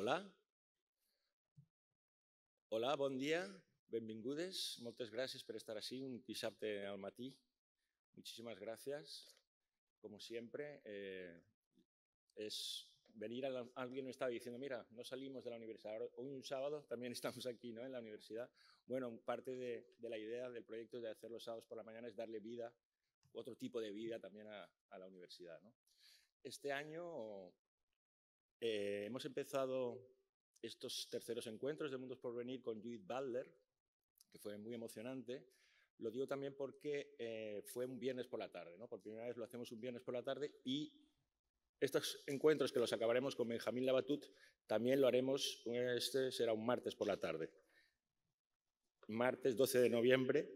Hola? Hola, día, día. benvingudes. muchas gracias por estar así, un pisapte al matí. Muchísimas gracias. Como siempre, eh, es venir alguien me estaba diciendo, mira, no salimos de la universidad, hoy un sábado también estamos aquí, ¿no? En la universidad. Bueno, parte de, la idea del proyecto de hacer los sábados por la mañana es darle vida, otro tipo de vida también a, la universidad, ¿no? Este año eh, hemos empezado estos terceros encuentros de Mundos por Venir con Judith Butler, que fue muy emocionante. Lo digo también porque eh, fue un viernes por la tarde, ¿no? Por primera vez lo hacemos un viernes por la tarde y estos encuentros que los acabaremos con Benjamín Labatut también lo haremos, este será un martes por la tarde. Martes 12 de noviembre,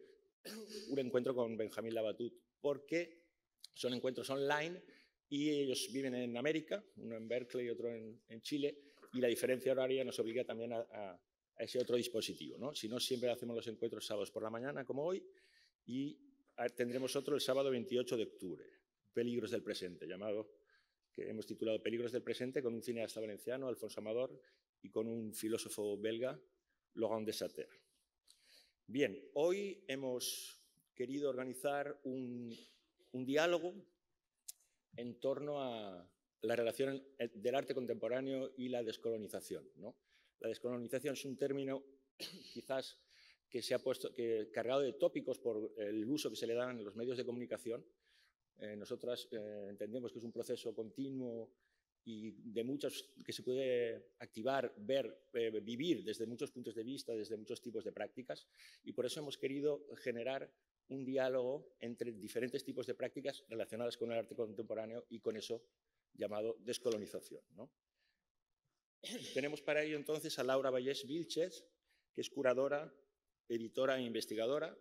un encuentro con Benjamín Labatut, porque son encuentros online y ellos viven en América, uno en Berkeley y otro en, Chile, y la diferencia horaria nos obliga también a, ese otro dispositivo. ¿no? Si no, siempre hacemos los encuentros sábados por la mañana, como hoy, y tendremos otro el sábado 28 de octubre, Peligros del Presente, llamado, que hemos titulado Peligros del Presente, con un cineasta valenciano, Alfonso Amador, y con un filósofo belga, Laurent sater Bien, hoy hemos querido organizar un diálogo en torno a la relación del arte contemporáneo y la descolonización. ¿no? La descolonización es un término quizás que se ha puesto que, cargado de tópicos por el uso que se le dan en los medios de comunicación. Eh, nosotras eh, entendemos que es un proceso continuo y de muchos que se puede activar, ver, eh, vivir desde muchos puntos de vista, desde muchos tipos de prácticas. Y por eso hemos querido generar un diálogo entre diferentes tipos de prácticas relacionadas con el arte contemporáneo y con eso llamado descolonización. Tenemos para ello entonces a Laura Vallés Vilches, que es curadora, editora e investigadora,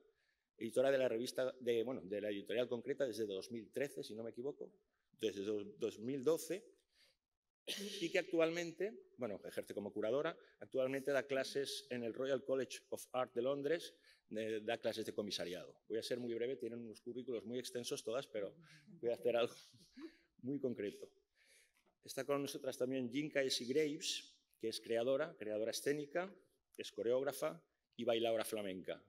editora de la revista, de, bueno, de la editorial concreta desde 2013, si no me equivoco, desde 2012, y que actualmente, bueno, ejerce como curadora, actualmente da clases en el Royal College of Art de Londres da clases de comisariado. Voy a ser muy breve, tienen unos currículos muy extensos todas, pero voy a hacer algo muy concreto. Está con nosotras también Jinka Essie Graves, que es creadora, creadora escénica, es coreógrafa y bailadora flamenca.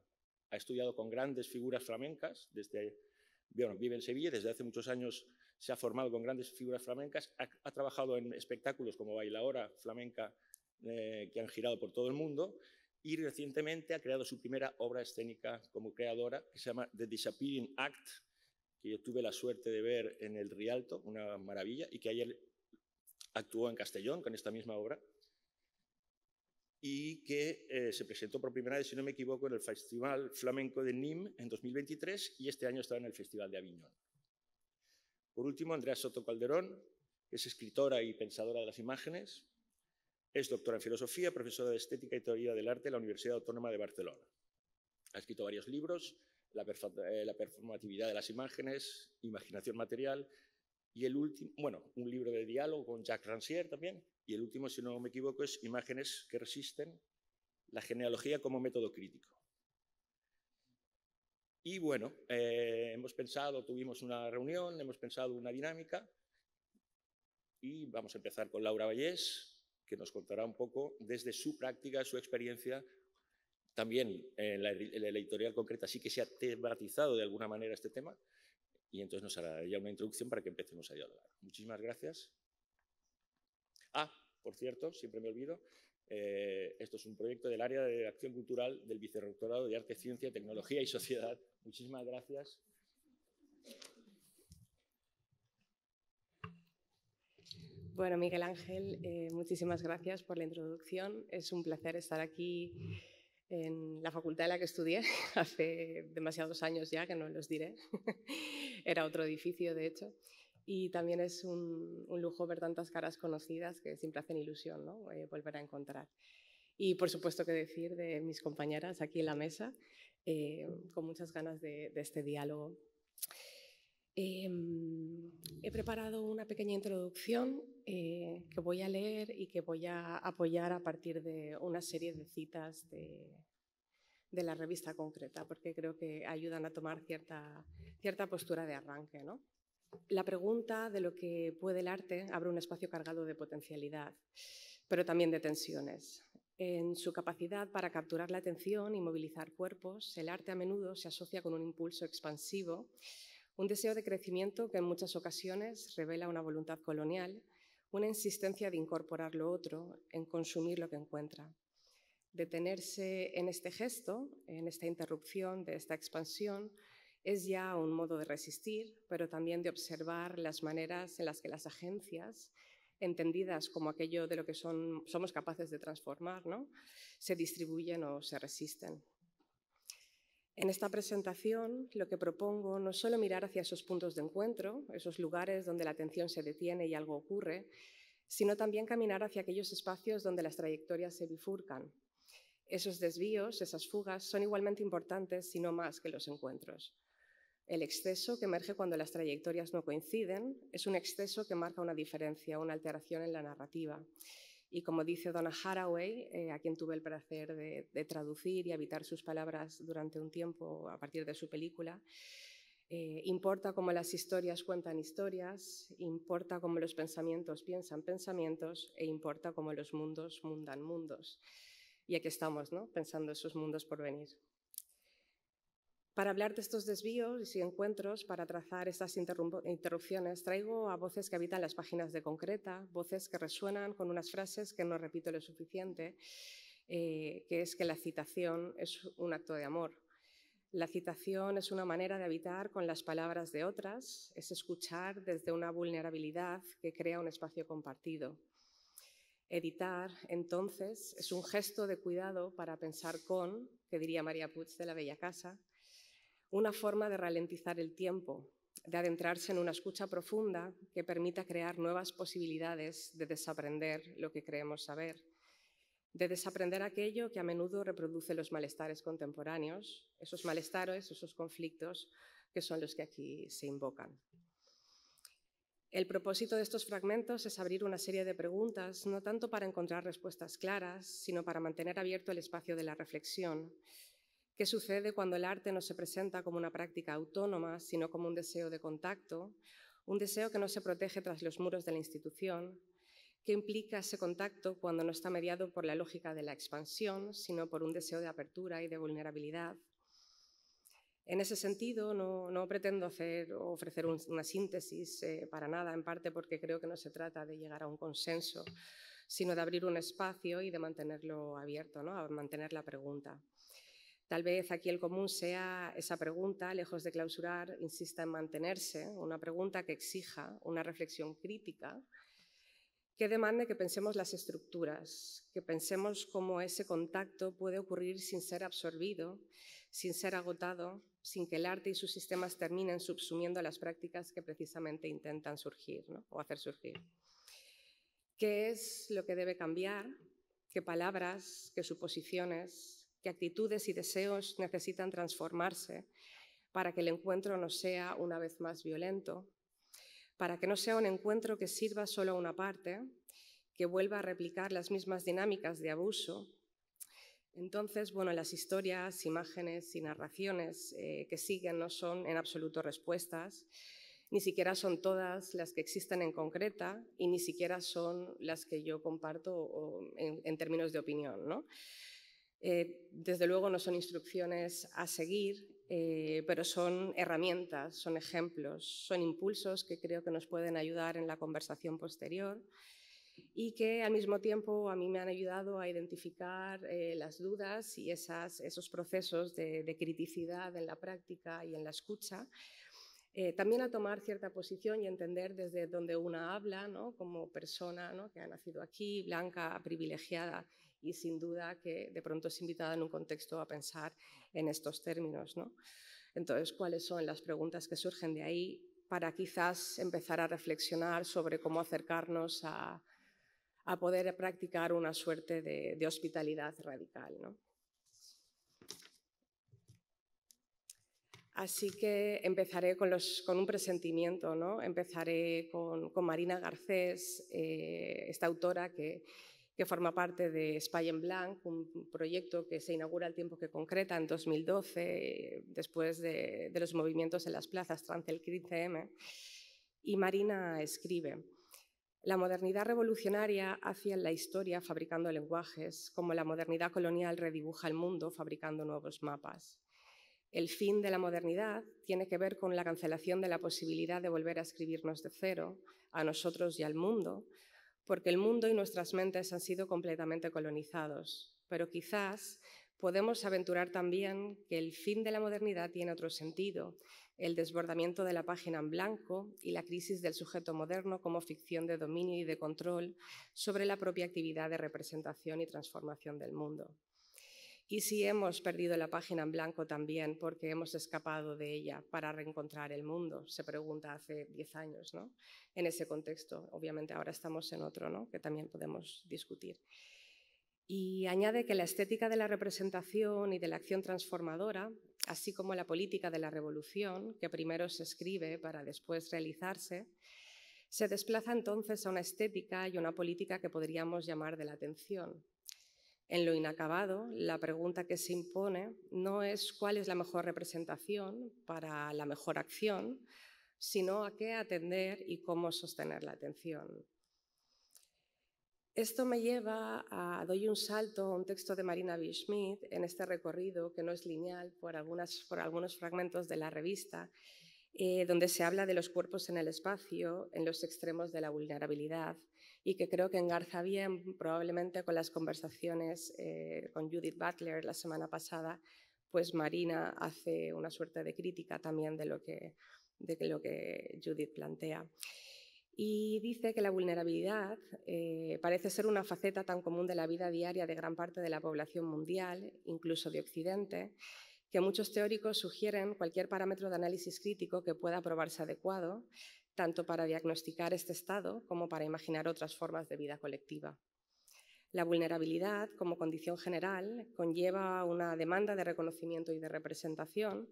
Ha estudiado con grandes figuras flamencas, desde, vive en Sevilla, desde hace muchos años se ha formado con grandes figuras flamencas, ha, trabajado en espectáculos como Bailaora flamenca eh, que han girado por todo el mundo y recientemente ha creado su primera obra escénica como creadora, que se llama The Disappearing Act, que yo tuve la suerte de ver en el Rialto, una maravilla, y que ayer actuó en Castellón con esta misma obra, y que eh, se presentó por primera vez, si no me equivoco, en el Festival Flamenco de Nîmes en 2023 y este año está en el Festival de Aviñón. Por último, Andrea Soto Calderón, que es escritora y pensadora de las imágenes, es doctora en filosofía, profesora de estética y teoría del arte en la Universidad Autónoma de Barcelona. Ha escrito varios libros, eh, la, performatividad de las imágenes, imaginación material y el último, bueno, un libro de diálogo con Jacques Rancière también. Y el último, si no me equivoco, es Imágenes que resisten, la genealogía como método crítico. Y bueno, eh, hemos pensado, tuvimos una reunión, hemos pensado una dinámica y vamos a empezar con Laura Vallés, que nos contará un poco desde su práctica, su experiencia. También en la, editorial concreta sí que se ha tematizado de alguna manera este tema y entonces nos hará ya una introducción para que empecemos a dialogar. Muchísimas gracias. Ah, por cierto, siempre me olvido, eh, esto es un proyecto del área de acción cultural del Vicerrectorado de Arte, Ciencia, Tecnología y Sociedad. Muchísimas gracias. Bueno, Miguel Ángel, eh, muchísimas gracias por la introducción. Es un placer estar aquí en la facultad en la que estudié hace demasiados años ya, que no los diré. Era otro edificio, de hecho. Y también es un, lujo ver tantas caras conocidas que siempre hacen ilusión ¿no? Eh, volver a encontrar. Y por supuesto que decir de mis compañeras aquí en la mesa, eh, con muchas ganas de, de este diálogo Em, he preparado una pequeña introducción eh, que voy a leer y que voy a apoyar a partir de una serie de citas de, de la revista concreta, porque creo que ayudan a tomar cierta, cierta postura de arranque. ¿no? La pregunta de lo que puede el arte abre un espacio cargado de potencialidad, pero también de tensiones. En su capacidad para capturar la atención y movilizar cuerpos, el arte a menudo se asocia con un impulso expansivo un deseo de crecimiento que en muchas ocasiones revela una voluntad colonial, una insistencia de incorporar lo otro, en consumir lo que encuentra. Detenerse en este gesto, en esta interrupción de esta expansión, es ya un modo de resistir, pero también de observar las maneras en las que las agencias, entendidas como aquello de lo que somos capaces de transformar, se distribuyen o se resisten. En esta presentación lo que propongo no es solo mirar hacia esos puntos de encuentro, esos lugares donde la atención se detiene y algo ocurre, sino también caminar hacia aquellos espacios donde las trayectorias se bifurcan. Esos desvíos, esas fugas, son igualmente importantes, si no más, que los encuentros. El exceso que emerge cuando las trayectorias no coinciden es un exceso que marca una diferencia, una alteración en la narrativa y como dice Donna Haraway, eh, a quien tuve el placer de, traducir y habitar sus palabras durante un tiempo a partir de su película, eh, importa cómo las historias cuentan historias, importa cómo los pensamientos piensan pensamientos e importa cómo los mundos mundan mundos. Y aquí estamos, ¿no? pensando esos mundos por venir. Para hablar de estos desvíos y encuentros, para trazar estas interrupciones, traigo a voces que habitan las páginas de Concreta, voces que resuenan con unas frases que no repito lo suficiente, eh, que es que la citación es un acto de amor. La citación es una manera de habitar con las palabras de otras, es escuchar desde una vulnerabilidad que crea un espacio compartido. Editar, entonces, es un gesto de cuidado para pensar con, que diría María Puig de la Bella Casa, una forma de ralentizar el tiempo, de adentrarse en una escucha profunda que permita crear nuevas posibilidades de desaprender lo que creemos saber, de desaprender aquello que a menudo reproduce los malestares contemporáneos, esos malestares, esos conflictos que son los que aquí se invocan. El propósito de estos fragmentos es abrir una serie de preguntas, no tanto para encontrar respuestas claras, sino para mantener abierto el espacio de la reflexión ¿Qué sucede cuando el arte no se presenta como una práctica autónoma, sino como un deseo de contacto? Un deseo que no se protege tras los muros de la institución. ¿Qué implica ese contacto cuando no está mediado por la lógica de la expansión, sino por un deseo de apertura y de vulnerabilidad? En ese sentido, no, pretendo hacer, ofrecer una síntesis eh, para nada, en parte porque creo que no se trata de llegar a un consenso, sino de abrir un espacio y de mantenerlo abierto, ¿no? a mantener la pregunta. Tal vez aquí el común sea esa pregunta, lejos de clausurar, insista en mantenerse, una pregunta que exija una reflexión crítica, que demande que pensemos las estructuras, que pensemos cómo ese contacto puede ocurrir sin ser absorbido, sin ser agotado, sin que el arte y sus sistemas terminen subsumiendo las prácticas que precisamente intentan surgir o hacer surgir. ¿Qué es lo que debe cambiar? ¿Qué palabras, qué suposiciones, que actitudes y deseos necesitan transformarse para que el encuentro no sea una vez más violento, para que no sea un encuentro que sirva solo a una parte, que vuelva a replicar las mismas dinámicas de abuso. Entonces, bueno, las historias, imágenes y narraciones eh, que siguen no son en absoluto respuestas, ni siquiera son todas las que existen en concreta y ni siquiera son las que yo comparto en, en términos de opinión, ¿no? Eh, desde luego no son instrucciones a seguir, eh, pero son herramientas, son ejemplos, son impulsos que creo que nos pueden ayudar en la conversación posterior y que al mismo tiempo a mí me han ayudado a identificar eh, las dudas y esos procesos de, criticidad en la práctica y en la escucha. también a tomar cierta posición y entender desde donde una habla, como persona que ha nacido aquí, blanca, privilegiada y sin duda que de pronto es invitada en un contexto a pensar en estos términos. Entonces, ¿cuáles son las preguntas que surgen de ahí para quizás empezar a reflexionar sobre cómo acercarnos a, poder practicar una suerte de, hospitalidad radical? Así que empezaré con, los, con un presentimiento, Empezaré con, Marina Garcés, eh, esta autora que, que forma parte de Spy en Blanc, un proyecto que se inaugura al tiempo que concreta en 2012, después de, los movimientos en las plazas trans el 15M. Y Marina escribe, la modernidad revolucionaria hacia la historia fabricando lenguajes, como la modernidad colonial redibuja el mundo fabricando nuevos mapas. El fin de la modernidad tiene que ver con la cancelación de la posibilidad de volver a escribirnos de cero, a nosotros y al mundo, porque el mundo y nuestras mentes han sido completamente colonizados. Pero quizás podemos aventurar también que el fin de la modernidad tiene otro sentido, el desbordamiento de la página en blanco y la crisis del sujeto moderno como ficción de dominio y de control sobre la propia actividad de representación y transformación del mundo y si hemos perdido la página en blanco también porque hemos escapado de ella para reencontrar el mundo, se pregunta hace diez años, ¿no? En ese contexto, obviamente ahora estamos en otro, ¿no? Que también podemos discutir. Y añade que la estética de la representación y de la acción transformadora, así como la política de la revolución, que primero se escribe para después realizarse, se desplaza entonces a una estética y una política que podríamos llamar de la atención, en lo inacabado, la pregunta que se impone no es cuál es la mejor representación para la mejor acción, sino a qué atender y cómo sostener la atención. Esto me lleva a, doy un salto a un texto de Marina B. Schmidt en este recorrido, que no es lineal por, algunas, por algunos fragmentos de la revista, eh, donde se habla de los cuerpos en el espacio, en los extremos de la vulnerabilidad, y que creo que engarza bien probablemente con las conversaciones eh, con Judith Butler la semana pasada, pues Marina hace una suerte de crítica también de lo que, de lo que Judith plantea. Y dice que la vulnerabilidad eh, parece ser una faceta tan común de la vida diaria de gran parte de la población mundial, incluso de Occidente, que muchos teóricos sugieren cualquier parámetro de análisis crítico que pueda probarse adecuado, tanto para diagnosticar este estado como para imaginar otras formas de vida colectiva. La vulnerabilidad, como condición general, conlleva una demanda de reconocimiento y de representación,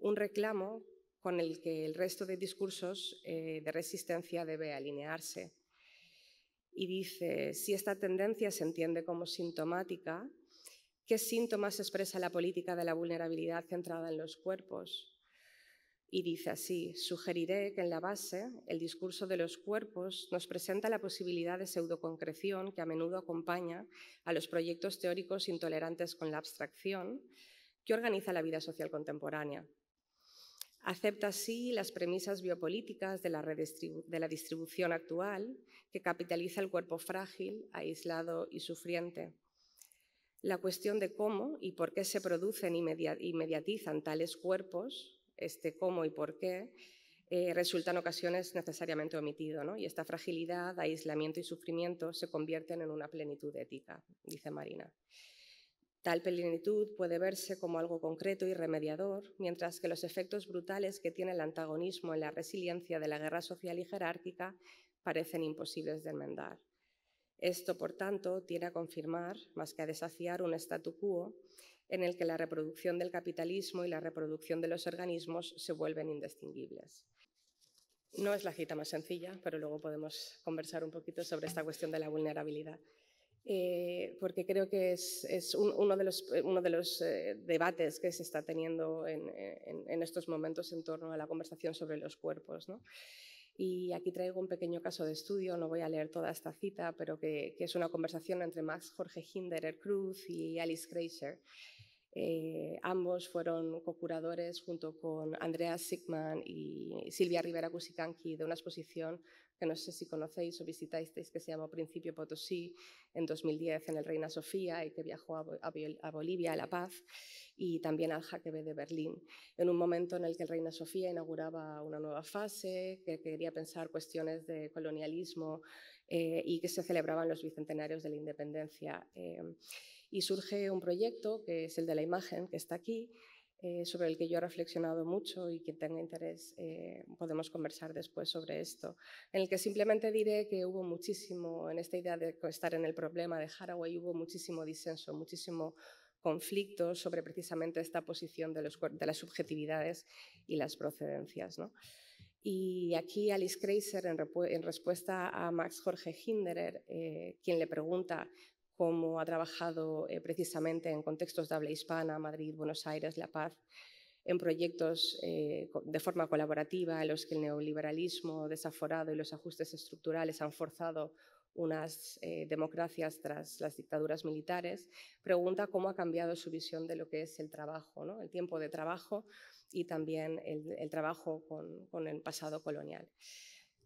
un reclamo con el que el resto de discursos eh, de resistencia debe alinearse. Y dice, si esta tendencia se entiende como sintomática, ¿qué síntomas expresa la política de la vulnerabilidad centrada en los cuerpos? Y dice así, sugeriré que en la base el discurso de los cuerpos nos presenta la posibilidad de pseudoconcreción que a menudo acompaña a los proyectos teóricos intolerantes con la abstracción que organiza la vida social contemporánea. Acepta así las premisas biopolíticas de la, distribución actual que capitaliza el cuerpo frágil, aislado y sufriente. La cuestión de cómo y por qué se producen y mediatizan tales cuerpos este cómo y por qué, resultan eh, resulta en ocasiones necesariamente omitido, ¿no? Y esta fragilidad, aislamiento y sufrimiento se convierten en una plenitud ética, dice Marina. Tal plenitud puede verse como algo concreto y remediador, mientras que los efectos brutales que tiene el antagonismo en la resiliencia de la guerra social y jerárquica parecen imposibles de enmendar. Esto, por tanto, tiene a confirmar, más que a desafiar, un statu quo en el que la reproducción del capitalismo y la reproducción de los organismos se vuelven indistinguibles. No es la cita más sencilla, pero luego podemos conversar un poquito sobre esta cuestión de la vulnerabilidad. Eh, porque creo que es, uno de los, uno de los eh, debates que se está teniendo en, estos momentos en torno a la conversación sobre los cuerpos. ¿no? Y aquí traigo un pequeño caso de estudio, no voy a leer toda esta cita, pero que, es una conversación entre Max Jorge Hinderer Cruz y Alice Kreischer. Eh, ambos fueron co junto con Andrea Sigman y Silvia Rivera Cusicanqui de una exposición que no sé si conocéis o visitáis que se llamó Principio Potosí en 2010 en el Reina Sofía y que viajó a, Bolivia, a La Paz y también al Jaquebe de Berlín, en un momento en el que el Reina Sofía inauguraba una nueva fase, que quería pensar cuestiones de colonialismo eh, y que se celebraban los bicentenarios de la independencia. Eh, y surge un proyecto que es el de la imagen, que está aquí, eh, sobre el que yo he reflexionado mucho y quien tenga interés eh, podemos conversar después sobre esto, en el que simplemente diré que hubo muchísimo, en esta idea de estar en el problema de Haraway, hubo muchísimo disenso, muchísimo conflicto sobre precisamente esta posición de, los, de las subjetividades y las procedencias. ¿no? Y aquí Alice Kreiser, en, respuesta a Max Jorge Hinderer, eh, quien le pregunta cómo ha trabajado eh, precisamente en contextos de habla hispana, Madrid, Buenos Aires, La Paz, en proyectos eh, de forma colaborativa en los que el neoliberalismo desaforado y los ajustes estructurales han forzado unas eh, democracias tras las dictaduras militares, pregunta cómo ha cambiado su visión de lo que es el trabajo, el tiempo de trabajo y también el, trabajo con el pasado colonial.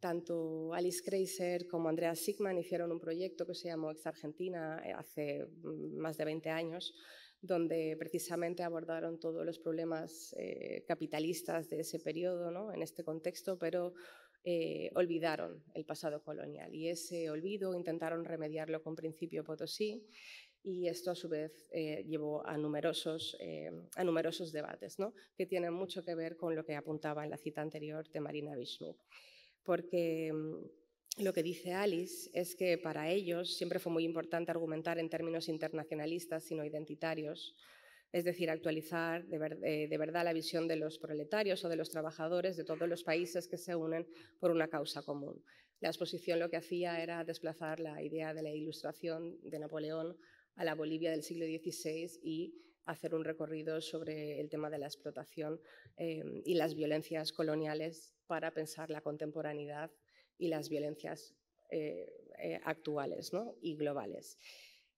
Tanto Alice Kreiser como Andrea Sigman hicieron un proyecto que se llamó Ex Argentina eh, hace mm, más de 20 años, donde precisamente abordaron todos los problemas eh, capitalistas de ese periodo ¿no? en este contexto, pero eh, olvidaron el pasado colonial y ese olvido intentaron remediarlo con principio Potosí y esto a su vez llevó a numerosos, a numerosos debates ¿no? que tienen mucho que ver con lo que apuntaba en la cita anterior de Marina Vishnu porque mm, lo que dice Alice es que para ellos siempre fue muy importante argumentar en términos internacionalistas, sino identitarios, es decir, actualizar eh, de, verdad la visión de los proletarios o de los trabajadores de todos los países que se unen por una causa común. La exposición lo que hacía era desplazar la idea de la ilustración de Napoleón a la Bolivia del siglo XVI y hacer un recorrido sobre el tema de la explotación eh, y las violencias coloniales para pensar la contemporaneidad y las violencias eh, eh, actuales y globales.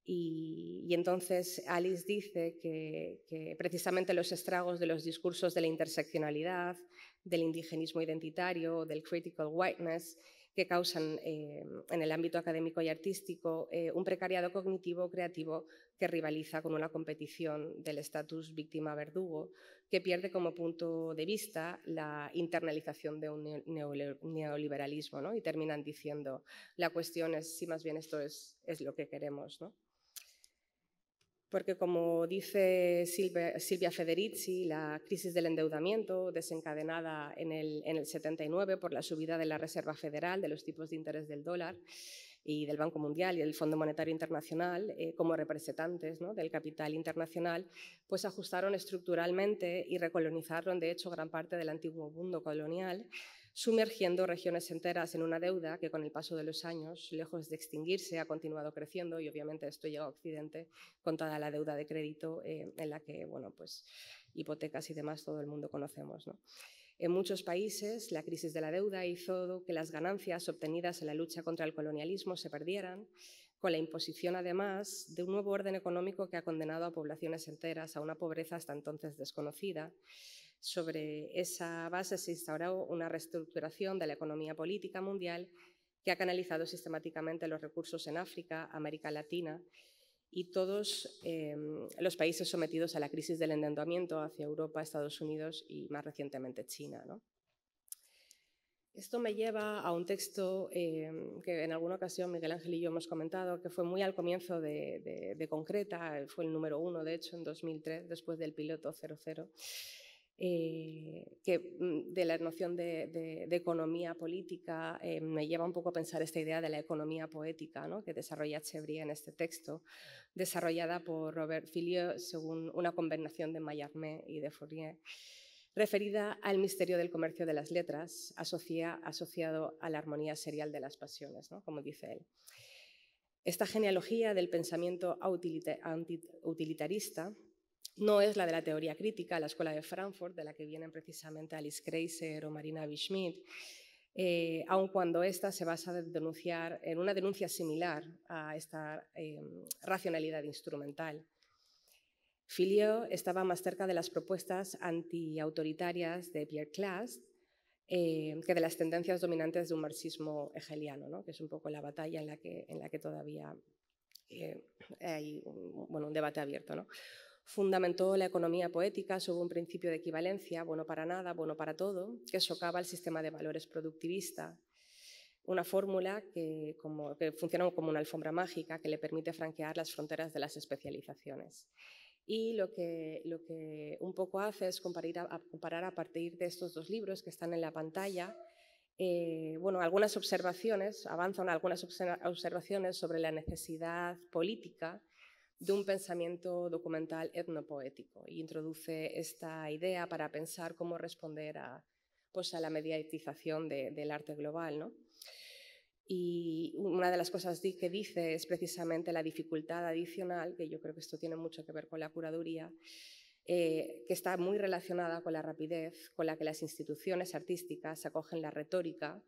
Y, entonces Alice dice que, precisamente los estragos de los discursos de la interseccionalidad, del indigenismo identitario, del critical whiteness, que causan eh, en el ámbito académico y artístico eh, un precariado cognitivo creativo que rivaliza con una competición del estatus víctima-verdugo que pierde como punto de vista la internalización de un neoliberalismo ¿no? y terminan diciendo la cuestión es si más bien esto es, es lo que queremos. ¿no? porque como dice Silvia, Federici, la crisis del endeudamiento desencadenada en el, 79 por la subida de la Reserva Federal, de los tipos de interés del dólar, y del Banco Mundial y del Fondo Monetario Internacional eh, como representantes del capital internacional, pues ajustaron estructuralmente y recolonizaron, de hecho, gran parte del antiguo mundo colonial sumergiendo regiones enteras en una deuda que con el paso de los años, lejos de extinguirse, ha continuado creciendo y obviamente esto llega a Occidente con toda la deuda de crédito eh, en la que, bueno, pues hipotecas y demás todo el mundo conocemos. En muchos países, la crisis de la deuda hizo que las ganancias obtenidas en la lucha contra el colonialismo se perdieran, con la imposición, además, de un nuevo orden económico que ha condenado a poblaciones enteras a una pobreza hasta entonces desconocida sobre esa base se instauró una reestructuración de la economía política mundial que ha canalizado sistemáticamente los recursos en África, América Latina y todos eh, los países sometidos a la crisis del endeudamiento hacia Europa, Estados Unidos y más recientemente China. Esto me lleva a un texto eh, que en alguna ocasión Miguel Ángel y yo hemos comentado, que fue muy al comienzo de, de Concreta, fue el número uno, de hecho, en 2003, después del piloto 00 eh, que mm, de la noción de, economía política eh, me lleva un poco a pensar esta idea de la economía poética ¿no? que desarrolla Chevrier en este texto, desarrollada por Robert Filio según una convención de Mallarmé y de Fourier, referida al misterio del comercio de las letras, asociado a la armonía serial de las pasiones, ¿no? como dice él. Esta genealogía del pensamiento utilitarista no es la de la teoría crítica, la escuela de Frankfurt, de la que vienen precisamente Alice Kreiser o Marina Bischmidt, eh, aun cuando ésta se basa en, una denuncia similar a esta eh, racionalidad instrumental. Filio estaba más cerca de las propuestas antiautoritarias de Pierre Clas eh, que de las tendencias dominantes de un marxismo hegeliano, ¿no? que es un poco la batalla en la que, todavía hay un, un debate abierto. ¿no? Fundamentó la economía poética sobre un principio de equivalencia, bueno para nada, bueno para todo, que socava el sistema de valores productivista una fórmula que, funciona como una alfombra mágica que le permite franquear las fronteras de las especializaciones. Y lo que, un poco hace es comparar a, partir de estos dos libros que están en la pantalla, eh, bueno, algunas observaciones, avanzan algunas observaciones sobre la necesidad política de un pensamiento documental etnopoético y introduce esta idea para pensar cómo responder a, pues, la mediatización del arte global. Y una de las cosas que dice es precisamente la dificultad adicional, que yo creo que esto tiene mucho que ver con la curaduría, eh, que está muy relacionada con la rapidez con la que las instituciones artísticas acogen la retórica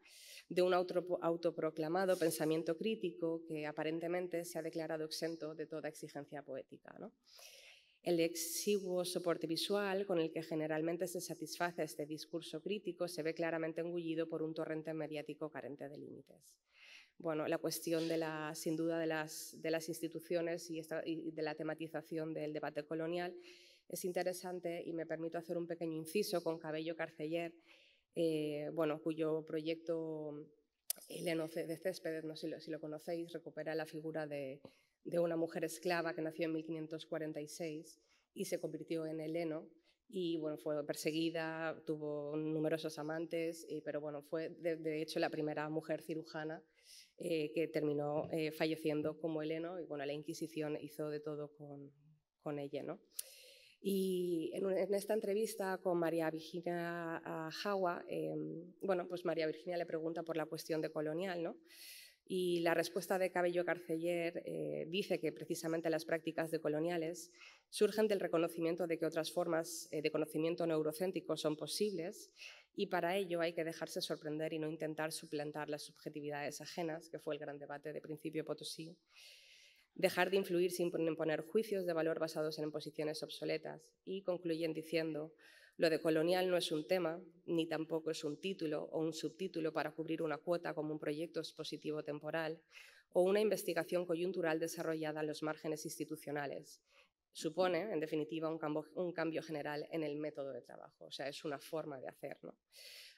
de un autoproclamado pensamiento crítico que aparentemente se ha declarado exento de toda exigencia poética. El exiguo soporte visual con el que generalmente se satisface este discurso crítico se ve claramente engullido por un torrente mediático carente de límites. Bueno, la cuestión de la, sin duda, de las, instituciones y, y de la tematización del debate colonial es interesante y me permito hacer un pequeño inciso con Cabello Carceller, eh, bueno, cuyo proyecto Heleno de Céspedes, no si lo, si lo conocéis, recupera la figura de, una mujer esclava que nació en 1546 y se convirtió en Heleno Y bueno, fue perseguida, tuvo numerosos amantes, eh, pero bueno, fue de, hecho la primera mujer cirujana eh, que terminó falleciendo como Heleno Y bueno, la Inquisición hizo de todo con, con ella, ¿no? Y en, esta entrevista con María Virginia ah, Jawa, em, bueno, pues María Virginia le pregunta por la cuestión de colonial, ¿no? Y la respuesta de Cabello Carceller eh, dice que precisamente las prácticas de coloniales surgen del reconocimiento de que otras formas eh, de conocimiento neurocéntrico son posibles y para ello hay que dejarse sorprender y no intentar suplantar las subjetividades ajenas, que fue el gran debate de principio Potosí dejar de influir sin imponer juicios de valor basados en posiciones obsoletas y concluyen diciendo, lo de colonial no es un tema, ni tampoco es un título o un subtítulo para cubrir una cuota como un proyecto expositivo temporal o una investigación coyuntural desarrollada en los márgenes institucionales. Supone, en definitiva, un cambio, general en el método de trabajo, o sea, es una forma de hacerlo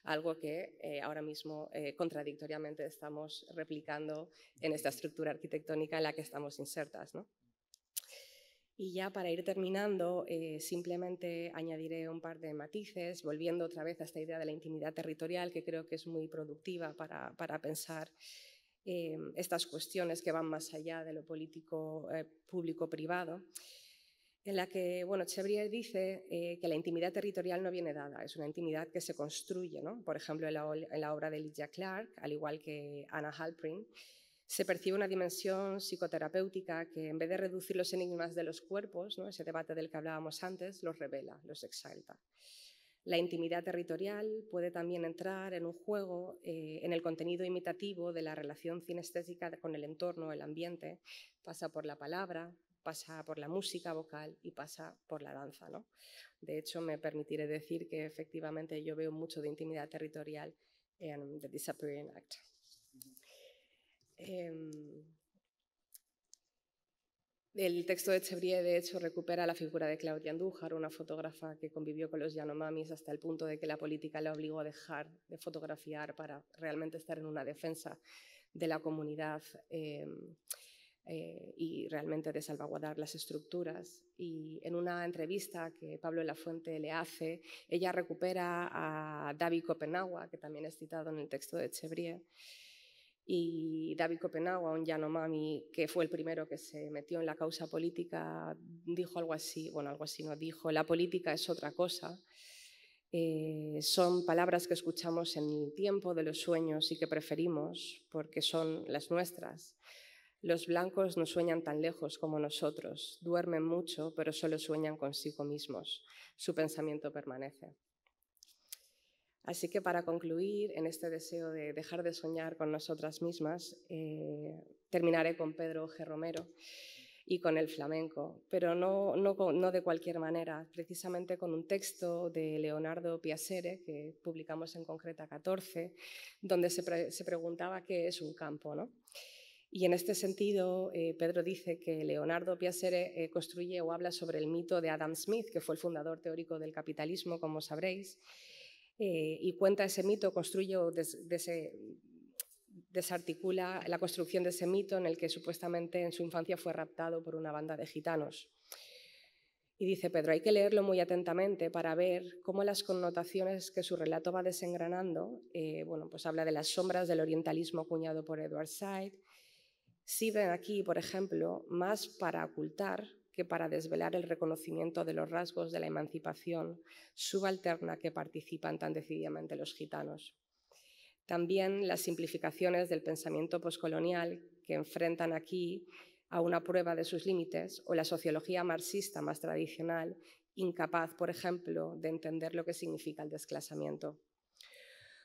algo que eh, ahora mismo eh, contradictoriamente estamos replicando en esta estructura arquitectónica en la que estamos insertas. ¿no? Y ya para ir terminando, eh, simplemente añadiré un par de matices, volviendo otra vez a esta idea de la intimidad territorial, que creo que es muy productiva para, para pensar estas cuestiones que van más allá de lo político público-privado en la que, bueno, Chevrier dice eh, que la intimidad territorial no viene dada, es una intimidad que se construye, ¿no? Por ejemplo, en la, obra de Lydia Clark, al igual que Anna Halprin, se percibe una dimensión psicoterapéutica que en vez de reducir los enigmas de los cuerpos, ¿no? ese debate del que hablábamos antes, los revela, los exalta. La intimidad territorial puede también entrar en un juego, eh, en el contenido imitativo de la relación cinestésica con el entorno, el ambiente, pasa por la palabra, pasa por la música vocal y pasa por la danza. ¿no? De hecho, me permitiré decir que efectivamente yo veo mucho de intimidad territorial en The Disappearing Act. Em, el texto de Chevrier, de hecho, recupera la figura de Claudia Andújar, una fotógrafa que convivió con los Yanomamis hasta el punto de que la política la obligó a dejar de fotografiar para realmente estar en una defensa de la comunidad em, eh, y realmente de salvaguardar las estructuras. Y en una entrevista que Pablo Lafuente le hace, ella recupera a David Copenagua, que también es citado en el texto de Chevrier, y David Copenagua, un Yanomami que fue el primero que se metió en la causa política, dijo algo así, bueno, algo así no dijo, la política es otra cosa. Eh, son palabras que escuchamos en el tiempo de los sueños y que preferimos porque son las nuestras. Los blancos no sueñan tan lejos como nosotros, duermen mucho, pero solo sueñan consigo mismos. Su pensamiento permanece. Así que para concluir en este deseo de dejar de soñar con nosotras mismas, eh, terminaré con Pedro G. Romero y con el flamenco, pero no, de cualquier manera, precisamente con un texto de Leonardo Piacere, que publicamos en Concreta 14, donde se, se preguntaba qué es un campo. ¿no? Y en este sentido, eh, Pedro dice que Leonardo Piacere eh, construye o habla sobre el mito de Adam Smith, que fue el fundador teórico del capitalismo, como sabréis, eh, y cuenta ese mito, construye o desarticula la construcción de ese mito en el que supuestamente en su infancia fue raptado por una banda de gitanos. Y dice Pedro, hay que leerlo muy atentamente para ver cómo las connotaciones que su relato va desengranando, bueno, pues habla de las sombras del orientalismo acuñado por Edward Said, sirven aquí, por ejemplo, más para ocultar que para desvelar el reconocimiento de los rasgos de la emancipación subalterna que participan tan decididamente los gitanos. También las simplificaciones del pensamiento poscolonial que enfrentan aquí a una prueba de sus límites o la sociología marxista más tradicional, incapaz, por ejemplo, de entender lo que significa el desclasamiento.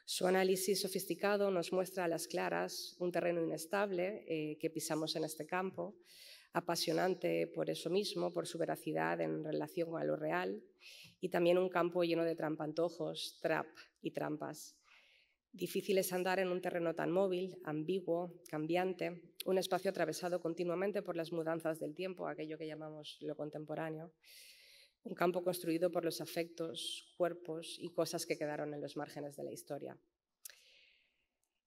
Su análisis sofisticado nos muestra a las claras un terreno inestable eh, que pisamos en este campo, apasionante por eso mismo, por su veracidad en relación a lo real, y también un campo lleno de trampantojos, trap y trampas. Difícil es andar en un terreno tan móvil, ambiguo, cambiante, un espacio atravesado continuamente por las mudanzas del tiempo, aquello que llamamos lo contemporáneo un campo construido por los afectos, cuerpos y cosas que quedaron en los márgenes de la historia.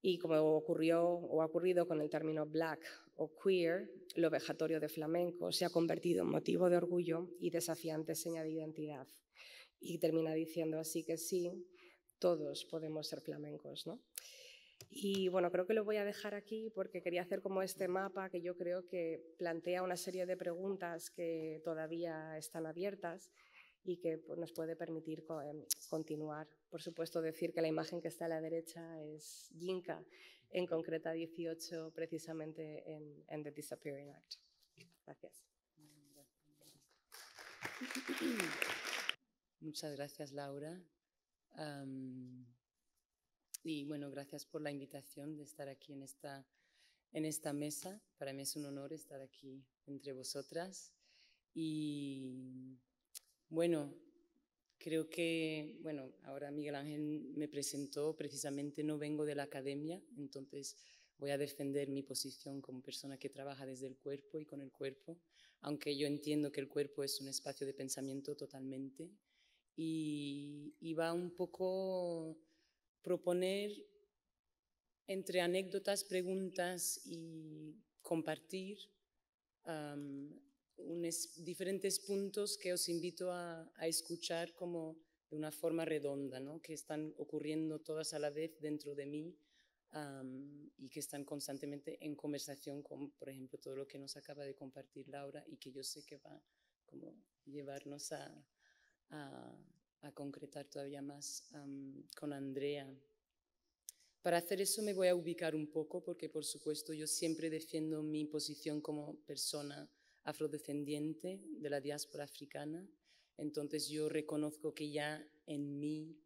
Y como ocurrió o ha ocurrido con el término black o queer, lo vejatorio de flamenco se ha convertido en motivo de orgullo y desafiante seña de identidad. Y termina diciendo así que sí, todos podemos ser flamencos, ¿no? Y bueno, creo que lo voy a dejar aquí porque quería hacer como este mapa que yo creo que plantea una serie de preguntas que todavía están abiertas y que pues, nos puede permitir em, continuar. Por supuesto, decir que la imagen que está a la derecha es Yinka, en concreta 18, precisamente en, The Disappearing Act. Gracias. Muchas gracias, Laura. Y bueno, gracias por la invitación de estar aquí en esta, en esta mesa. Para mí es un honor estar aquí entre vosotras. Y bueno, creo que, bueno, ahora Miguel Ángel me presentó, precisamente no vengo de la academia, entonces voy a defender mi posición como persona que trabaja desde el cuerpo y con el cuerpo, aunque yo entiendo que el cuerpo es un espacio de pensamiento totalmente y, y va un poco proponer entre anécdotas, preguntas y compartir diferentes puntos que os invito a, escuchar como de una forma redonda, ¿no? que están ocurriendo todas a la vez dentro de mí y que están constantemente en conversación con, por ejemplo, todo lo que nos acaba de compartir Laura y que yo sé que va como llevarnos a a concretar todavía más con Andrea. Para hacer eso me voy a ubicar un poco porque, por supuesto, yo siempre defiendo mi posición como persona afrodescendiente de la diáspora africana. Entonces yo reconozco que ya en mí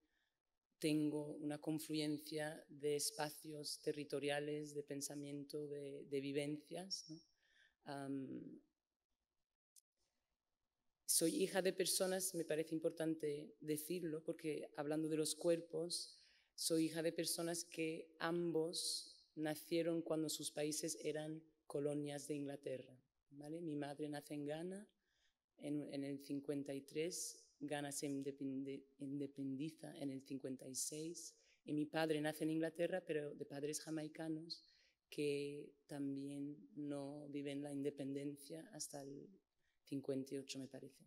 tengo una confluencia de espacios territoriales, de pensamiento, de, vivencias. ¿no? soy hija de personas, me parece importante decirlo, porque hablando de los cuerpos, soy hija de personas que ambos nacieron cuando sus países eran colonias de Inglaterra. ¿vale? Mi madre nace en Ghana, en, en el 53, Ghana se independiza en el 56, y mi padre nace en Inglaterra, pero de padres jamaicanos que también no viven la independencia hasta el 58, me parece.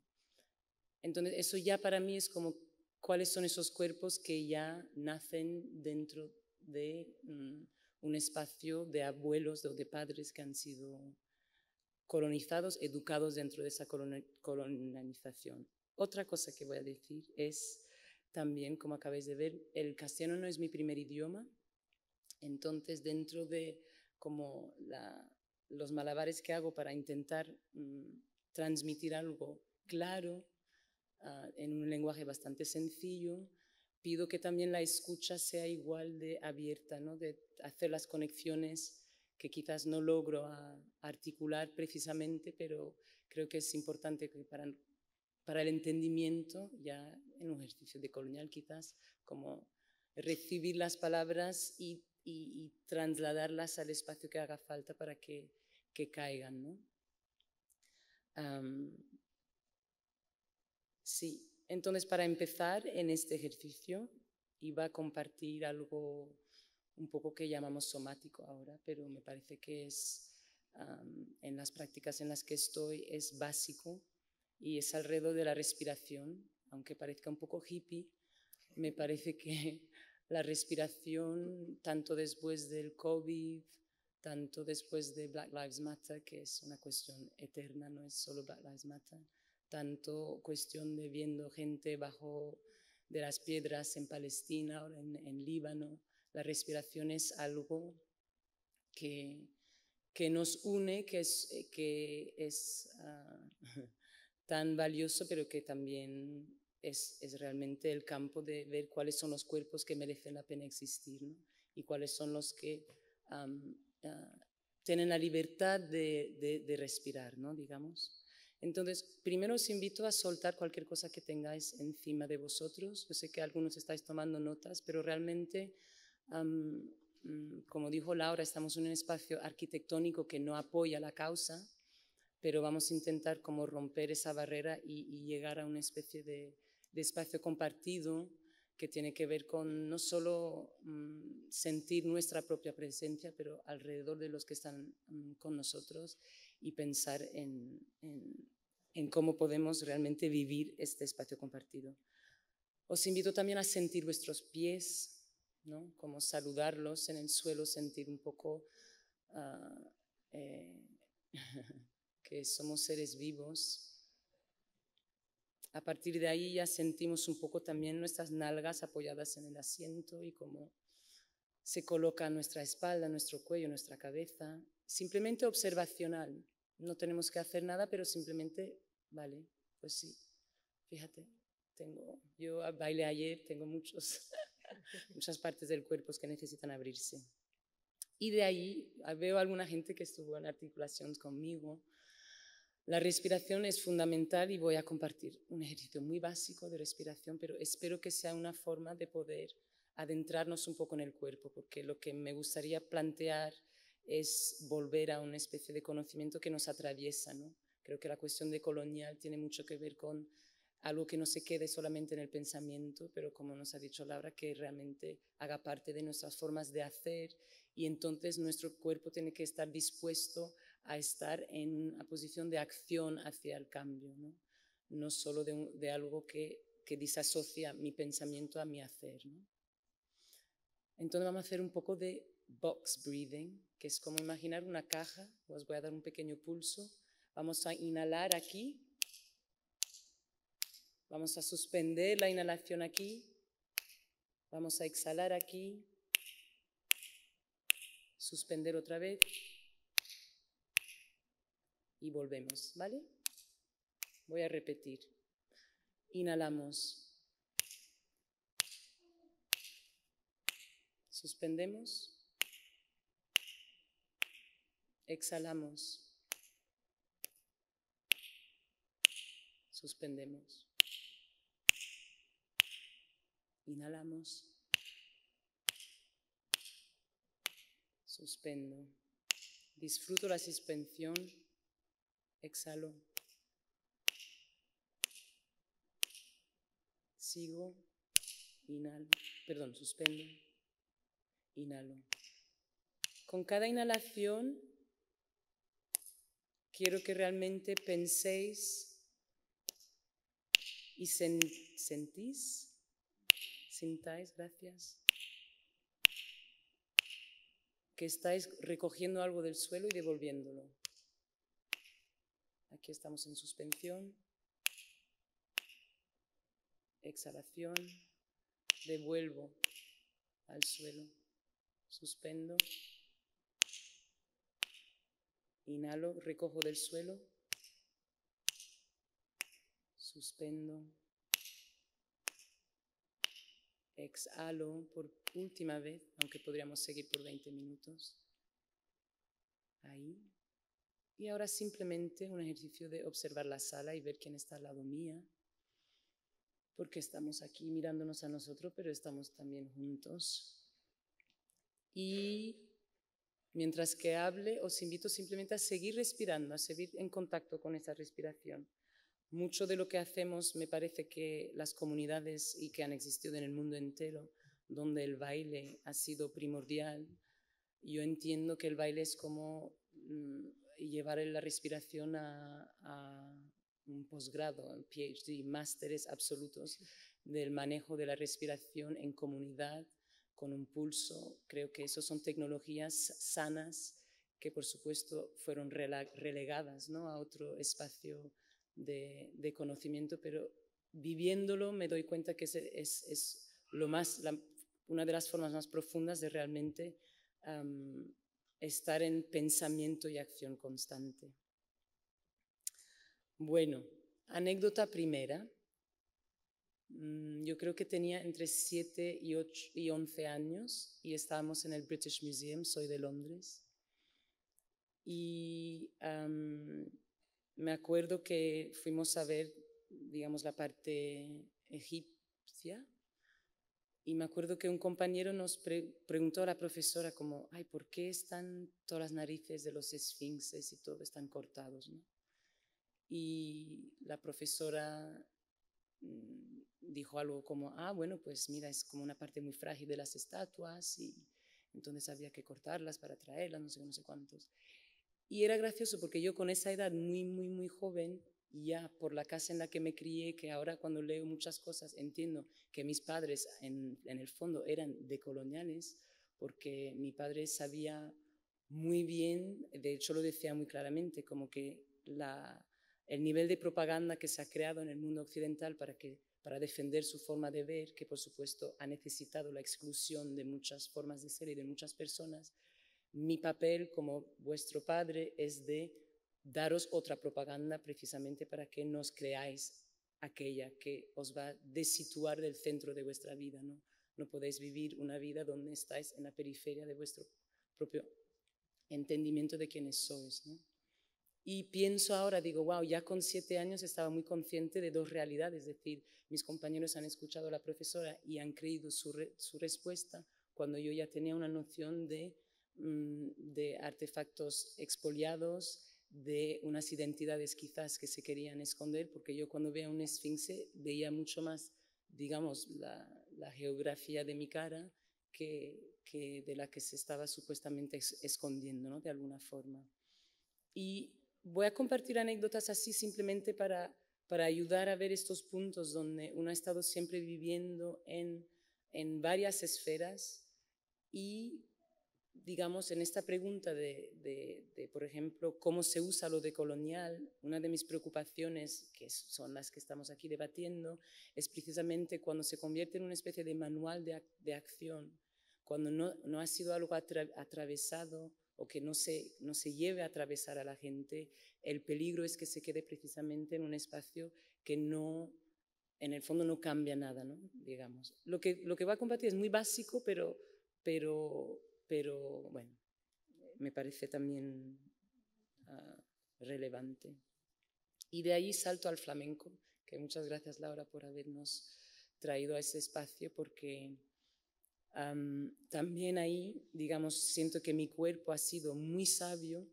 Entonces, eso ya para mí es como cuáles son esos cuerpos que ya nacen dentro de mm, un espacio de abuelos o de padres que han sido colonizados, educados dentro de esa colonización. Otra cosa que voy a decir es también, como acabáis de ver, el castellano no es mi primer idioma, entonces dentro de como los malabares que hago para intentar mm, transmitir algo claro, ah, en un lenguaje bastante sencillo. Pido que también la escucha sea igual de abierta, ¿no? de hacer las conexiones que quizás no logro ah, articular precisamente, pero creo que es importante para, el entendimiento, ya en un ejercicio de colonial quizás, como recibir las palabras y, trasladarlas al espacio que haga falta para que, que caigan. ¿no? sí, entonces para empezar en este ejercicio iba a compartir algo un poco que llamamos somático ahora, pero me parece que es en las prácticas en las que estoy es básico y es alrededor de la respiración, aunque parezca un poco hippie, me parece que la respiración, tanto después del COVID tanto después de Black Lives Matter, que es una cuestión eterna, no es solo Black Lives Matter, tanto cuestión de viendo gente bajo de las piedras en Palestina o en, en Líbano. La respiración es algo que, que nos une, que es, que es ah, tan valioso, pero que también es, es, realmente el campo de ver cuáles son los cuerpos que merecen la pena existir y cuáles son los que Ah, tienen la libertad de, respirar, ¿no? digamos. Entonces, primero os invito a soltar cualquier cosa que tengáis encima de vosotros. Yo sé que algunos estáis tomando notas, pero realmente, mm, como dijo Laura, estamos en un espacio arquitectónico que no apoya la causa, pero vamos a intentar como romper esa barrera y, llegar a una especie de espacio compartido que tiene que ver con no solo mm, sentir nuestra propia presencia, pero alrededor de los que están mm, con nosotros y pensar en, cómo podemos realmente vivir este espacio compartido. Os invito también a sentir vuestros pies, ¿no? como saludarlos en el suelo, sentir un poco ah, eh, que somos seres vivos a partir de ahí ya sentimos un poco también nuestras nalgas apoyadas en el asiento y cómo se coloca nuestra espalda, nuestro cuello, nuestra cabeza. Simplemente observacional. No tenemos que hacer nada, pero simplemente, vale, pues sí. Fíjate, tengo, yo bailé ayer, tengo muchos, muchas partes del cuerpo que necesitan abrirse. Y de ahí ah, veo a alguna gente que estuvo en articulación conmigo, la respiración es fundamental y voy a compartir un ejercicio muy básico de respiración, pero espero que sea una forma de poder adentrarnos un poco en el cuerpo, porque lo que me gustaría plantear es volver a una especie de conocimiento que nos atraviesa. Creo que la cuestión de colonial tiene mucho que ver con algo que no se quede solamente en el pensamiento, pero como nos ha dicho Laura, que realmente haga parte de nuestras formas de hacer y entonces nuestro cuerpo tiene que estar dispuesto a estar en una posición de acción hacia el cambio, no, no solo de, algo que, que, mi pensamiento a mi hacer. Entonces vamos a hacer un poco de box breathing, que es como imaginar una caja, os voy a dar un pequeño pulso, vamos a inhalar aquí, vamos a suspender la inhalación aquí, vamos a exhalar aquí, suspender otra vez y volvemos, ¿vale? Voy a repetir. Inhalamos. Suspendemos. Exhalamos. Suspendemos. Inhalamos. Suspendo. Disfruto la suspensión exhalo. Sigo, inhalo, perdón, suspendo, inhalo. Con cada inhalación quiero que realmente penséis y sentís, sintáis, gracias, que estáis recogiendo algo del suelo y devolviéndolo. Aquí estamos en suspensión. Exhalación. Devuelvo al suelo. Suspendo. Inhalo, recojo del suelo. Suspendo. Exhalo por última vez, aunque podríamos seguir por 20 minutos. Ahí, y ahora simplemente un ejercicio de observar la sala y ver quién está al lado mía, porque estamos aquí mirándonos a nosotros, pero estamos también juntos. Y mientras que hable, os invito simplemente a seguir respirando, a seguir en contacto con esa respiración. Mucho de lo que hacemos me parece que las comunidades y que han existido en el mundo entero, donde el baile ha sido primordial, yo entiendo que el baile es como mm, y llevar la respiración a, un posgrado, un PhD, másteres absolutos del manejo de la respiración en comunidad, con un pulso. Creo que eso son tecnologías sanas que por supuesto fueron relegadas ¿no? a otro espacio de, conocimiento, pero viviéndolo me doy cuenta que es, es, lo más, una de las formas más profundas de realmente estar en pensamiento y acción constante. Bueno, anécdota primera. Mm, yo creo que tenía entre 7 y, 8 y 11 años y estábamos en el British Museum, soy de Londres. Y me acuerdo que fuimos a ver, digamos, la parte egipcia y me acuerdo que un compañero nos preguntó a la profesora como, ay, ¿por qué están todas las narices de los esfinges y todo están cortados? ¿no? Y la profesora mm, dijo algo como, ah, bueno, pues mira, es como una parte muy frágil de las estatuas y entonces había que cortarlas para traerlas, no sé, no sé cuántos. Y era gracioso porque yo con esa edad muy, muy, muy joven ya por la casa en la que me crié, que ahora cuando leo muchas cosas entiendo que mis padres en, el fondo eran decoloniales, porque mi padre sabía muy bien, de hecho lo decía muy claramente, como que la, el nivel de propaganda que se ha creado en el mundo occidental para, que, para defender su forma de ver, que por supuesto ha necesitado la exclusión de muchas formas de ser y de muchas personas, mi papel como vuestro padre es de daros otra propaganda precisamente para que nos creáis aquella que os va a desituar del centro de vuestra vida. No, no podéis vivir una vida donde estáis en la periferia de vuestro propio entendimiento de quiénes sois. ¿no? Y pienso ahora, digo, wow, ya con siete años estaba muy consciente de dos realidades, es decir, mis compañeros han escuchado a la profesora y han creído su, respuesta cuando yo ya tenía una noción de, mm, de artefactos expoliados, de unas identidades quizás que se querían esconder, porque yo cuando veía un esfinge veía mucho más, digamos, la, geografía de mi cara que, de la que se estaba supuestamente escondiendo, ¿no? De alguna forma. Y voy a compartir anécdotas así simplemente para, para ayudar a ver estos puntos donde uno ha estado siempre viviendo en varias esferas y digamos, en esta pregunta de, por ejemplo, cómo se usa lo de colonial, una de mis preocupaciones, que son las que estamos aquí debatiendo, es precisamente cuando se convierte en una especie de manual de, acción, cuando no, ha sido algo atravesado o que no se, no se lleve a atravesar a la gente, el peligro es que se quede precisamente en un espacio que no, en el fondo no cambia nada, digamos. Lo que, lo que va a combatir es muy básico, pero, pero pero bueno, me parece también ah, relevante. Y de ahí salto al flamenco, que muchas gracias Laura por habernos traído a ese espacio, porque también ahí, digamos, siento que mi cuerpo ha sido muy sabio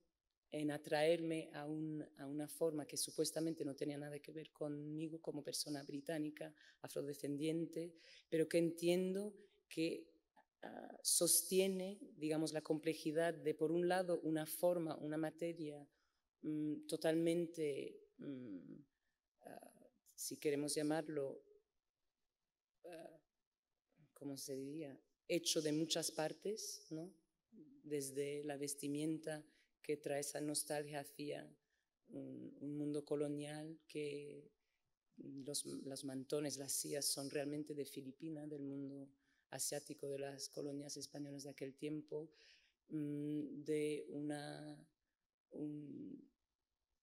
en atraerme a, a, una forma que supuestamente no tenía nada que ver conmigo como persona británica, afrodescendiente, pero que entiendo que Ah, sostiene, digamos, la complejidad de, por un lado, una forma, una materia mm, totalmente, mm, ah, si queremos llamarlo, ah, ¿cómo se diría? Hecho de muchas partes, ¿no? Desde la vestimenta que trae esa nostalgia hacia un, mundo colonial que los, mantones, las sillas son realmente de Filipinas, del mundo asiático de las colonias españolas de aquel tiempo, mm, de una...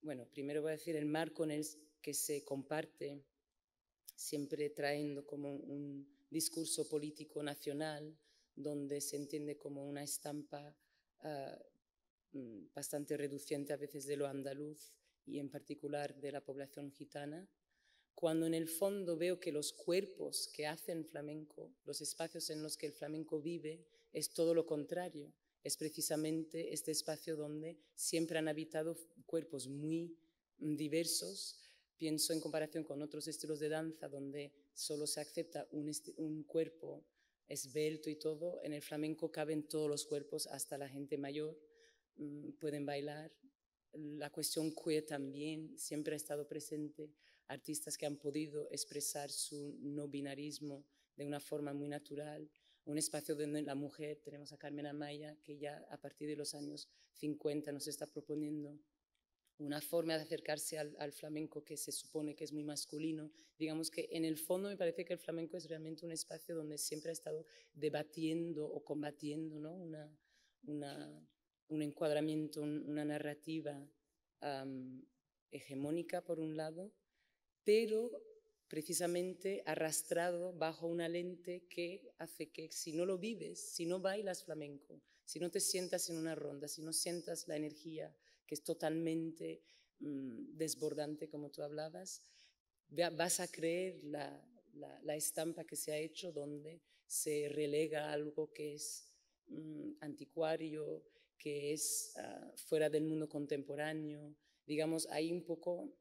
bueno, primero voy a decir el marco en el que se comparte, siempre trayendo como un discurso político nacional, donde se entiende como una estampa ah, mm, bastante reduciente a veces de lo andaluz y en particular de la población gitana, cuando en el fondo veo que los cuerpos que hacen flamenco, los espacios en los que el flamenco vive, es todo lo contrario. Es precisamente este espacio donde siempre han habitado cuerpos muy mm, diversos. Pienso en comparación con otros estilos de danza donde solo se acepta un, cuerpo esbelto y todo. En el flamenco caben todos los cuerpos, hasta la gente mayor mm, pueden bailar. La cuestión queer también siempre ha estado presente artistas que han podido expresar su no binarismo de una forma muy natural, un espacio donde la mujer, tenemos a Carmen Amaya, que ya a partir de los años 50 nos está proponiendo una forma de acercarse al, flamenco que se supone que es muy masculino. Digamos que en el fondo me parece que el flamenco es realmente un espacio donde siempre ha estado debatiendo o combatiendo una, un encuadramiento, una narrativa hegemónica por un lado pero precisamente arrastrado bajo una lente que hace que si no lo vives, si no bailas flamenco, si no te sientas en una ronda, si no sientas la energía que es totalmente mm, desbordante como tú hablabas, vas a creer la, estampa que se ha hecho donde se relega algo que es mm, anticuario, que es ah, fuera del mundo contemporáneo. Digamos, ahí un poco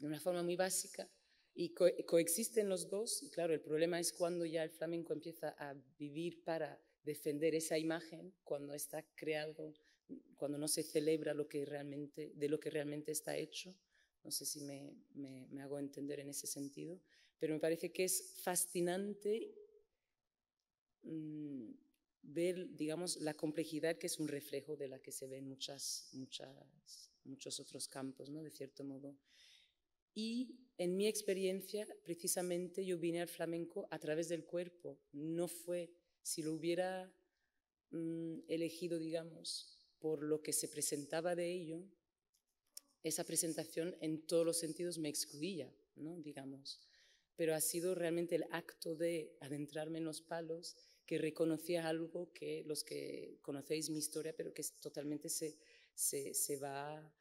de una forma muy básica y coexisten los dos y claro, el problema es cuando ya el flamenco empieza a vivir para defender esa imagen, cuando está creado, cuando no se celebra lo que realmente, de lo que realmente está hecho. No sé si me, me, hago entender en ese sentido, pero me parece que es fascinante mm, ver, digamos, la complejidad que es un reflejo de la que se ve muchas, muchas, muchos otros campos, ¿no? De cierto modo. Y en mi experiencia, precisamente yo vine al flamenco a través del cuerpo. No fue, si lo hubiera mm, elegido, digamos, por lo que se presentaba de ello, esa presentación en todos los sentidos me excluía, ¿no? digamos. Pero ha sido realmente el acto de adentrarme en los palos que reconocía algo que los que conocéis mi historia, pero que totalmente se, se, se va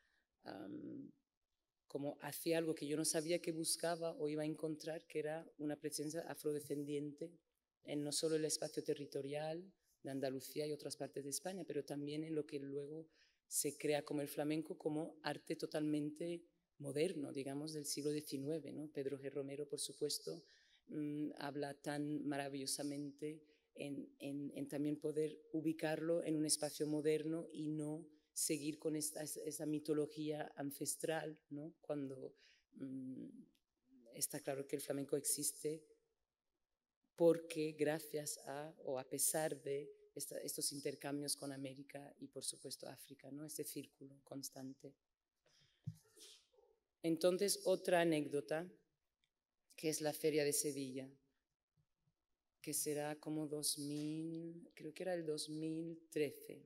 como hacía algo que yo no sabía que buscaba o iba a encontrar, que era una presencia afrodescendiente en no solo el espacio territorial de Andalucía y otras partes de España, pero también en lo que luego se crea como el flamenco como arte totalmente moderno, digamos, del siglo XIX. ¿no? Pedro G. Romero, por supuesto, mm, habla tan maravillosamente en, también poder ubicarlo en un espacio moderno y no seguir con esta, esa mitología ancestral, ¿no? Cuando mm, está claro que el flamenco existe porque gracias a o a pesar de estos intercambios con América y por supuesto África, ¿no? Este círculo constante. Entonces, otra anécdota, que es la Feria de Sevilla, que será como 2000, creo que era el 2013,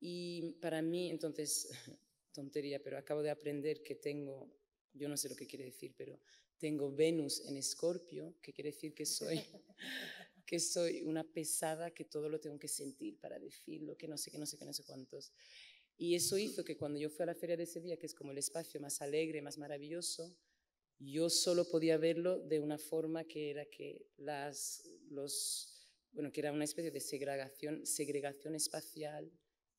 y para mí, entonces, tontería, pero acabo de aprender que tengo, yo no sé lo que quiere decir, pero tengo Venus en Escorpio, que quiere decir que soy, que soy una pesada, que todo lo tengo que sentir para decirlo, que no sé, que no sé, que no sé cuántos. Y eso hizo que cuando yo fui a la Feria de Sevilla, que es como el espacio más alegre, más maravilloso, yo solo podía verlo de una forma que era que las, los, bueno, que era una especie de segregación, segregación espacial,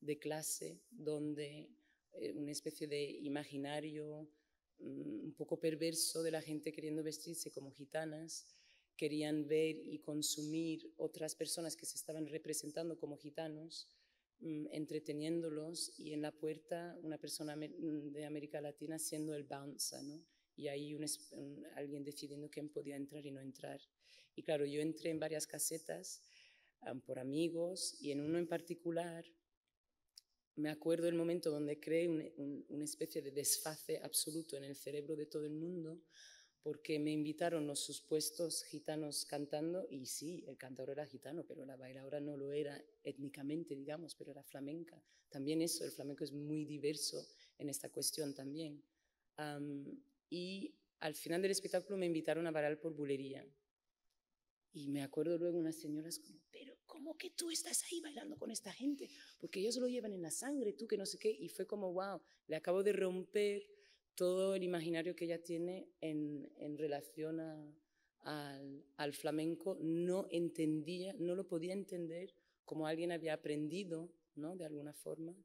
de clase donde eh, una especie de imaginario mm, un poco perverso de la gente queriendo vestirse como gitanas, querían ver y consumir otras personas que se estaban representando como gitanos, mm, entreteniéndolos y en la puerta una persona mm, de América Latina siendo el bouncer, ¿no? y ahí alguien decidiendo quién podía entrar y no entrar. Y claro, yo entré en varias casetas por amigos y en uno en particular me acuerdo el momento donde creé una especie de desfase absoluto en el cerebro de todo el mundo, porque me invitaron los supuestos gitanos cantando, y sí, el cantador era gitano, pero la bailadora no lo era étnicamente, digamos, pero era flamenca. También eso, el flamenco es muy diverso en esta cuestión también. y al final del espectáculo me invitaron a bailar por bulería. Y me acuerdo luego unas señoras como, pero ¿cómo que tú estás ahí bailando con esta gente? Porque ellos lo llevan en la sangre, tú que no sé qué. Y fue como, wow, le acabo de romper todo el imaginario que ella tiene en, en relación a, al, flamenco. No entendía, no lo podía entender como alguien había aprendido, ¿no? De alguna forma.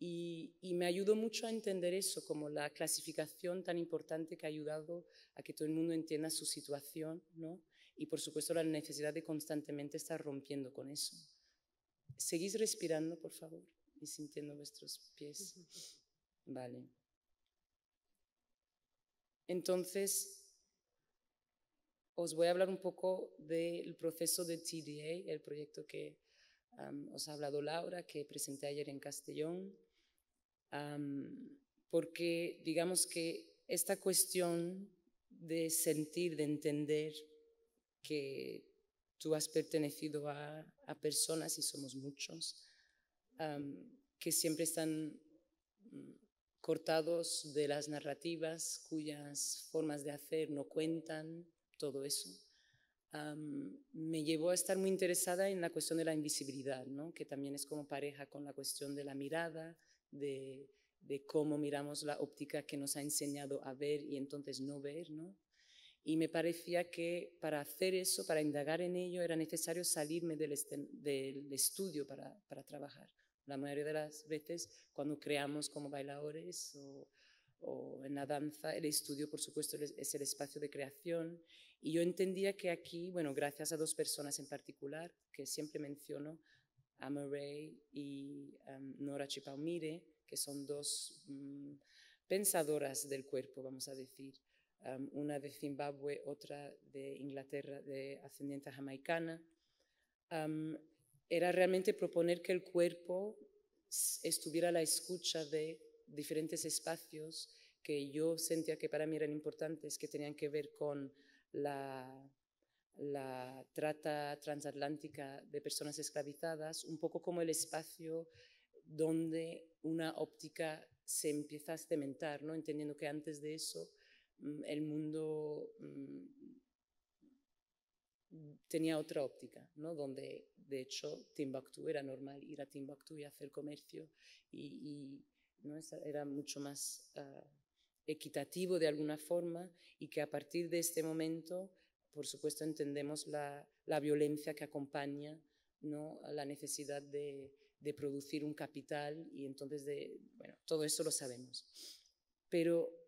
Y, y, me ayudó mucho a entender eso, como la clasificación tan importante que ha ayudado a que todo el mundo entienda su situación, ¿no? y por supuesto la necesidad de constantemente estar rompiendo con eso. Seguís respirando, por favor, y sintiendo vuestros pies. Vale. Entonces, os voy a hablar un poco del proceso de TDA, el proyecto que os ha hablado Laura, que presenté ayer en Castellón, porque digamos que esta cuestión de sentir, de entender, que tú has pertenecido a, personas, y somos muchos, que siempre están mm, cortados de las narrativas cuyas formas de hacer no cuentan, todo eso. me llevó a estar muy interesada en la cuestión de la invisibilidad, ¿no? que también es como pareja con la cuestión de la mirada, de, de cómo miramos la óptica que nos ha enseñado a ver y entonces no ver, ¿no? Y me parecía que para hacer eso, para indagar en ello, era necesario salirme del, este, estudio para, trabajar. La mayoría de las veces, cuando creamos como bailadores o, en la danza, el estudio, por supuesto, es el espacio de creación. Y yo entendía que aquí, bueno, gracias a dos personas en particular, que siempre menciono, Amarey y um, Nora Chipaumire, que son dos mm, pensadoras del cuerpo, vamos a decir, una de Zimbabue, otra de Inglaterra de ascendencia jamaicana. era realmente proponer que el cuerpo estuviera a la escucha de diferentes espacios que yo sentía que para mí eran importantes, que tenían que ver con la, la trata transatlántica de personas esclavizadas, un poco como el espacio donde una óptica se empieza a cementar, ¿no? entendiendo que antes de eso Mm, el mundo mm, tenía otra óptica, ¿no? donde de hecho Timbuktu era normal ir a Timbuktu y hacer comercio y, ¿no? era mucho más ah, equitativo de alguna forma y que a partir de este momento, por supuesto, entendemos la, violencia que acompaña ¿no? la necesidad de, producir un capital y entonces de, bueno, todo eso lo sabemos. Pero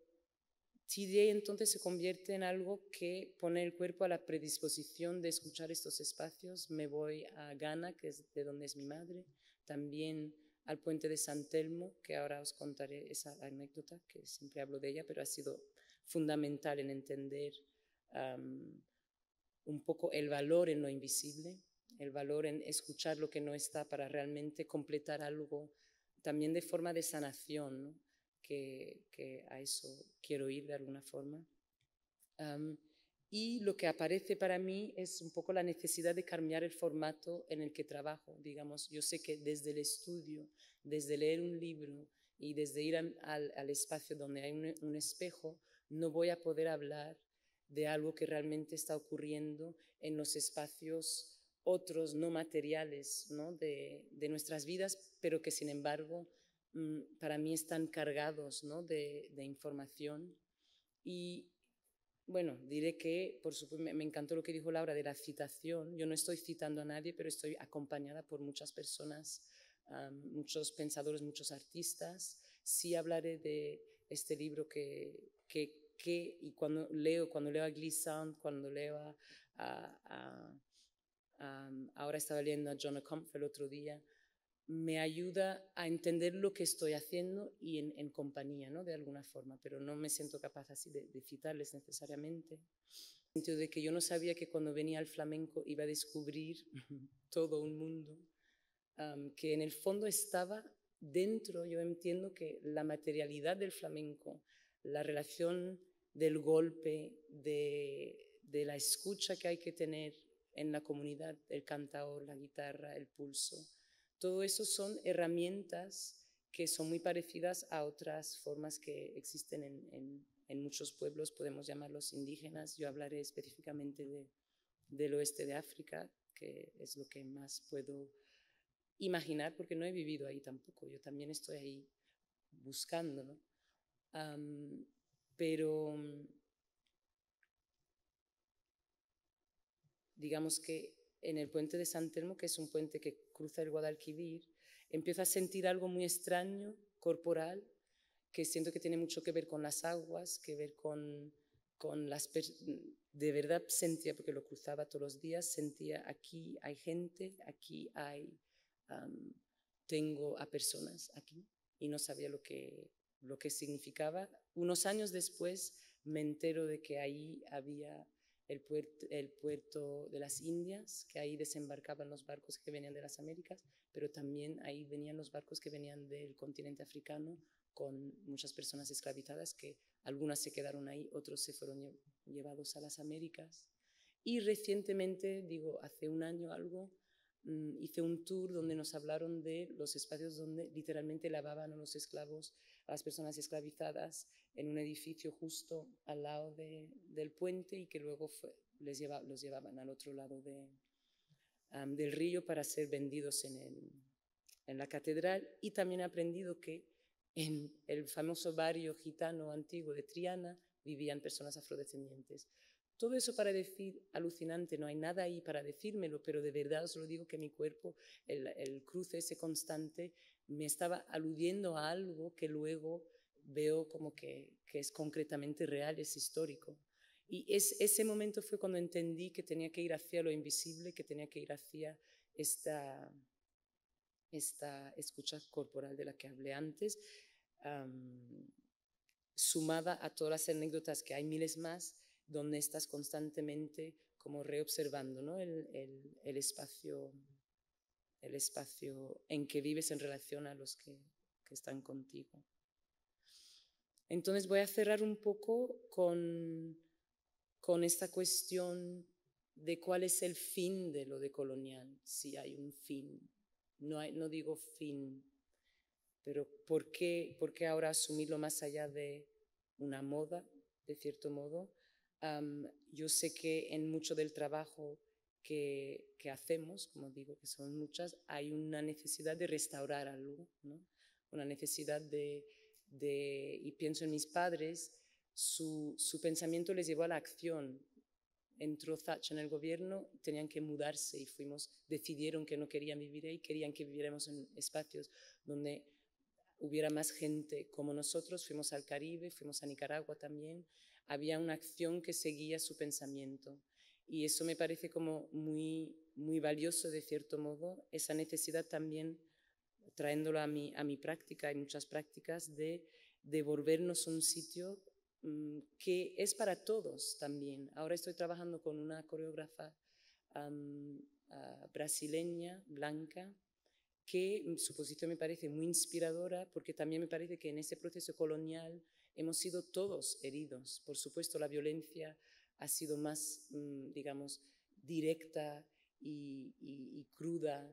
TDA entonces se convierte en algo que pone el cuerpo a la predisposición de escuchar estos espacios. Me voy a Ghana, que es de donde es mi madre, también al puente de San Telmo, que ahora os contaré esa anécdota, que siempre hablo de ella, pero ha sido fundamental en entender un poco el valor en lo invisible, el valor en escuchar lo que no está para realmente completar algo también de forma de sanación. ¿no? que, a eso quiero ir de alguna forma. y lo que aparece para mí es un poco la necesidad de cambiar el formato en el que trabajo. Digamos, yo sé que desde el estudio, desde leer un libro y desde ir al, espacio donde hay un, espejo, no voy a poder hablar de algo que realmente está ocurriendo en los espacios otros no materiales ¿no? de, nuestras vidas, pero que sin embargo Mm, para mí están cargados ¿no? de, información. Y bueno, diré que, por supuesto, me, encantó lo que dijo Laura de la citación. Yo no estoy citando a nadie, pero estoy acompañada por muchas personas, muchos pensadores, muchos artistas. Sí hablaré de este libro que, y cuando leo, cuando leo a Glissant, cuando leo a, ahora estaba leyendo a John Comf el otro día, me ayuda a entender lo que estoy haciendo y en, compañía, ¿no? De alguna forma, pero no me siento capaz así de, citarles necesariamente. sentido de que yo no sabía que cuando venía al flamenco iba a descubrir todo un mundo, que en el fondo estaba dentro, yo entiendo que la materialidad del flamenco, la relación del golpe, de, de la escucha que hay que tener en la comunidad, el cantaor, la guitarra, el pulso, todo eso son herramientas que son muy parecidas a otras formas que existen en, muchos pueblos, podemos llamarlos indígenas. Yo hablaré específicamente del oeste de África, que es lo que más puedo imaginar, porque no he vivido ahí tampoco. Yo también estoy ahí buscándolo. pero digamos que en el puente de San Telmo, que es un puente que cruza el Guadalquivir, empiezo a sentir algo muy extraño, corporal, que siento que tiene mucho que ver con las aguas, que ver con, con las... De verdad sentía, porque lo cruzaba todos los días, sentía aquí hay gente, aquí hay... tengo a personas aquí y no sabía lo que, lo que significaba. Unos años después me entero de que ahí había el puerto, el puerto de las Indias, que ahí desembarcaban los barcos que venían de las Américas, pero también ahí venían los barcos que venían del continente africano con muchas personas esclavizadas que algunas se quedaron ahí, otros se fueron llevados a las Américas. Y recientemente, digo, hace un año algo, mm, hice un tour donde nos hablaron de los espacios donde literalmente lavaban a los esclavos a las personas esclavizadas en un edificio justo al lado de, del puente y que luego les lleva, los llevaban al otro lado de, del río para ser vendidos en, el, en la catedral. Y también he aprendido que en el famoso barrio gitano antiguo de Triana vivían personas afrodescendientes. Todo eso para decir, alucinante, no hay nada ahí para decírmelo, pero de verdad os lo digo que mi cuerpo, el, el cruce ese constante me estaba aludiendo a algo que luego veo como que, es concretamente real, es histórico. Y es, ese momento fue cuando entendí que tenía que ir hacia lo invisible, que tenía que ir hacia esta, esta escucha corporal de la que hablé antes, sumada a todas las anécdotas que hay miles más, donde estás constantemente como reobservando ¿no? el espacio el espacio en que vives en relación a los que, están contigo. Entonces voy a cerrar un poco con, esta cuestión de cuál es el fin de lo decolonial, si hay un fin. No, digo fin, pero ¿por qué, ¿por ahora asumirlo más allá de una moda, de cierto modo? yo sé que en mucho del trabajo que, hacemos, como digo, que son muchas, hay una necesidad de restaurar algo, ¿no? una necesidad de, de, y pienso en mis padres, su, su pensamiento les llevó a la acción. Entró Thatcher en el gobierno, tenían que mudarse y fuimos, decidieron que no querían vivir ahí, querían que viviéramos en espacios donde hubiera más gente como nosotros, fuimos al Caribe, fuimos a Nicaragua también, había una acción que seguía su pensamiento. Y eso me parece como muy, muy valioso, de cierto modo, esa necesidad también, traéndolo a mi, a mi práctica, y muchas prácticas, de devolvernos un sitio mm, que es para todos también. Ahora estoy trabajando con una coreógrafa ah, brasileña, blanca, que mm, su posición me parece muy inspiradora porque también me parece que en ese proceso colonial hemos sido todos heridos. Por supuesto, la violencia ha sido más, mm, digamos, directa y, cruda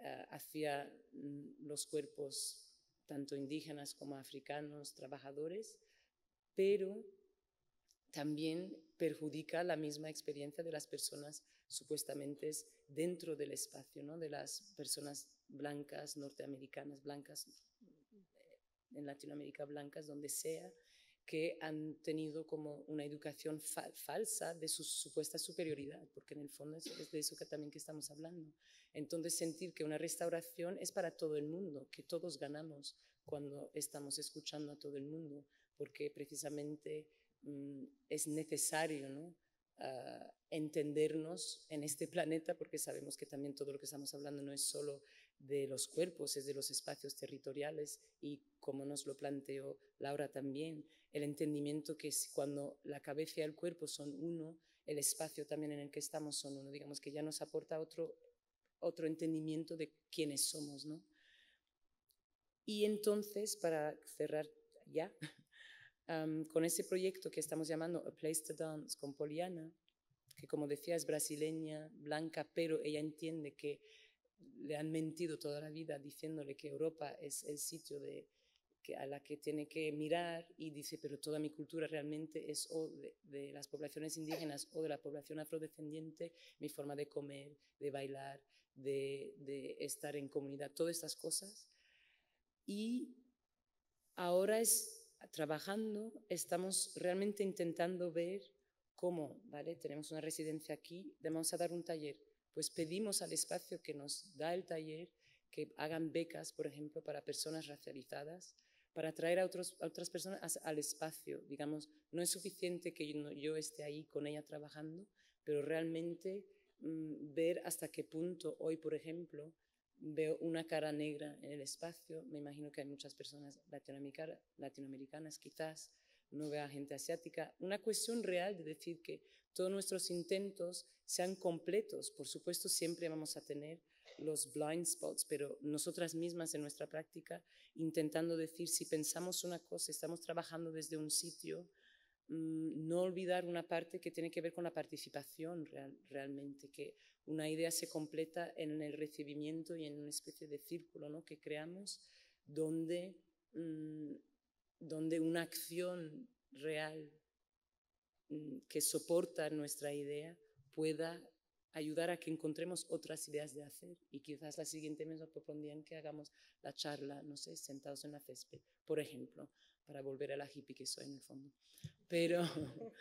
eh, hacia mm, los cuerpos tanto indígenas como africanos, trabajadores, pero también perjudica la misma experiencia de las personas supuestamente dentro del espacio, de las personas blancas, norteamericanas, blancas, eh, en Latinoamérica blancas, donde sea, que han tenido como una educación falsa de su supuesta superioridad, porque en el fondo es, de eso que también que estamos hablando. Entonces sentir que una restauración es para todo el mundo, que todos ganamos cuando estamos escuchando a todo el mundo, porque precisamente mm, es necesario ah, entendernos en este planeta, porque sabemos que también todo lo que estamos hablando no es solo de los cuerpos, es de los espacios territoriales y, como nos lo planteó Laura también, el entendimiento que es cuando la cabeza y el cuerpo son uno, el espacio también en el que estamos son uno, digamos que ya nos aporta otro, otro entendimiento de quiénes somos, ¿no? Y entonces, para cerrar ya, con ese proyecto que estamos llamando A Place to Dance con Poliana, que como decía es brasileña, blanca, pero ella entiende que le han mentido toda la vida diciéndole que Europa es el sitio de, a la que tiene que mirar y dice, pero toda mi cultura realmente es o de, las poblaciones indígenas o de la población afrodescendiente, mi forma de comer, de bailar, de, estar en comunidad, todas estas cosas. Y ahora es, trabajando, estamos realmente intentando ver cómo, ¿vale? Tenemos una residencia aquí, vamos a dar un taller pues pedimos al espacio que nos da el taller que hagan becas, por ejemplo, para personas racializadas, para atraer a, otras personas al espacio. Digamos, no es suficiente que yo, esté ahí con ella trabajando, pero realmente mm, ver hasta qué punto hoy, por ejemplo, veo una cara negra en el espacio. Me imagino que hay muchas personas latinoamericanas, latinoamericanas quizás, no vea gente asiática. Una cuestión real de decir que todos nuestros intentos sean completos. Por supuesto, siempre vamos a tener los blind spots, pero nosotras mismas en nuestra práctica, intentando decir, si pensamos una cosa, estamos trabajando desde un sitio, mm, no olvidar una parte que tiene que ver con la participación realmente, que una idea se completa en el recibimiento y en una especie de círculo ¿no? que creamos donde, mm, donde una acción real Mm, que soporta nuestra idea pueda ayudar a que encontremos otras ideas de hacer. Y quizás la siguiente mes nos propondrían que hagamos la charla, no sé, sentados en la césped, por ejemplo, para volver a la hippie que soy en el fondo. Pero,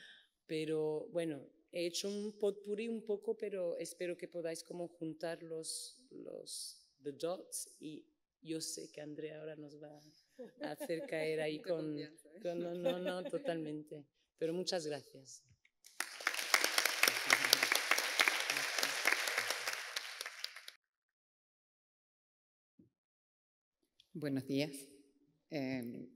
pero bueno, he hecho un potpourri un poco, pero espero que podáis como juntar los, los the dots y yo sé que Andrea ahora nos va a hacer caer ahí con... ¿eh? con no, no, no, totalmente. Pero muchas gracias. Buenos días. Em,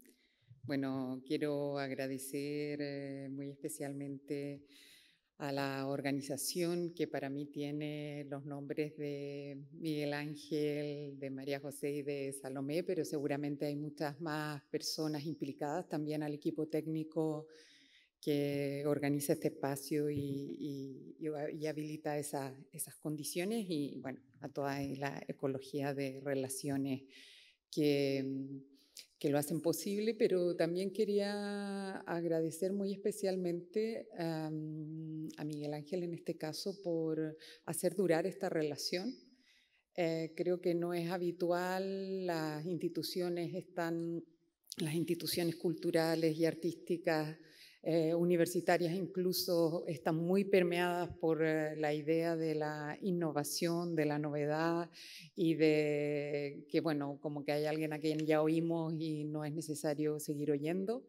bueno, quiero agradecer eh, muy especialmente a la organización que para mí tiene los nombres de Miguel Ángel, de María José y de Salomé, pero seguramente hay muchas más personas implicadas, también al equipo técnico que organiza este espacio y, habilita esas condiciones y bueno, a toda la ecología de relaciones que, mm, que, lo hacen posible, pero también quería agradecer muy especialmente a mm, Miguel Ángel en este caso por hacer durar esta relación. Eh, creo que no es habitual, las instituciones están, las instituciones culturales y artísticas eh, universitarias incluso están muy permeadas por eh, la idea de la innovación, de la novedad y de que, bueno, como que hay alguien a quien ya oímos y no es necesario seguir oyendo.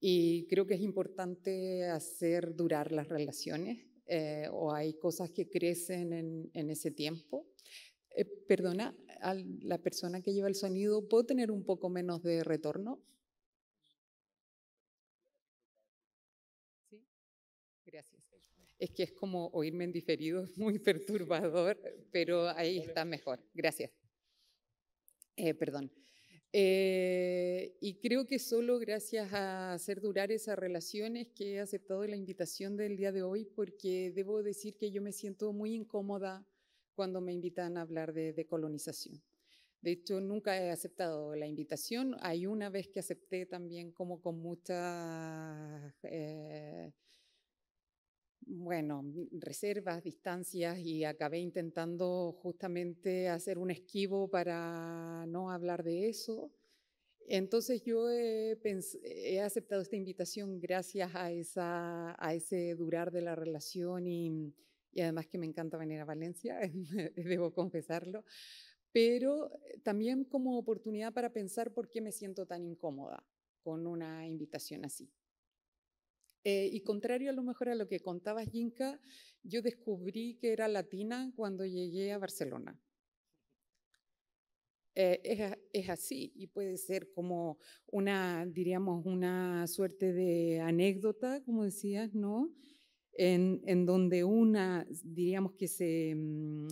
Y creo que es importante hacer durar las relaciones eh, o hay cosas que crecen en, ese tiempo. perdona, a la persona que lleva el sonido, ¿puedo tener un poco menos de retorno? es que es como oírme en diferido, es muy perturbador, pero ahí está mejor. Gracias. Eh, perdón. Eh, y creo que solo gracias a hacer durar esas relaciones que he aceptado la invitación del día de hoy, porque debo decir que yo me siento muy incómoda cuando me invitan a hablar de, colonización. De hecho, nunca he aceptado la invitación. Hay una vez que acepté también como con mucha eh, bueno, reservas, distancias y acabé intentando justamente hacer un esquivo para no hablar de eso. Entonces yo he, aceptado esta invitación gracias a, a ese durar de la relación y, y además que me encanta venir a Valencia, debo confesarlo, pero eh, también como oportunidad para pensar por qué me siento tan incómoda con una invitación así. Eh, y contrario a lo mejor a lo que contabas, Yinka, yo descubrí que era latina cuando llegué a Barcelona. Eh, es, así y puede ser como una, diríamos, una suerte de anécdota, como decías, ¿no? En, en donde una, diríamos que se... Mm,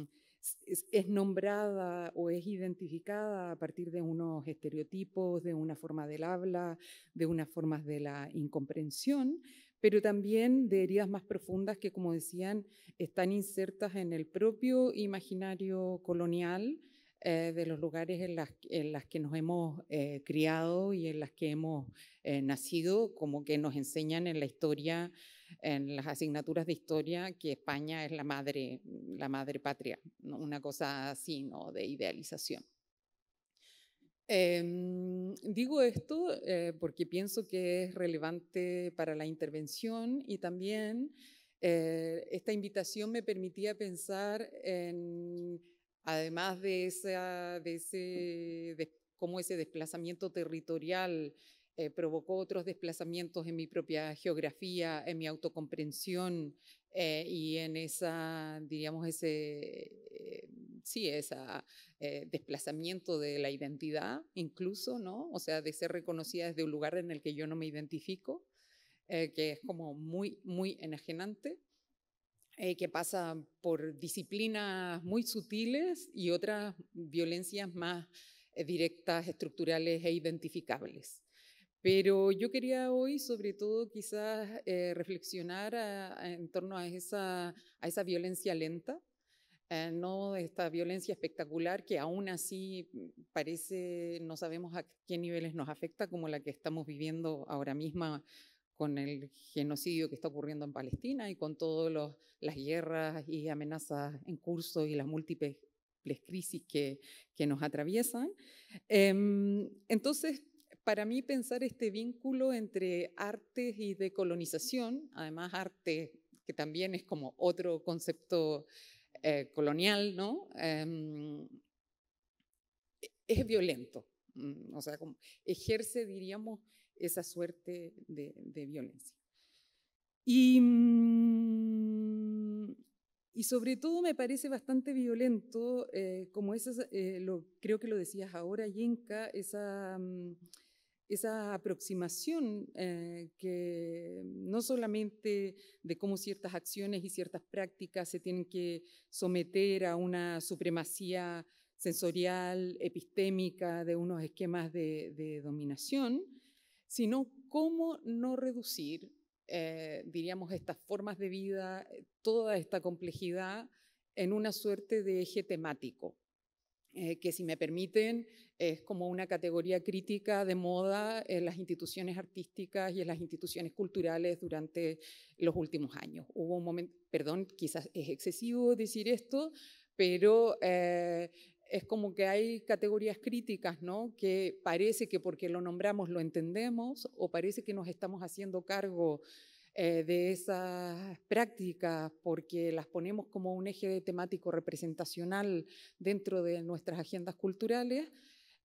es, nombrada o es identificada a partir de unos estereotipos, de una forma del habla, de unas formas de la incomprensión, pero también de heridas más profundas que, como decían, están insertas en el propio imaginario colonial eh, de los lugares en las, que nos hemos eh, criado y en las que hemos eh, nacido, como que nos enseñan en la historia en las asignaturas de historia que España es la madre, la madre patria, una cosa así, De idealización. Em, digo esto eh, porque pienso que es relevante para la intervención y también eh, esta invitación me permitía pensar en, además de, esa, ese, de cómo ese desplazamiento territorial eh, provocó otros desplazamientos en mi propia geografía, en mi autocomprensión eh, y en esa, diríamos, ese, sí, ese eh, desplazamiento de la identidad incluso, ¿no? O sea, de ser reconocida desde un lugar en el que yo no me identifico, que es como muy, muy enajenante. que pasa por disciplinas muy sutiles y otras violencias más directas, estructurales e identificables. Pero yo quería hoy, sobre todo, quizás eh, reflexionar en torno a esa, a esa violencia lenta, eh, no esta violencia espectacular que aún así mm, parece, no sabemos a qué niveles nos afecta, como la que estamos viviendo ahora misma con el genocidio que está ocurriendo en Palestina y con todas las guerras y amenazas en curso y las múltiples crisis que, que nos atraviesan. Em, entonces, para mí pensar este vínculo entre artes y decolonización, además arte que también es como otro concepto eh, colonial, ¿no? Em, es violento, mm, o sea, ejerce, diríamos, esa suerte de, violencia. Mm, y, sobre todo me parece bastante violento, eh, como eh, creo que lo decías ahora, Yenka, esa... Mm, esa aproximación eh, que no solamente de cómo ciertas acciones y ciertas prácticas se tienen que someter a una supremacía sensorial, epistémica, de unos esquemas de, dominación, sino cómo no reducir, eh, diríamos, estas formas de vida, eh, toda esta complejidad en una suerte de eje temático. Eh, que si me permiten, es como una categoría crítica de moda en las instituciones artísticas y en las instituciones culturales durante los últimos años. Hubo un momento, perdón, quizás es excesivo decir esto, pero eh, es como que hay categorías críticas, ¿no? Que parece que porque lo nombramos lo entendemos o parece que nos estamos haciendo cargo eh, de esas prácticas porque las ponemos como un eje temático representacional dentro de nuestras agendas culturales,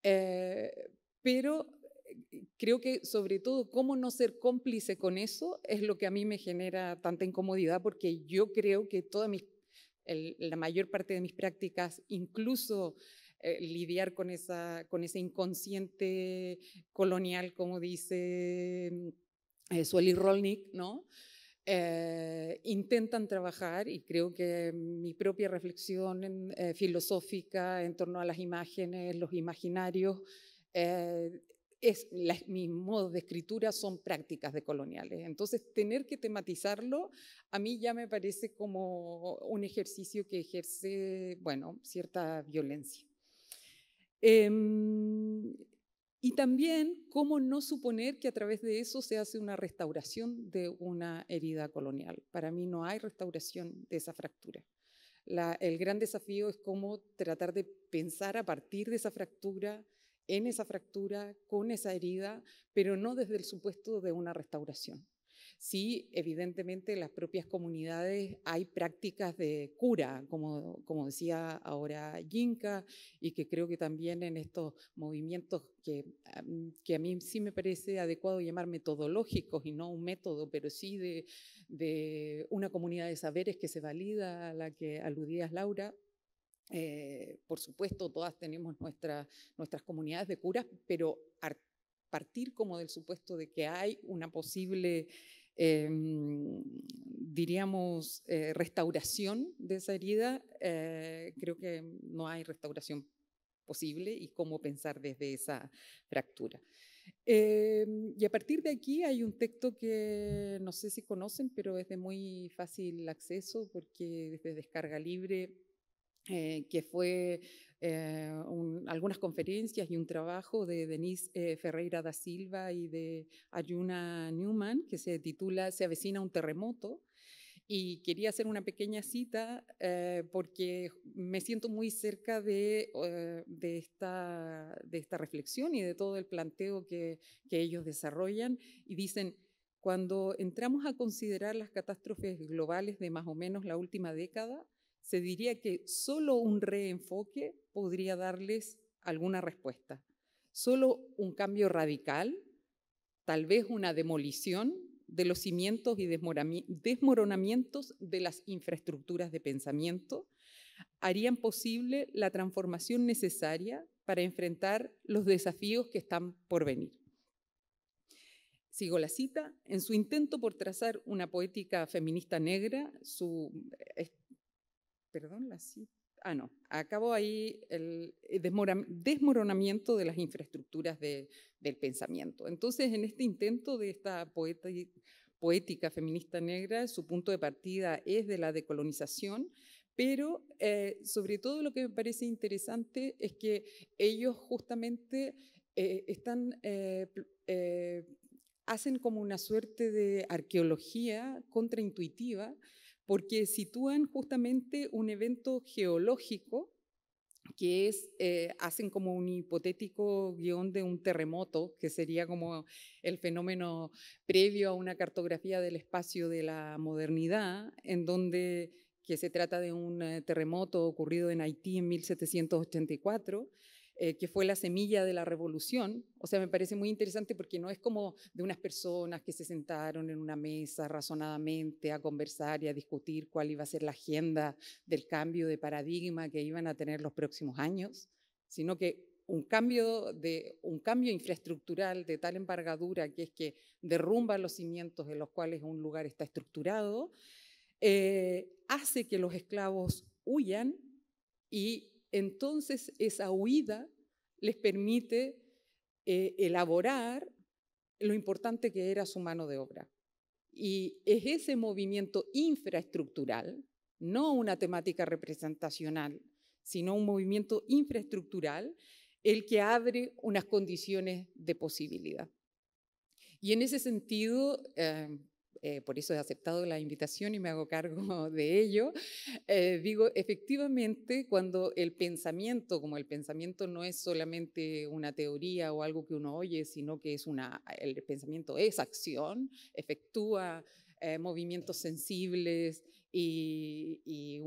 eh, pero eh, creo que sobre todo cómo no ser cómplice con eso es lo que a mí me genera tanta incomodidad porque yo creo que toda la mayor parte de mis prácticas, incluso lidiar con, esa, con ese inconsciente colonial, como dice eh, Sueli Rolnik, ¿no? Eh, intentan trabajar y creo que mi propia reflexión eh, filosófica en torno a las imágenes, los imaginarios, eh, es, mis modos de escritura son prácticas de coloniales. Entonces, tener que tematizarlo a mí ya me parece como un ejercicio que ejerce, bueno, cierta violencia. Em, y también cómo no suponer que a través de eso se hace una restauración de una herida colonial. Para mí no hay restauración de esa fractura. el gran desafío es cómo tratar de pensar a partir de esa fractura, en esa fractura, con esa herida, pero no desde el supuesto de una restauración. Sí, evidentemente las propias comunidades hay prácticas de cura, como, decía ahora Yinka, y que creo que también en estos movimientos que, ah, mm, que a mí sí me parece adecuado llamar metodológicos y no un método, pero sí de, una comunidad de saberes que se valida, a la que aludías Laura, eh, por supuesto, todas tenemos nuestras comunidades de curas, pero partir como del supuesto de que hay una posible Em, diríamos, eh, restauración de esa herida, eh, creo que no hay restauración posible y cómo pensar desde esa fractura. Em, y a partir de aquí hay un texto que no sé si conocen, pero es de muy fácil acceso porque desde descarga libre eh, que fue eh, algunas conferencias y un trabajo de Denise eh, Ferreira da Silva y de Ayuna Newman que se titula Se avecina un terremoto. Y quería hacer una pequeña cita eh, porque me siento muy cerca de, de, esta, de esta reflexión y de todo el planteo que, que ellos desarrollan. Y dicen, cuando entramos a considerar las catástrofes globales de más o menos la última década, se diría que solo un reenfoque podría darles alguna respuesta. Solo un cambio radical, tal vez una demolición de los cimientos y desmoronamientos de las infraestructuras de pensamiento, harían posible la transformación necesaria para enfrentar los desafíos que están por venir. Sigo la cita. En su intento por trazar una poética feminista negra, su, eh, perdón, la Ah, no, acabó ahí el eh, desmoronamiento de las infraestructuras del pensamiento. Entonces, en este intento de esta poética feminista negra, su punto de partida es de la decolonización, pero eh, sobre todo lo que me parece interesante es que ellos justamente eh, hacen como una suerte de arqueología contraintuitiva porque sitúan justamente un evento geológico que es, eh, hacen como un hipotético guión de un terremoto, que sería como el fenómeno previo a una cartografía del espacio de la modernidad, en donde que se trata de un eh, terremoto ocurrido en Haití en 1784 eh, que fue la semilla de la revolución. O sea, me parece muy interesante porque no es como de unas personas que se sentaron en una mesa razonadamente a conversar y a discutir cuál iba a ser la agenda del cambio de paradigma que iban a tener los próximos años, sino que un cambio, de, un cambio infraestructural de tal embargadura que es que derrumba los cimientos de los cuales un lugar está estructurado, eh, hace que los esclavos huyan y entonces esa huida les permite eh, elaborar lo importante que era su mano de obra. Y es ese movimiento infraestructural, no una temática representacional, sino un movimiento infraestructural, el que abre unas condiciones de posibilidad. Y en ese sentido, eh, eh, por eso he aceptado la invitación y me hago cargo de ello, eh, digo, efectivamente, cuando el pensamiento, como el pensamiento no es solamente una teoría o algo que uno oye, sino que es una, el pensamiento es acción, efectúa eh, movimientos sensibles y, y,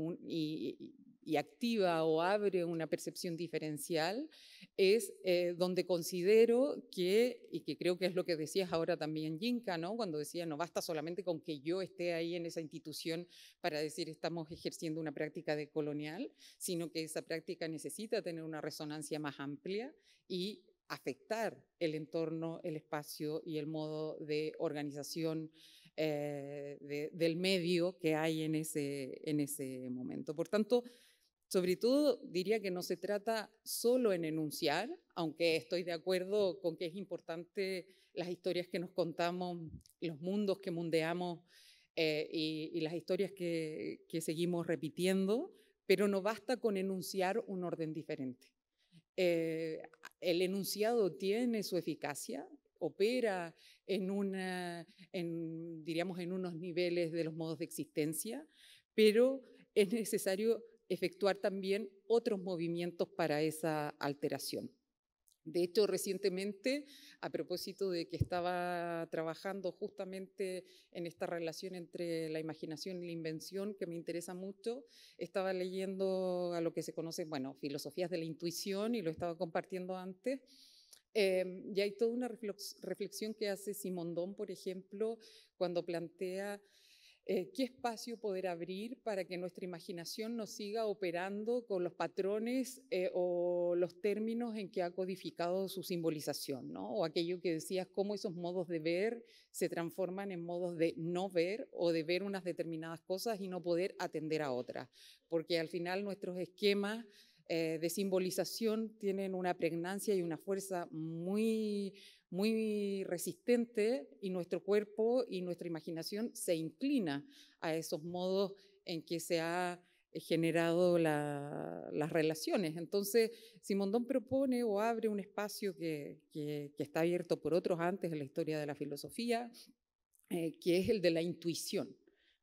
y activa o abre una percepción diferencial es eh, donde considero que, y que creo que es lo que decías ahora también, Yinka, ¿no? cuando decía, no basta solamente con que yo esté ahí en esa institución para decir estamos ejerciendo una práctica de colonial, sino que esa práctica necesita tener una resonancia más amplia y afectar el entorno, el espacio y el modo de organización eh, del medio que hay en ese, en ese momento. Por tanto, sobre todo, diría que no se trata solo en enunciar, aunque estoy de acuerdo con que es importante las historias que nos contamos, los mundos que mundeamos eh, y, las historias que, seguimos repitiendo, pero no basta con enunciar un orden diferente. Eh, el enunciado tiene su eficacia, opera en, en unos niveles de los modos de existencia, pero es necesario efectuar también otros movimientos para esa alteración. De hecho, recientemente, a propósito de que estaba trabajando justamente en esta relación entre la imaginación y la invención, que me interesa mucho, estaba leyendo a lo que se conoce, bueno, filosofías de la intuición, y lo estaba compartiendo antes, eh, y hay toda una reflexión que hace Simondón, por ejemplo, cuando plantea eh, qué espacio poder abrir para que nuestra imaginación nos siga operando con los patrones eh, o los términos en que ha codificado su simbolización, ¿no? O aquello que decías, cómo esos modos de ver se transforman en modos de no ver o de ver unas determinadas cosas y no poder atender a otras, porque al final nuestros esquemas eh, de simbolización tienen una pregnancia y una fuerza muy muy resistente y nuestro cuerpo y nuestra imaginación se inclina a esos modos en que se ha eh, generado las relaciones. Entonces, Simondón propone o abre un espacio que, está abierto por otros antes en la historia de la filosofía, eh, que es el de la intuición.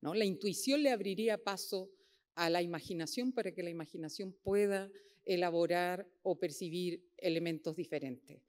La intuición le abriría paso a la imaginación para que la imaginación pueda elaborar o percibir elementos diferentes.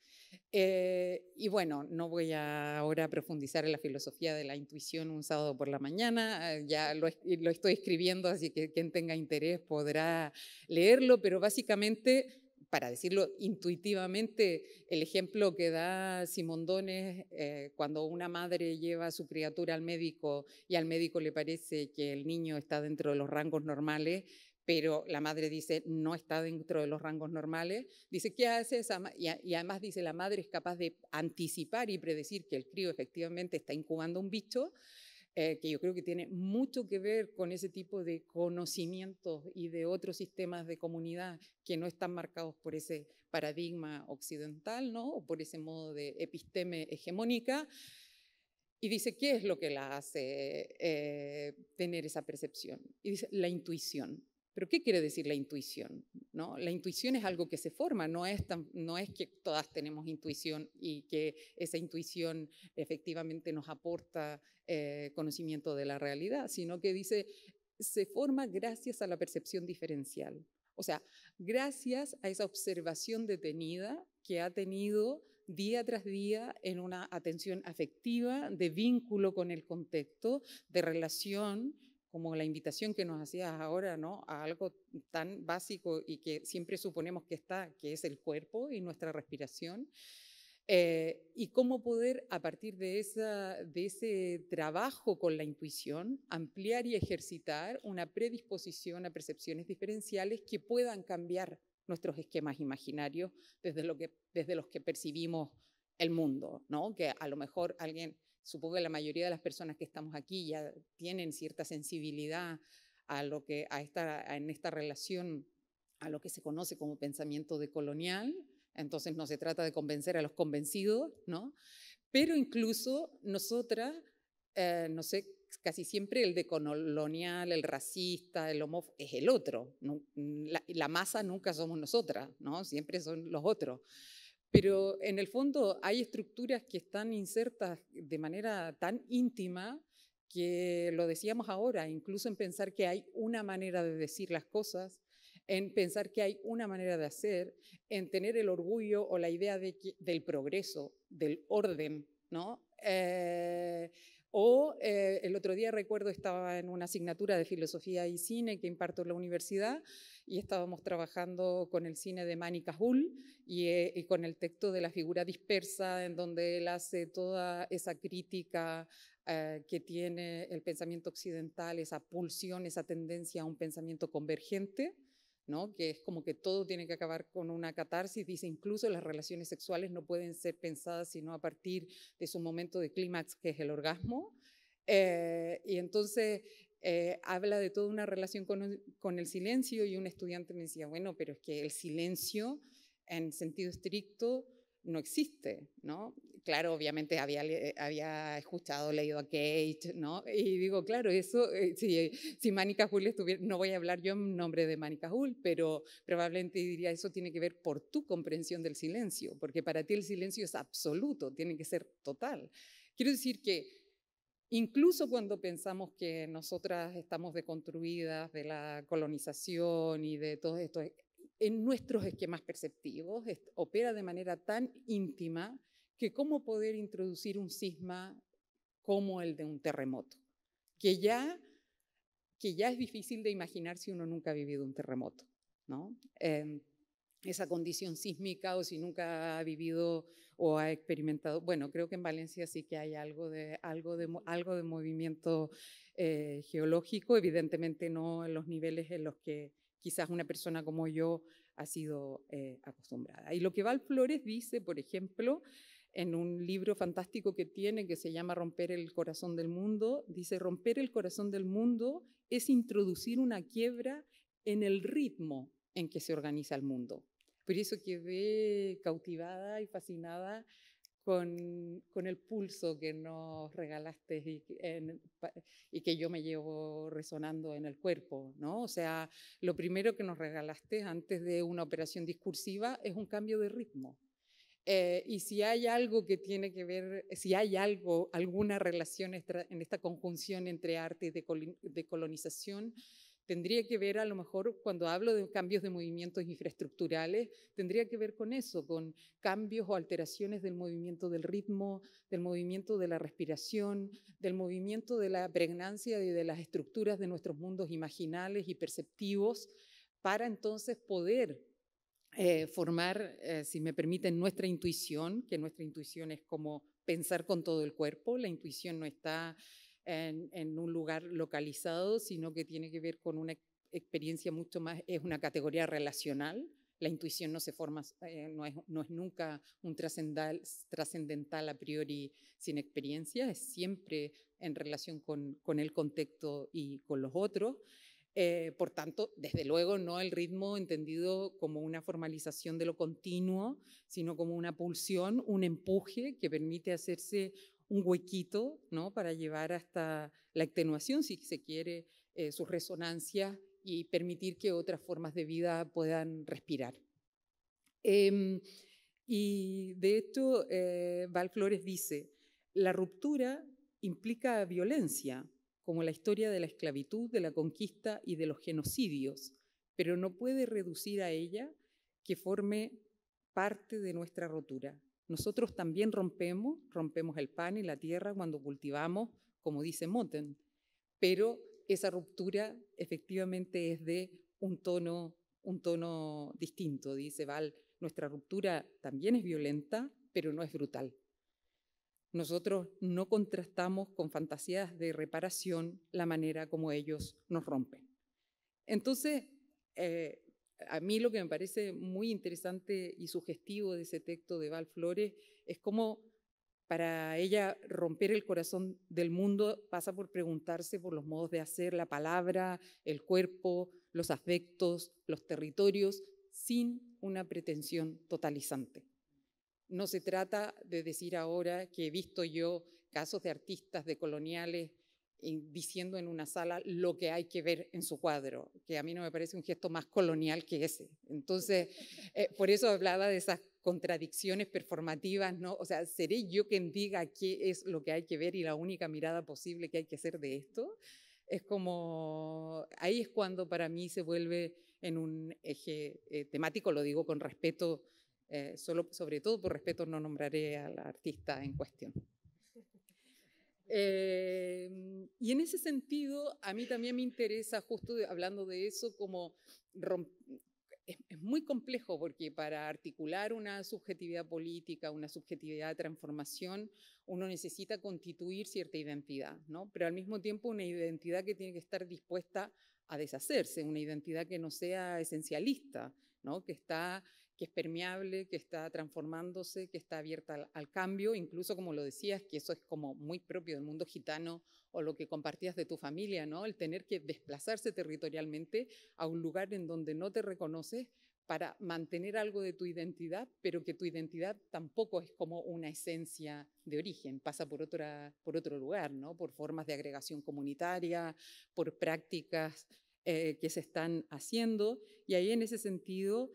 Eh, y bueno, no voy a ahora profundizar en la filosofía de la intuición un sábado por la mañana, eh, ya lo, estoy escribiendo, así que quien tenga interés podrá leerlo, pero básicamente para decirlo intuitivamente, el ejemplo que da Simondones eh, cuando una madre lleva a su criatura al médico y al médico le parece que el niño está dentro de los rangos normales, pero la madre dice, no está dentro de los rangos normales. Dice, ¿qué hace esa y, y, además dice, la madre es capaz de anticipar y predecir que el crío efectivamente está incubando un bicho, eh, que yo creo que tiene mucho que ver con ese tipo de conocimientos y de otros sistemas de comunidad que no están marcados por ese paradigma occidental, ¿no? O por ese modo de episteme hegemónica. Y dice, ¿qué es lo que la hace eh, tener esa percepción? Y dice, la intuición pero ¿qué quiere decir la intuición? ¿No? La intuición es algo que se forma, no es, no es que todas tenemos intuición y que esa intuición efectivamente nos aporta eh, conocimiento de la realidad, sino que dice, se forma gracias a la percepción diferencial. O sea, gracias a esa observación detenida que ha tenido día tras día en una atención afectiva, de vínculo con el contexto, de relación como la invitación que nos hacías ahora, ¿no? A algo tan básico y que siempre suponemos que está, que es el cuerpo y nuestra respiración. Eh, y cómo poder, a partir de, esa, de ese trabajo con la intuición, ampliar y ejercitar una predisposición a percepciones diferenciales que puedan cambiar nuestros esquemas imaginarios desde, lo que, desde los que percibimos el mundo, ¿no? Que a lo mejor alguien Supongo que la mayoría de las personas que estamos aquí ya tienen cierta sensibilidad a lo que a esta, en esta relación a lo que se conoce como pensamiento decolonial. Entonces no se trata de convencer a los convencidos, ¿no? Pero incluso nosotras, eh, no sé, casi siempre el decolonial, el racista, el homófobo, es el otro. la, la, masa nunca somos nosotras, ¿no? Siempre son los otros. Pero en el fondo hay estructuras que están insertas de manera tan íntima que lo decíamos ahora, incluso en pensar que hay una manera de decir las cosas, en pensar que hay una manera de hacer, en tener el orgullo o la idea del progreso, del orden, ¿no? Eh, o eh, el otro día recuerdo estaba en una asignatura de filosofía y cine que imparto en la universidad y estábamos trabajando con el cine de Mani Cajul eh, y, con el texto de la figura dispersa, en donde él hace toda esa crítica eh, que tiene el pensamiento occidental, esa pulsión, esa tendencia a un pensamiento convergente. ¿no? que es como que todo tiene que acabar con una catarsis, dice incluso las relaciones sexuales no pueden ser pensadas sino a partir de su momento de clímax, que es el orgasmo, eh, y entonces eh, habla de toda una relación con, el silencio y un estudiante me decía, bueno, pero es que el silencio en sentido estricto no existe, ¿no? Claro, obviamente había, había escuchado, leído a Cage, ¿no? Y digo, claro, eso, eh, si, si Manica estuviera, no voy a hablar yo en nombre de Manica Hull, pero probablemente diría, eso tiene que ver por tu comprensión del silencio, porque para ti el silencio es absoluto, tiene que ser total. Quiero decir que Incluso cuando pensamos que nosotras estamos deconstruidas de la colonización y de todo esto, eh, en nuestros esquemas perceptivos opera de manera tan íntima que cómo poder introducir un sisma como el de un terremoto, que ya, que ya es difícil de imaginar si uno nunca ha vivido un terremoto, ¿no? esa condición sísmica o si nunca ha vivido o ha experimentado, bueno, creo que en Valencia sí que hay algo de, algo algo de movimiento eh, geológico, evidentemente no en los niveles en los que quizás una persona como yo ha sido eh, acostumbrada. Y lo que Val Flores dice, por ejemplo, en un libro fantástico que tiene que se llama Romper el corazón del mundo, dice, romper el corazón del mundo es introducir una quiebra en el ritmo en que se organiza el mundo. Por eso quedé cautivada y fascinada con, el pulso que nos regalaste y, que yo me llevo resonando en el cuerpo, ¿no? O sea, lo primero que nos regalaste antes de una operación discursiva es un cambio de ritmo. Eh, y si hay algo que tiene que ver, si hay algo, alguna relación en esta conjunción entre arte y decolonización, tendría que ver a lo mejor cuando hablo de cambios de movimientos infraestructurales, tendría que ver con eso, con cambios o alteraciones del movimiento del ritmo, del movimiento de la respiración, del movimiento de la pregnancia y de las estructuras de nuestros mundos imaginales y perceptivos, para entonces poder eh, formar, eh, si me permiten, nuestra intuición, que nuestra intuición es como pensar con todo el cuerpo, la intuición no está en, un lugar localizado, sino que tiene que ver con una experiencia mucho más, es una categoría relacional. La intuición no se forma, eh, no, es, nunca un trascendental a priori sin experiencia, es siempre en relación con, el contexto y con los otros. Eh, por tanto, desde luego, no el ritmo entendido como una formalización de lo continuo, sino como una pulsión, un empuje que permite hacerse un huequito ¿no? para llevar hasta la extenuación, si se quiere, eh, sus resonancias y permitir que otras formas de vida puedan respirar. Em, y de hecho, eh, Val Flores dice, la ruptura implica violencia, como la historia de la esclavitud, de la conquista y de los genocidios, pero no puede reducir a ella que forme parte de nuestra rotura. Nosotros también rompemos, rompemos el pan y la tierra cuando cultivamos, como dice Moten, pero esa ruptura efectivamente es de un tono, un tono distinto, dice Val. Nuestra ruptura también es violenta, pero no es brutal. Nosotros no contrastamos con fantasías de reparación la manera como ellos nos rompen. Entonces, eh, a mí lo que me parece muy interesante y sugestivo de ese texto de Val Flores es cómo para ella romper el corazón del mundo pasa por preguntarse por los modos de hacer, la palabra, el cuerpo, los afectos, los territorios, sin una pretensión totalizante. No se trata de decir ahora que he visto yo casos de artistas, de coloniales, diciendo en una sala lo que hay que ver en su cuadro, que a mí no me parece un gesto más colonial que ese. Entonces, eh, por eso hablaba de esas contradicciones performativas, ¿no? O sea, ¿seré yo quien diga qué es lo que hay que ver y la única mirada posible que hay que hacer de esto? Es como, ahí es cuando para mí se vuelve en un eje eh, temático, lo digo con respeto, eh, solo, sobre todo por respeto no nombraré al artista en cuestión. Em, y en ese sentido, a mí también me interesa, justo hablando de eso, como es, muy complejo porque para articular una subjetividad política, una subjetividad de transformación, uno necesita constituir cierta identidad, ¿no? Pero al mismo tiempo una identidad que tiene que estar dispuesta a deshacerse, una identidad que no sea esencialista, ¿no? Que está que es permeable, que está transformándose, que está abierta al, cambio, incluso como lo decías, que eso es como muy propio del mundo gitano o lo que compartías de tu familia, ¿no? El tener que desplazarse territorialmente a un lugar en donde no te reconoces para mantener algo de tu identidad, pero que tu identidad tampoco es como una esencia de origen, pasa por, otra, por otro lugar, ¿no? Por formas de agregación comunitaria, por prácticas eh, que se están haciendo, y ahí en ese sentido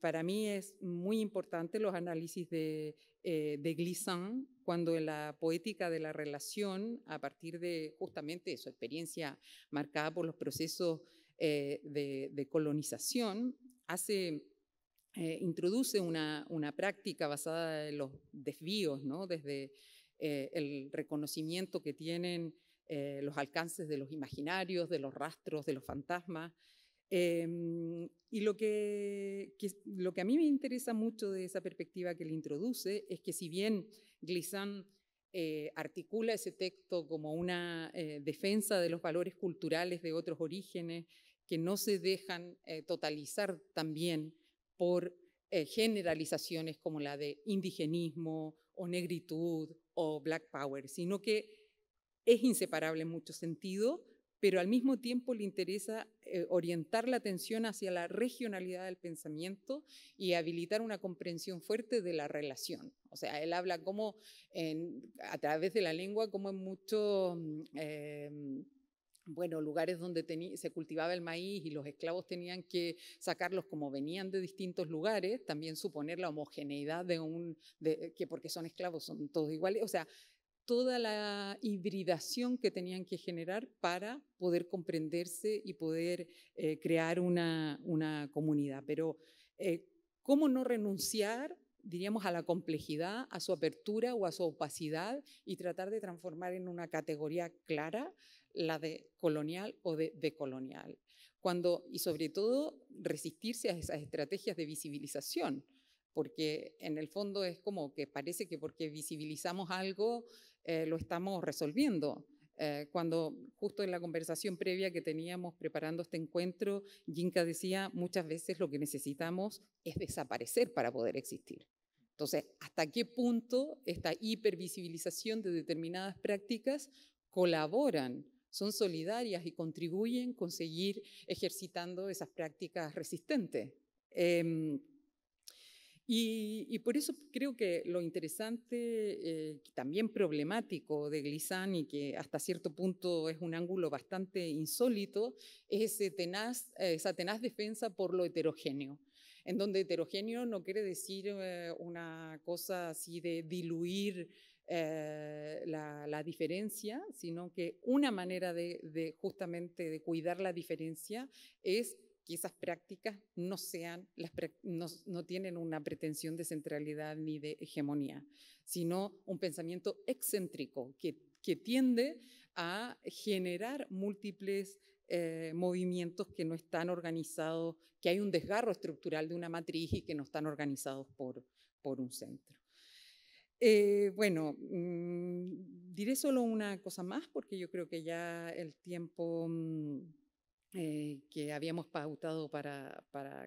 para mí es muy importante los análisis eh, de, Glissant, cuando en la poética de la relación, a partir de justamente su experiencia marcada por los procesos eh, de, colonización, hace, eh, introduce una, práctica basada en los desvíos, desde el reconocimiento que tienen los alcances de los imaginarios, de los rastros, de los fantasmas, Em, y lo que, lo que a mí me interesa mucho de esa perspectiva que le introduce es que si bien Glissant eh, articula ese texto como una eh, defensa de los valores culturales de otros orígenes que no se dejan eh, totalizar también por generalizaciones como la de indigenismo o negritud o black power, sino que es inseparable en muchos sentidos, pero al mismo tiempo le interesa eh, orientar la atención hacia la regionalidad del pensamiento y habilitar una comprensión fuerte de la relación. O sea, él habla como a través de la lengua, como en muchos... Mm, em, bueno, lugares donde se cultivaba el maíz y los esclavos tenían que sacarlos como venían de distintos lugares, también suponer la homogeneidad de un, de, que porque son esclavos son todos iguales, o sea, toda la hibridación que tenían que generar para poder comprenderse y poder eh, crear una, comunidad. Pero, eh, ¿cómo no renunciar, diríamos, a la complejidad, a su apertura o a su opacidad y tratar de transformar en una categoría clara la de colonial o de decolonial? Cuando, y sobre todo, resistirse a esas estrategias de visibilización porque en el fondo es como que parece que porque visibilizamos algo eh, lo estamos resolviendo. Eh, cuando justo en la conversación previa que teníamos preparando este encuentro, Ginka decía, muchas veces lo que necesitamos es desaparecer para poder existir. Entonces, ¿hasta qué punto esta hipervisibilización de determinadas prácticas colaboran, son solidarias y contribuyen con seguir ejercitando esas prácticas resistentes? Em, y, por eso creo que lo interesante, eh, también problemático de Glissani, y que hasta cierto punto es un ángulo bastante insólito, es ese eh, tenaz, eh, esa tenaz defensa por lo heterogéneo, en donde heterogéneo no quiere decir eh, una cosa así de diluir la, diferencia, sino que una manera de, de justamente de cuidar la diferencia es que esas prácticas no, sean las, no, tienen una pretensión de centralidad ni de hegemonía, sino un pensamiento excéntrico que, que tiende a generar múltiples eh, movimientos que no están organizados, que hay un desgarro estructural de una matriz y que no están organizados por, por un centro. Eh, bueno, mm, diré solo una cosa más porque yo creo que ya el tiempo... Mm, eh, que habíamos pautado para,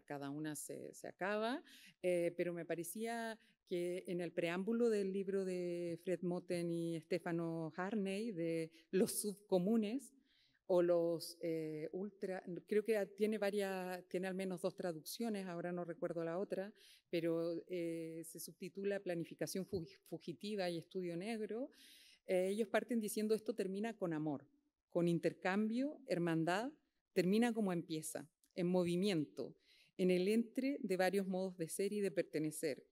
cada una se, acaba, eh, pero me parecía que en el preámbulo del libro de Fred Moten y Stefano Harney de los subcomunes o los eh, ultra, creo que tiene varias, tiene al menos dos traducciones, ahora no recuerdo la otra, pero se subtitula Planificación Fugitiva y Estudio Negro. ellos parten diciendo esto termina con amor, con intercambio, hermandad Termina como empieza, en movimiento, en el entre de varios modos de ser y de pertenecer.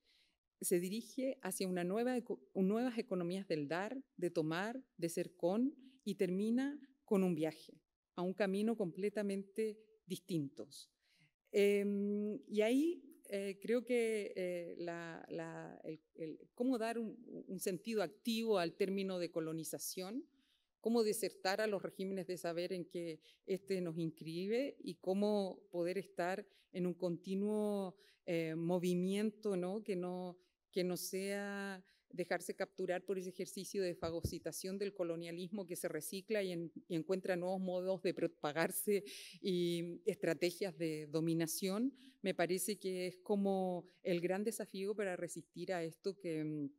Se dirige hacia una nueva, nuevas economías del dar, de tomar, de ser con, y termina con un viaje, a un camino completamente distintos. Em, y ahí eh, creo que eh, cómo dar un, sentido activo al término de colonización cómo desertar a los regímenes de saber en que este nos inscribe y cómo poder estar en un continuo eh, movimiento ¿no? Que, no, que no sea dejarse capturar por ese ejercicio de fagocitación del colonialismo que se recicla y encuentra nuevos modos de propagarse y estrategias de dominación, me parece que es como el gran desafío para resistir a esto que mm,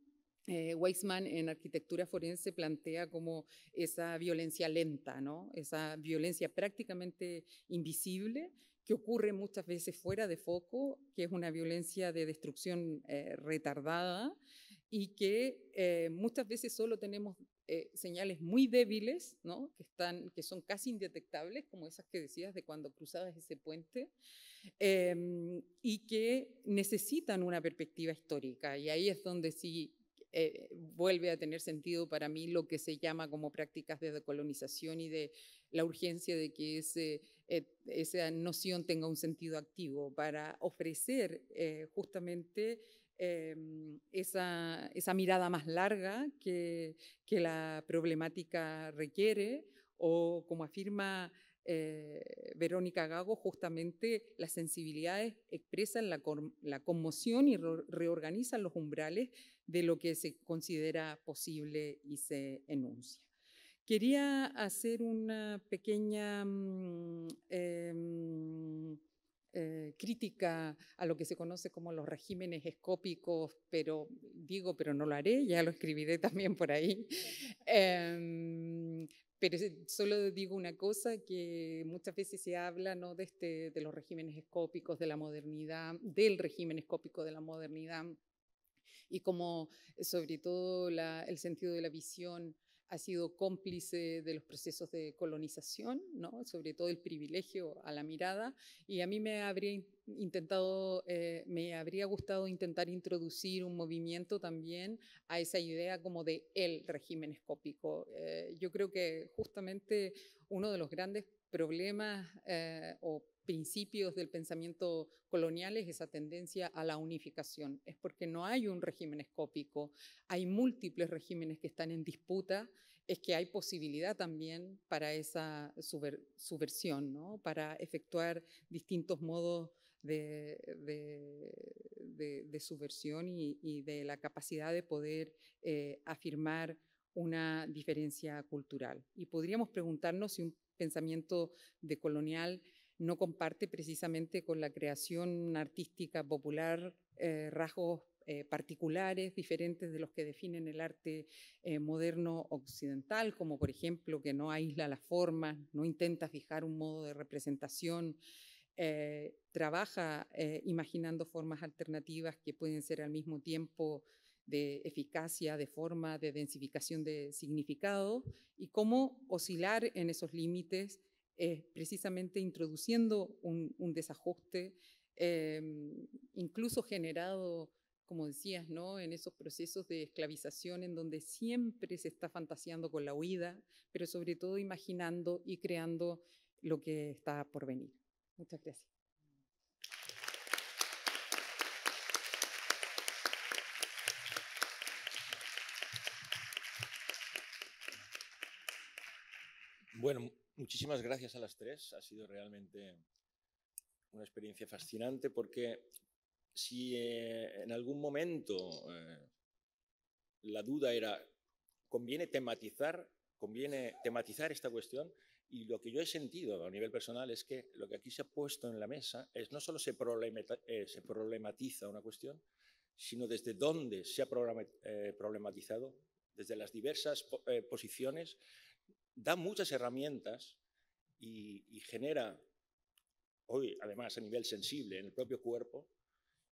eh, en arquitectura forense plantea como esa violencia lenta, ¿no? esa violencia prácticamente invisible que ocurre muchas veces fuera de foco, que es una violencia de destrucción eh, retardada y que eh, muchas veces solo tenemos eh, señales muy débiles, ¿no? que, están, que son casi indetectables, como esas que decías de cuando cruzabas ese puente. Em, y que necesitan una perspectiva histórica. Y ahí es donde sí eh, vuelve a tener sentido para mí lo que se llama como prácticas de decolonización y de la urgencia de que ese, eh, esa noción tenga un sentido activo para ofrecer eh, justamente em, esa, mirada más larga que, que la problemática requiere o como afirma eh, Verónica Gago justamente las sensibilidades expresan la, conmoción y reorganizan los umbrales de lo que se considera posible y se enuncia. Quería hacer una pequeña mm, em, eh, crítica a lo que se conoce como los regímenes escópicos, pero digo, pero no lo haré, ya lo escribiré también por ahí. Pero solo digo una cosa que muchas veces se habla ¿no? de, este, de los regímenes escópicos, de la modernidad, del régimen escópico de la modernidad y como eh, sobre todo el sentido de la visión ha sido cómplice de los procesos de colonización, ¿no? sobre todo el privilegio a la mirada, y a mí me habría intentado, eh, me habría gustado intentar introducir un movimiento también a esa idea como de el régimen escópico. Eh, yo creo que justamente uno de los grandes problemas eh, o principios del pensamiento colonial es esa tendencia a la unificación. Es porque no hay un régimen escópico, hay múltiples regímenes que están en disputa, es que hay posibilidad también para esa subversión, para efectuar distintos modos de, subversión y, de la capacidad de poder eh, afirmar una diferencia cultural. Y podríamos preguntarnos si un pensamiento de colonial no comparte precisamente con la creación artística popular eh, rasgos eh, particulares diferentes de los que definen el arte eh, moderno occidental, como por ejemplo que no aísla las formas, no intenta fijar un modo de representación, trabaja imaginando formas alternativas que pueden ser al mismo tiempo de eficacia, de forma, de densificación de significado, y cómo oscilar en esos límites eh, precisamente introduciendo un, desajuste, em, incluso generado, como decías, ¿no? en esos procesos de esclavización en donde siempre se está fantaseando con la huida, pero sobre todo imaginando y creando lo que está por venir. Muchas gracias. Bueno, Muchísimas gracias a las tres. Ha sido realmente una experiencia fascinante porque si eh, en algún momento eh, la duda era, conviene tematizar, conviene tematizar esta cuestión, y lo que yo he sentido a nivel personal es que lo que aquí se ha puesto en la mesa es no solo se, eh, problematiza una cuestión, sino desde dónde se ha problematizado, desde las diversas posiciones, da muchas herramientas y, genera, hoy además a nivel sensible en el propio cuerpo,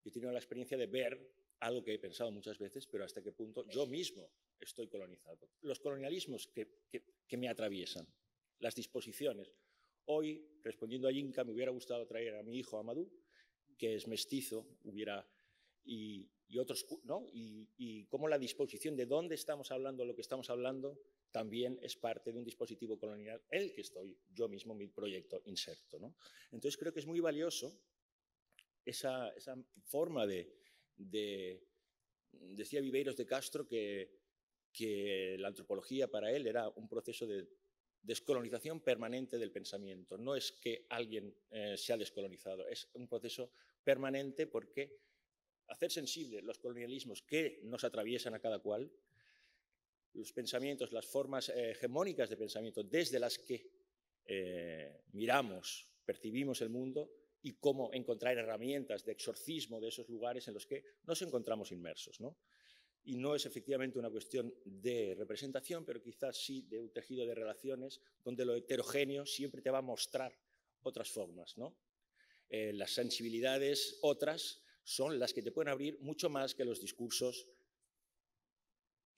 yo he tenido la experiencia de ver algo que he pensado muchas veces, pero hasta qué punto yo mismo estoy colonizado. Los colonialismos que, me atraviesan, las disposiciones. Hoy, respondiendo a inca me hubiera gustado traer a mi hijo Amadú, que es mestizo, hubiera, y, otros, ¿no? Y, y cómo la disposición de dónde estamos hablando, lo que estamos hablando, también es parte de un dispositivo colonial, el que estoy yo mismo, mi proyecto inserto. Entonces creo que es muy valioso esa, forma de, decía Viveiros de Castro que, la antropología para él era un proceso de descolonización permanente del pensamiento. No es que alguien eh, se ha descolonizado, es un proceso permanente porque hacer sensible los colonialismos que nos atraviesan a cada cual los pensamientos, las formas eh, hegemónicas de pensamiento desde las que eh, miramos, percibimos el mundo y cómo encontrar herramientas de exorcismo de esos lugares en los que nos encontramos inmersos. ¿no? Y no es efectivamente una cuestión de representación, pero quizás sí de un tejido de relaciones donde lo heterogéneo siempre te va a mostrar otras formas. ¿no? Eh, las sensibilidades otras son las que te pueden abrir mucho más que los discursos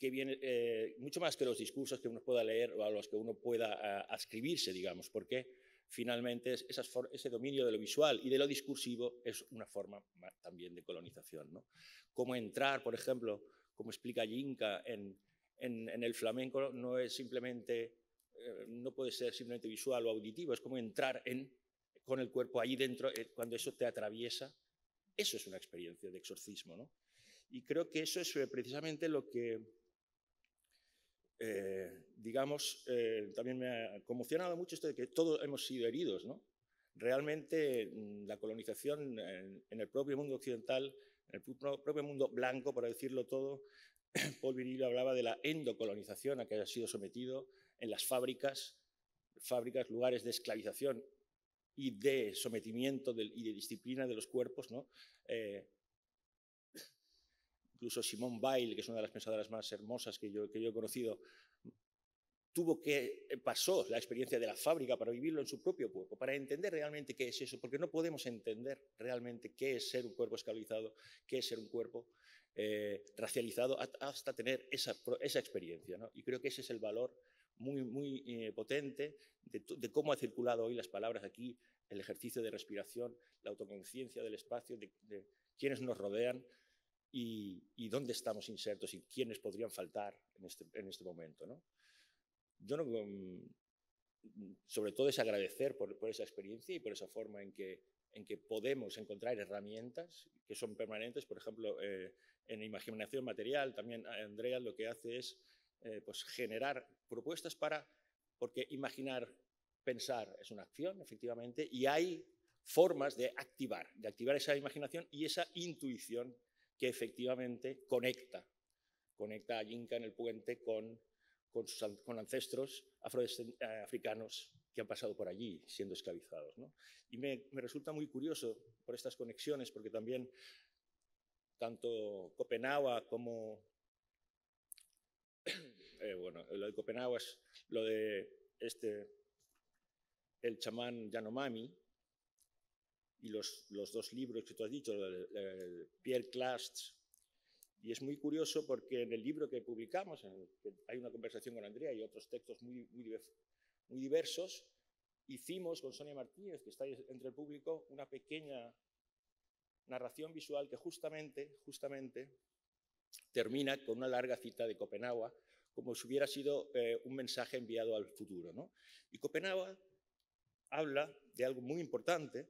que viene eh, mucho más que los discursos que uno pueda leer o a los que uno pueda escribirse, ah, ascribirse, digamos, porque finalmente esas ese dominio de lo visual y de lo discursivo es una forma también de colonización. ¿no? Cómo entrar, por ejemplo, como explica Yinka en, el flamenco, no es simplemente, eh, no puede ser simplemente visual o auditivo, es como entrar en, con el cuerpo ahí dentro, eh, cuando eso te atraviesa, eso es una experiencia de exorcismo. ¿no? Y creo que eso es precisamente lo que eh, digamos, eh, también me ha conmocionado mucho esto de que todos hemos sido heridos, ¿no? Realmente mm, la colonización en, el propio mundo occidental, en el propio mundo blanco, para decirlo todo, Paul Virilio hablaba de la endocolonización a que haya sido sometido en las fábricas, fábricas, lugares de esclavización y de sometimiento y de disciplina de los cuerpos, ¿no? Eh, Incluso Simone Weil, que es una de las pensadoras más hermosas que yo, he conocido, tuvo que eh, pasó la experiencia de la fábrica para vivirlo en su propio cuerpo, para entender realmente qué es eso, porque no podemos entender realmente qué es ser un cuerpo escalizado, qué es ser un cuerpo eh, racializado, hasta tener esa, experiencia. Y creo que ese es el valor muy, muy eh, potente de, cómo ha circulado hoy las palabras aquí, el ejercicio de respiración, la autoconciencia del espacio, de quienes nos rodean, y, dónde estamos insertos y quiénes podrían faltar en este, en este momento. ¿no? Yo no, mm, sobre todo es agradecer por, esa experiencia y por esa forma en que, en que podemos encontrar herramientas que son permanentes. Por ejemplo, eh, en imaginación material, también Andrea lo que hace es eh, pues generar propuestas para, porque imaginar, pensar es una acción, efectivamente, y hay formas de activar, de activar esa imaginación y esa intuición que efectivamente conecta, conecta a Yinka en el puente con, ancestros eh, africanos que han pasado por allí siendo esclavizados. Y me, resulta muy curioso por estas conexiones, porque también tanto Copenhague como... Eh, bueno, lo de Copenhague es lo de este, el chamán Yanomami, y los, los, dos libros que tú has dicho, Pierre Clast, y es muy curioso porque en el libro que publicamos, hay una conversación con Andrea y otros textos muy, muy, diversos, hicimos con Sonia Martínez, que está entre el público, una pequeña narración visual que justamente, justamente termina con una larga cita de Copenhague, como si hubiera sido eh, un mensaje enviado al futuro. ¿no? Y Copenhague habla de algo muy importante,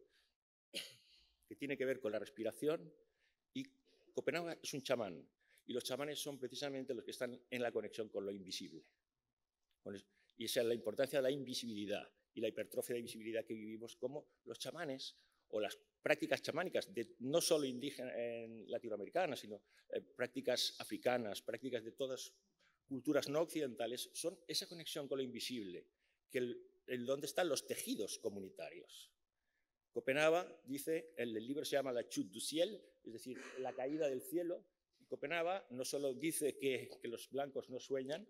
que tiene que ver con la respiración y Copenhague es un chamán y los chamanes son precisamente los que están en la conexión con lo invisible. Y esa es la importancia de la invisibilidad y la hipertrofia de invisibilidad que vivimos como los chamanes o las prácticas chamánicas, no solo indígenas latinoamericanas, sino eh, prácticas africanas, prácticas de todas culturas no occidentales, son esa conexión con lo invisible, que donde están los tejidos comunitarios. Copenhague, dice, el libro se llama La chute du ciel, es decir, la caída del cielo. Y Copenhague no solo dice que, los blancos no sueñan,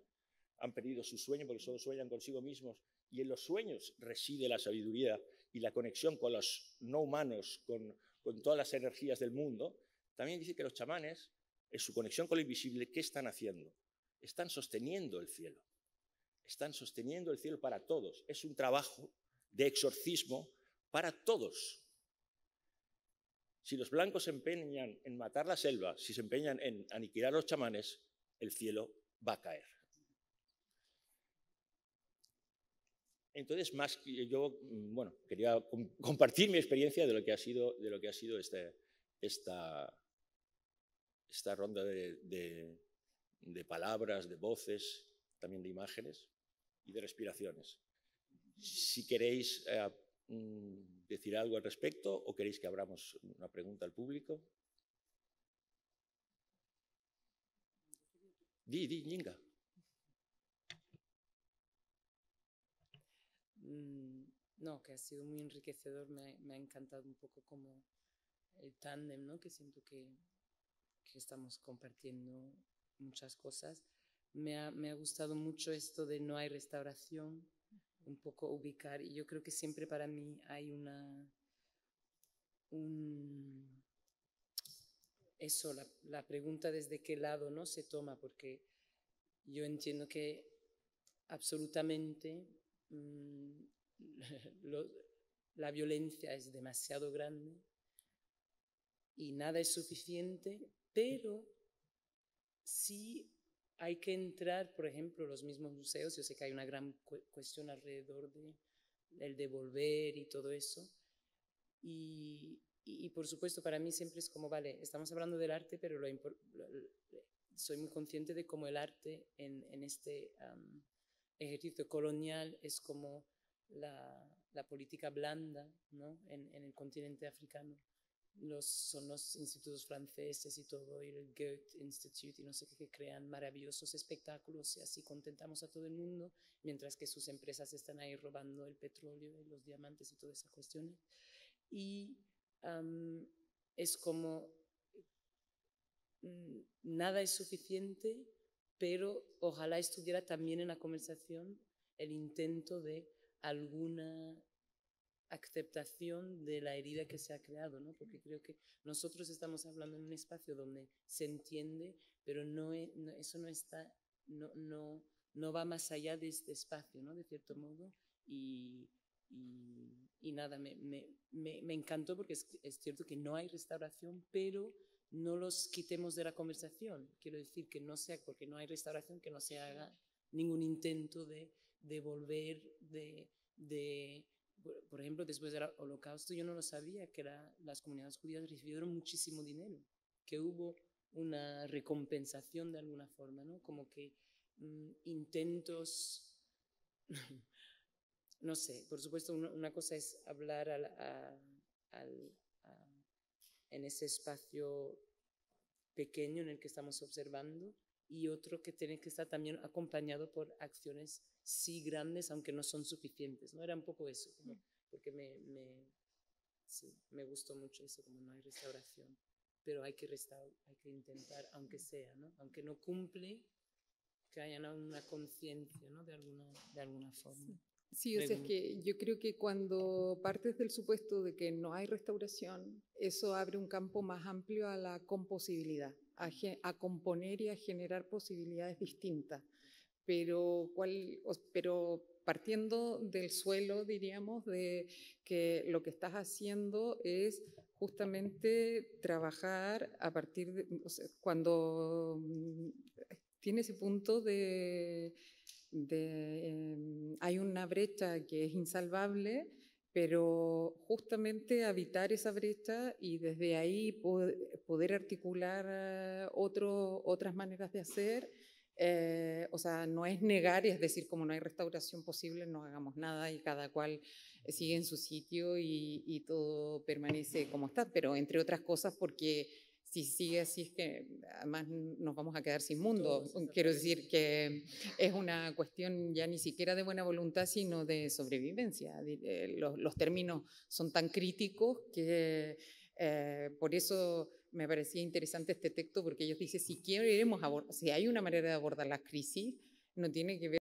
han perdido su sueño porque solo sueñan consigo mismos, y en los sueños reside la sabiduría y la conexión con los no humanos, con, con todas las energías del mundo. También dice que los chamanes, en su conexión con lo invisible, ¿qué están haciendo? Están sosteniendo el cielo. Están sosteniendo el cielo para todos. Es un trabajo de exorcismo para todos. Si los blancos se empeñan en matar la selva, si se empeñan en aniquilar los chamanes, el cielo va a caer. Entonces, más que yo, mm, bueno, quería compartir mi experiencia de lo que ha sido, de lo que ha sido este, esta, esta ronda de, palabras, de voces, también de imágenes y de respiraciones. Si queréis eh, Mm, decir algo al respecto o queréis que abramos una pregunta al público? Di, di, Ñinga. Mm, no, que ha sido muy enriquecedor, me, ha encantado un poco como el tándem, ¿no? que siento que, estamos compartiendo muchas cosas. me ha gustado mucho esto de no hay restauración, un poco ubicar. Y yo creo que siempre para mí hay una... eso, la, pregunta desde qué lado ¿no? se toma, porque yo entiendo que absolutamente mm, la violencia es demasiado grande y nada es suficiente, pero sí hay que entrar, por ejemplo, los mismos museos, yo sé que hay una gran cuestión alrededor de el devolver y todo eso, y, por supuesto para mí siempre es como, vale, estamos hablando del arte, pero lo, soy muy consciente de cómo el arte en, este ejército colonial es como la, política blanda ¿no? en el continente africano son los institutos franceses y todo, y el Goethe Institute y no sé qué, que crean maravillosos espectáculos y así contentamos a todo el mundo, mientras que sus empresas están ahí robando el petróleo y los diamantes y todas esas cuestiones. Y es como mm, nada es suficiente, pero ojalá estuviera también en la conversación el intento de alguna aceptación de la herida que se ha creado, Porque creo que nosotros estamos hablando en un espacio donde se entiende, pero no, e, eso no está, no, no, va más allá de este espacio, ¿no? De cierto modo. Y, nada, me, me, encantó porque es, cierto que no hay restauración, pero no los quitemos de la conversación. Quiero decir que no sea, porque no hay restauración, que no se haga ningún intento de, de volver, de por, ejemplo, después del holocausto yo no lo sabía, que las comunidades judías recibieron muchísimo dinero, que hubo una recompensación de alguna forma, ¿no? Como que mm, intentos, no sé, por supuesto una, cosa es hablar en ese espacio pequeño en el que estamos observando, y otro que tiene que estar también acompañado por acciones sí grandes, aunque no son suficientes, ¿no? Era un poco eso, mm. porque me, me, me gustó mucho eso, como no hay restauración, pero hay que, hay que intentar, aunque mm. sea, ¿no? Aunque no cumple, que hayan una conciencia, ¿no? De alguna, de alguna forma. Sí, o sea, es que yo creo que cuando partes del supuesto de que no hay restauración, eso abre un campo más amplio a la composibilidad a, componer y a generar posibilidades distintas. Pero, cuál, pero partiendo del suelo, diríamos, de que lo que estás haciendo es justamente trabajar a partir de cuando mm, tiene ese punto de, em, hay una brecha que es insalvable pero justamente habitar esa brecha y desde ahí poder articular otras maneras de hacer. Eh, o sea, no es negar, es decir, como no hay restauración posible, no hagamos nada y cada cual sigue en su sitio y todo permanece como está, pero entre otras cosas porque si sigue así es que además nos vamos a quedar sin mundo. Mm, quiero decir que es una cuestión ya ni siquiera de buena voluntad, sino de sobrevivencia. Eh, los, términos son tan críticos que eh, por eso me parecía interesante este texto, porque ellos dicen, si, queremos si hay una manera de abordar la crisis, no tiene que ver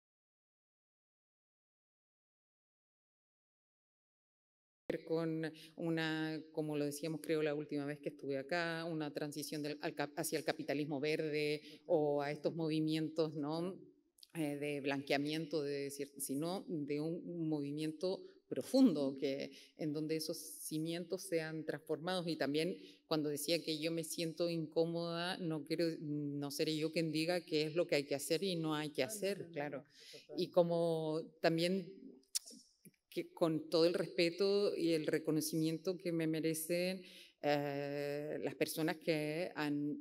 con una, como lo decíamos creo la última vez que estuve acá, una transición del, hacia el capitalismo verde o a estos movimientos, ¿no? Eh, de blanqueamiento, de sino de un movimiento profundo, que, en donde esos cimientos sean transformados. Y también cuando decía que yo me siento incómoda, no, quiero, no seré yo quien diga qué es lo que hay que hacer y no hay que ah, hacer, claro. Y como también con todo el respeto y el reconocimiento que me merecen eh, las personas que han,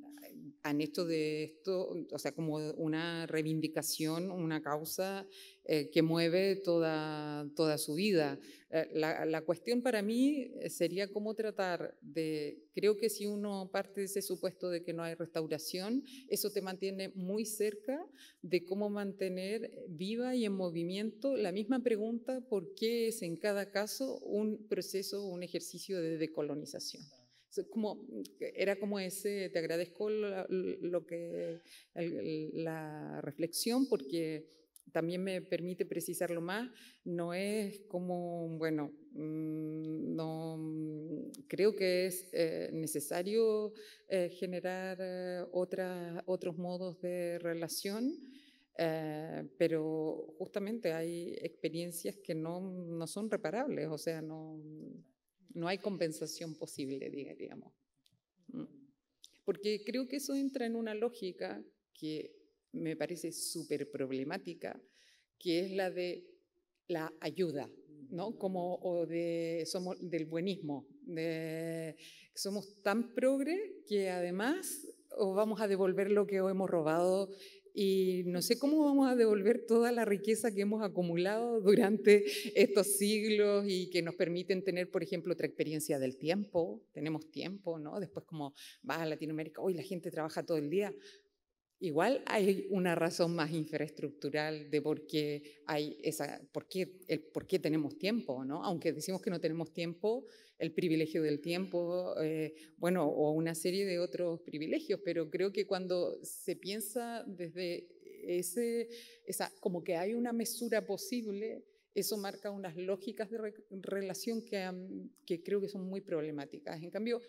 han, hecho de esto, o sea, como una reivindicación, una causa eh, que mueve toda, toda su vida. Eh, la, cuestión para mí eh, sería cómo tratar de, creo que si uno parte de ese supuesto de que no hay restauración, eso te mantiene muy cerca de cómo mantener viva y en movimiento la misma pregunta, ¿por qué es en cada caso un proceso, un ejercicio de decolonización? Como, era como ese, te agradezco lo, que, la reflexión porque también me permite precisarlo más, no es como, bueno, mm, no mm, creo que es eh, necesario eh, generar eh, otros modos de relación, pero justamente hay experiencias que no, son reparables, o sea, no, no hay compensación posible, digamos. Mm. Porque creo que eso entra en una lógica que me parece súper problemática, que es la de la ayuda, ¿no? Como o de, somos del buenismo, de, somos tan progre que además os vamos a devolver lo que os hemos robado y no sé cómo vamos a devolver toda la riqueza que hemos acumulado durante estos siglos y que nos permiten tener, por ejemplo, otra experiencia del tiempo. Tenemos tiempo, ¿no? Después como vas a Latinoamérica, hoy la gente trabaja todo el día. Igual hay una razón más infraestructural de por qué, hay esa, por qué, el, por qué tenemos tiempo, ¿no? Aunque decimos que no tenemos tiempo, el privilegio del tiempo, eh, bueno, o una serie de otros privilegios, pero creo que cuando se piensa desde ese, esa, como que hay una mesura posible, eso marca unas lógicas de relación que, que creo que son muy problemáticas. En cambio,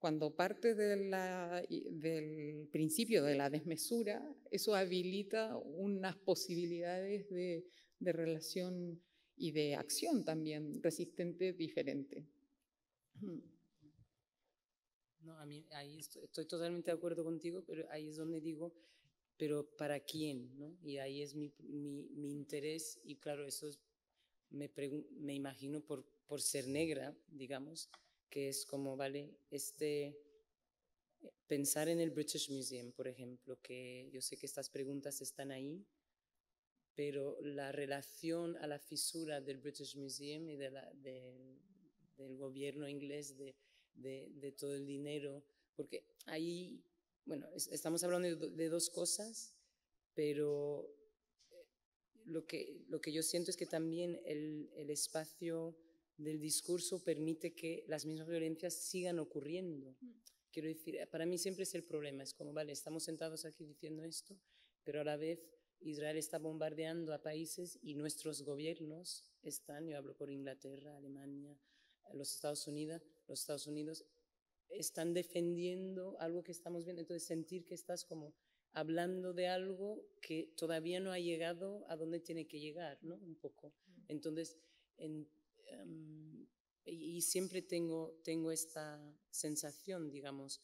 cuando parte de la, del principio de la desmesura, eso habilita unas posibilidades de, relación y de acción también resistente diferente. No, a mí ahí estoy, totalmente de acuerdo contigo, pero ahí es donde digo, pero ¿para quién? ¿no? Y ahí es mi, interés y claro, eso me, me imagino por, por ser negra, digamos, que es como, vale, este, eh, pensar en el British Museum, por ejemplo, que yo sé que estas preguntas están ahí, pero la relación a la fisura del British Museum y de la, del gobierno inglés, de, de, todo el dinero, porque ahí, bueno, estamos hablando de, dos cosas, pero eh, lo que, lo que yo siento es que también el, el espacio del discurso permite que las mismas violencias sigan ocurriendo. Mm. Quiero decir, para mí siempre es el problema, es como, vale, estamos sentados aquí diciendo esto, pero a la vez Israel está bombardeando a países y nuestros gobiernos están, yo hablo por Inglaterra, Alemania, los Estados Unidos, los Estados Unidos están defendiendo algo que estamos viendo, entonces sentir que estás como hablando de algo que todavía no ha llegado a donde tiene que llegar, ¿no? Un poco. Mm. Entonces, en Em, y, siempre tengo, tengo esta sensación, digamos,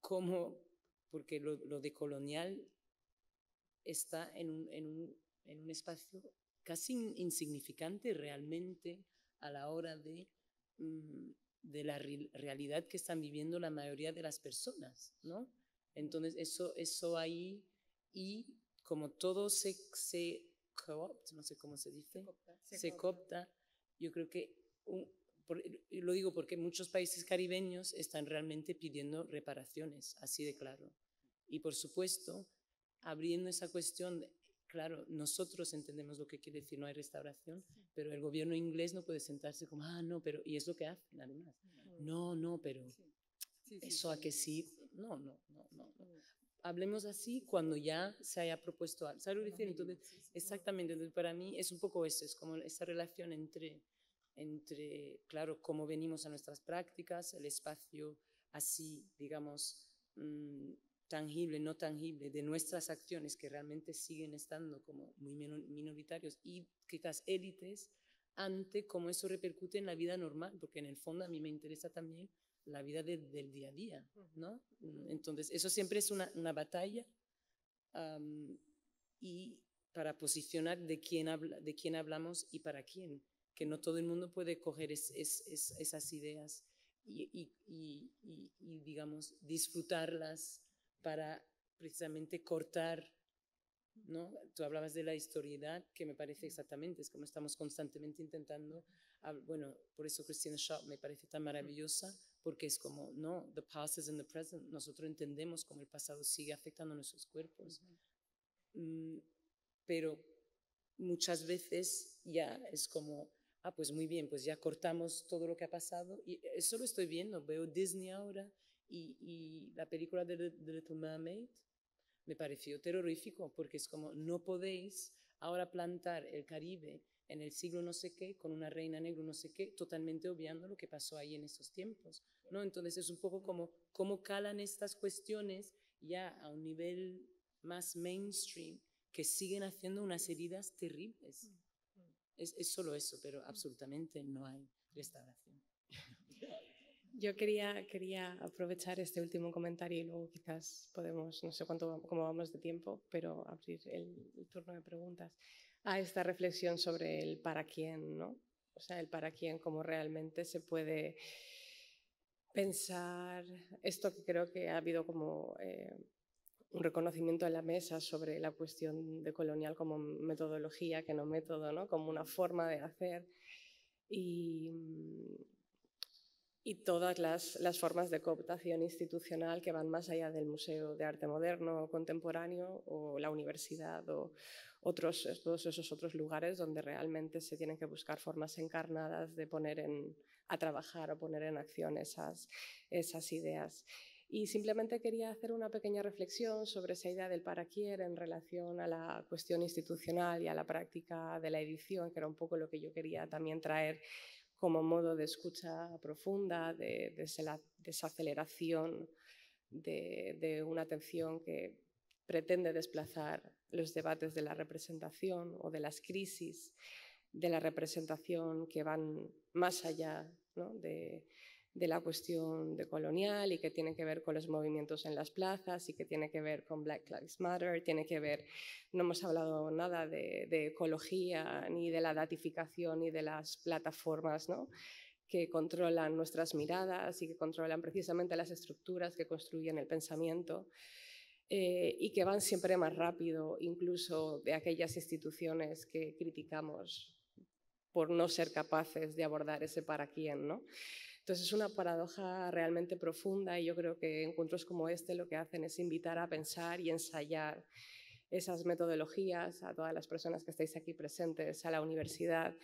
como, porque lo, lo de colonial está en un, en, un, en un, espacio casi insignificante realmente a la hora de, mm, de la realidad que están viviendo la mayoría de las personas, ¿no? Entonces, eso, eso ahí, y como todo se, se no sé cómo se dice, se, coopta. copta. Yo creo que, lo digo porque muchos países caribeños están realmente pidiendo reparaciones, así de claro. Y por supuesto, abriendo esa cuestión, claro, nosotros entendemos lo que quiere decir no hay restauración, pero el gobierno inglés no puede sentarse como, ah, no, pero, y es lo que hacen además. No, no, pero eso a que sí, no, no, no. no hablemos así cuando ya se haya propuesto algo. ¿Sabes decir? Entonces, exactamente, para mí es un poco eso, es como esa relación entre, entre, claro, cómo venimos a nuestras prácticas, el espacio así, digamos, mm, tangible, no tangible, de nuestras acciones que realmente siguen estando como muy minoritarios y quizás élites, ante cómo eso repercute en la vida normal, porque en el fondo a mí me interesa también la vida del día a día, ¿no? Mm, entonces, eso siempre es una, batalla y para posicionar de quién, de quién hablamos y para quién, que no todo el mundo puede coger esas ideas y, digamos, disfrutarlas para precisamente cortar, ¿no? Tú hablabas de la historiedad, que me parece exactamente, es como estamos constantemente intentando, bueno, por eso Christian Schaub me parece tan maravillosa, porque es como, no, the past is in the present. Nosotros entendemos cómo el pasado sigue afectando nuestros cuerpos. Mm, pero muchas veces ya es como, ah, pues muy bien, pues ya cortamos todo lo que ha pasado. Y eso lo estoy viendo, veo Disney ahora y, la película de, de Little Mermaid me pareció terrorífico porque es como, no podéis ahora plantar el Caribe en el siglo no sé qué, con una reina negro no sé qué, totalmente obviando lo que pasó ahí en esos tiempos, ¿no? Entonces es un poco como cómo calan estas cuestiones ya a un nivel más mainstream que siguen haciendo unas heridas terribles. Mm, mm. Es, es solo eso, pero mm. absolutamente no hay restauración. Yo quería, quería aprovechar este último comentario y luego quizás podemos, no sé cuánto, cómo vamos de tiempo, pero abrir el turno de preguntas a esta reflexión sobre el para quién, ¿no? O sea, el para quién, cómo realmente se puede pensar esto que creo que ha habido como eh, un reconocimiento en la mesa sobre la cuestión de colonial como metodología, que no método, ¿no? Como una forma de hacer y, todas las, las formas de cooptación institucional que van más allá del Museo de Arte Moderno o Contemporáneo o la universidad o, otros, eh, todos esos otros lugares donde realmente se tienen que buscar formas encarnadas de poner en, a trabajar o poner en acción esas, esas ideas. Y simplemente quería hacer una pequeña reflexión sobre esa idea del para en relación a la cuestión institucional y a la práctica de la edición, que era un poco lo que yo quería también traer como modo de escucha profunda, de, de la desaceleración de, de, una atención que pretende desplazar los debates de la representación o de las crisis de la representación que van más allá de, la cuestión de colonial y que tiene que ver con los movimientos en las plazas y que tiene que ver con Black Lives Matter, tiene que ver, no hemos hablado nada de, ecología ni de la datificación ni de las plataformas que controlan nuestras miradas y que controlan precisamente las estructuras que construyen el pensamiento. Eh, y que van siempre más rápido, incluso de aquellas instituciones que criticamos por no ser capaces de abordar ese para quién, Entonces es una paradoja realmente profunda y yo creo que encuentros como este lo que hacen es invitar a pensar y ensayar esas metodologías a todas las personas que estáis aquí presentes, a la universidad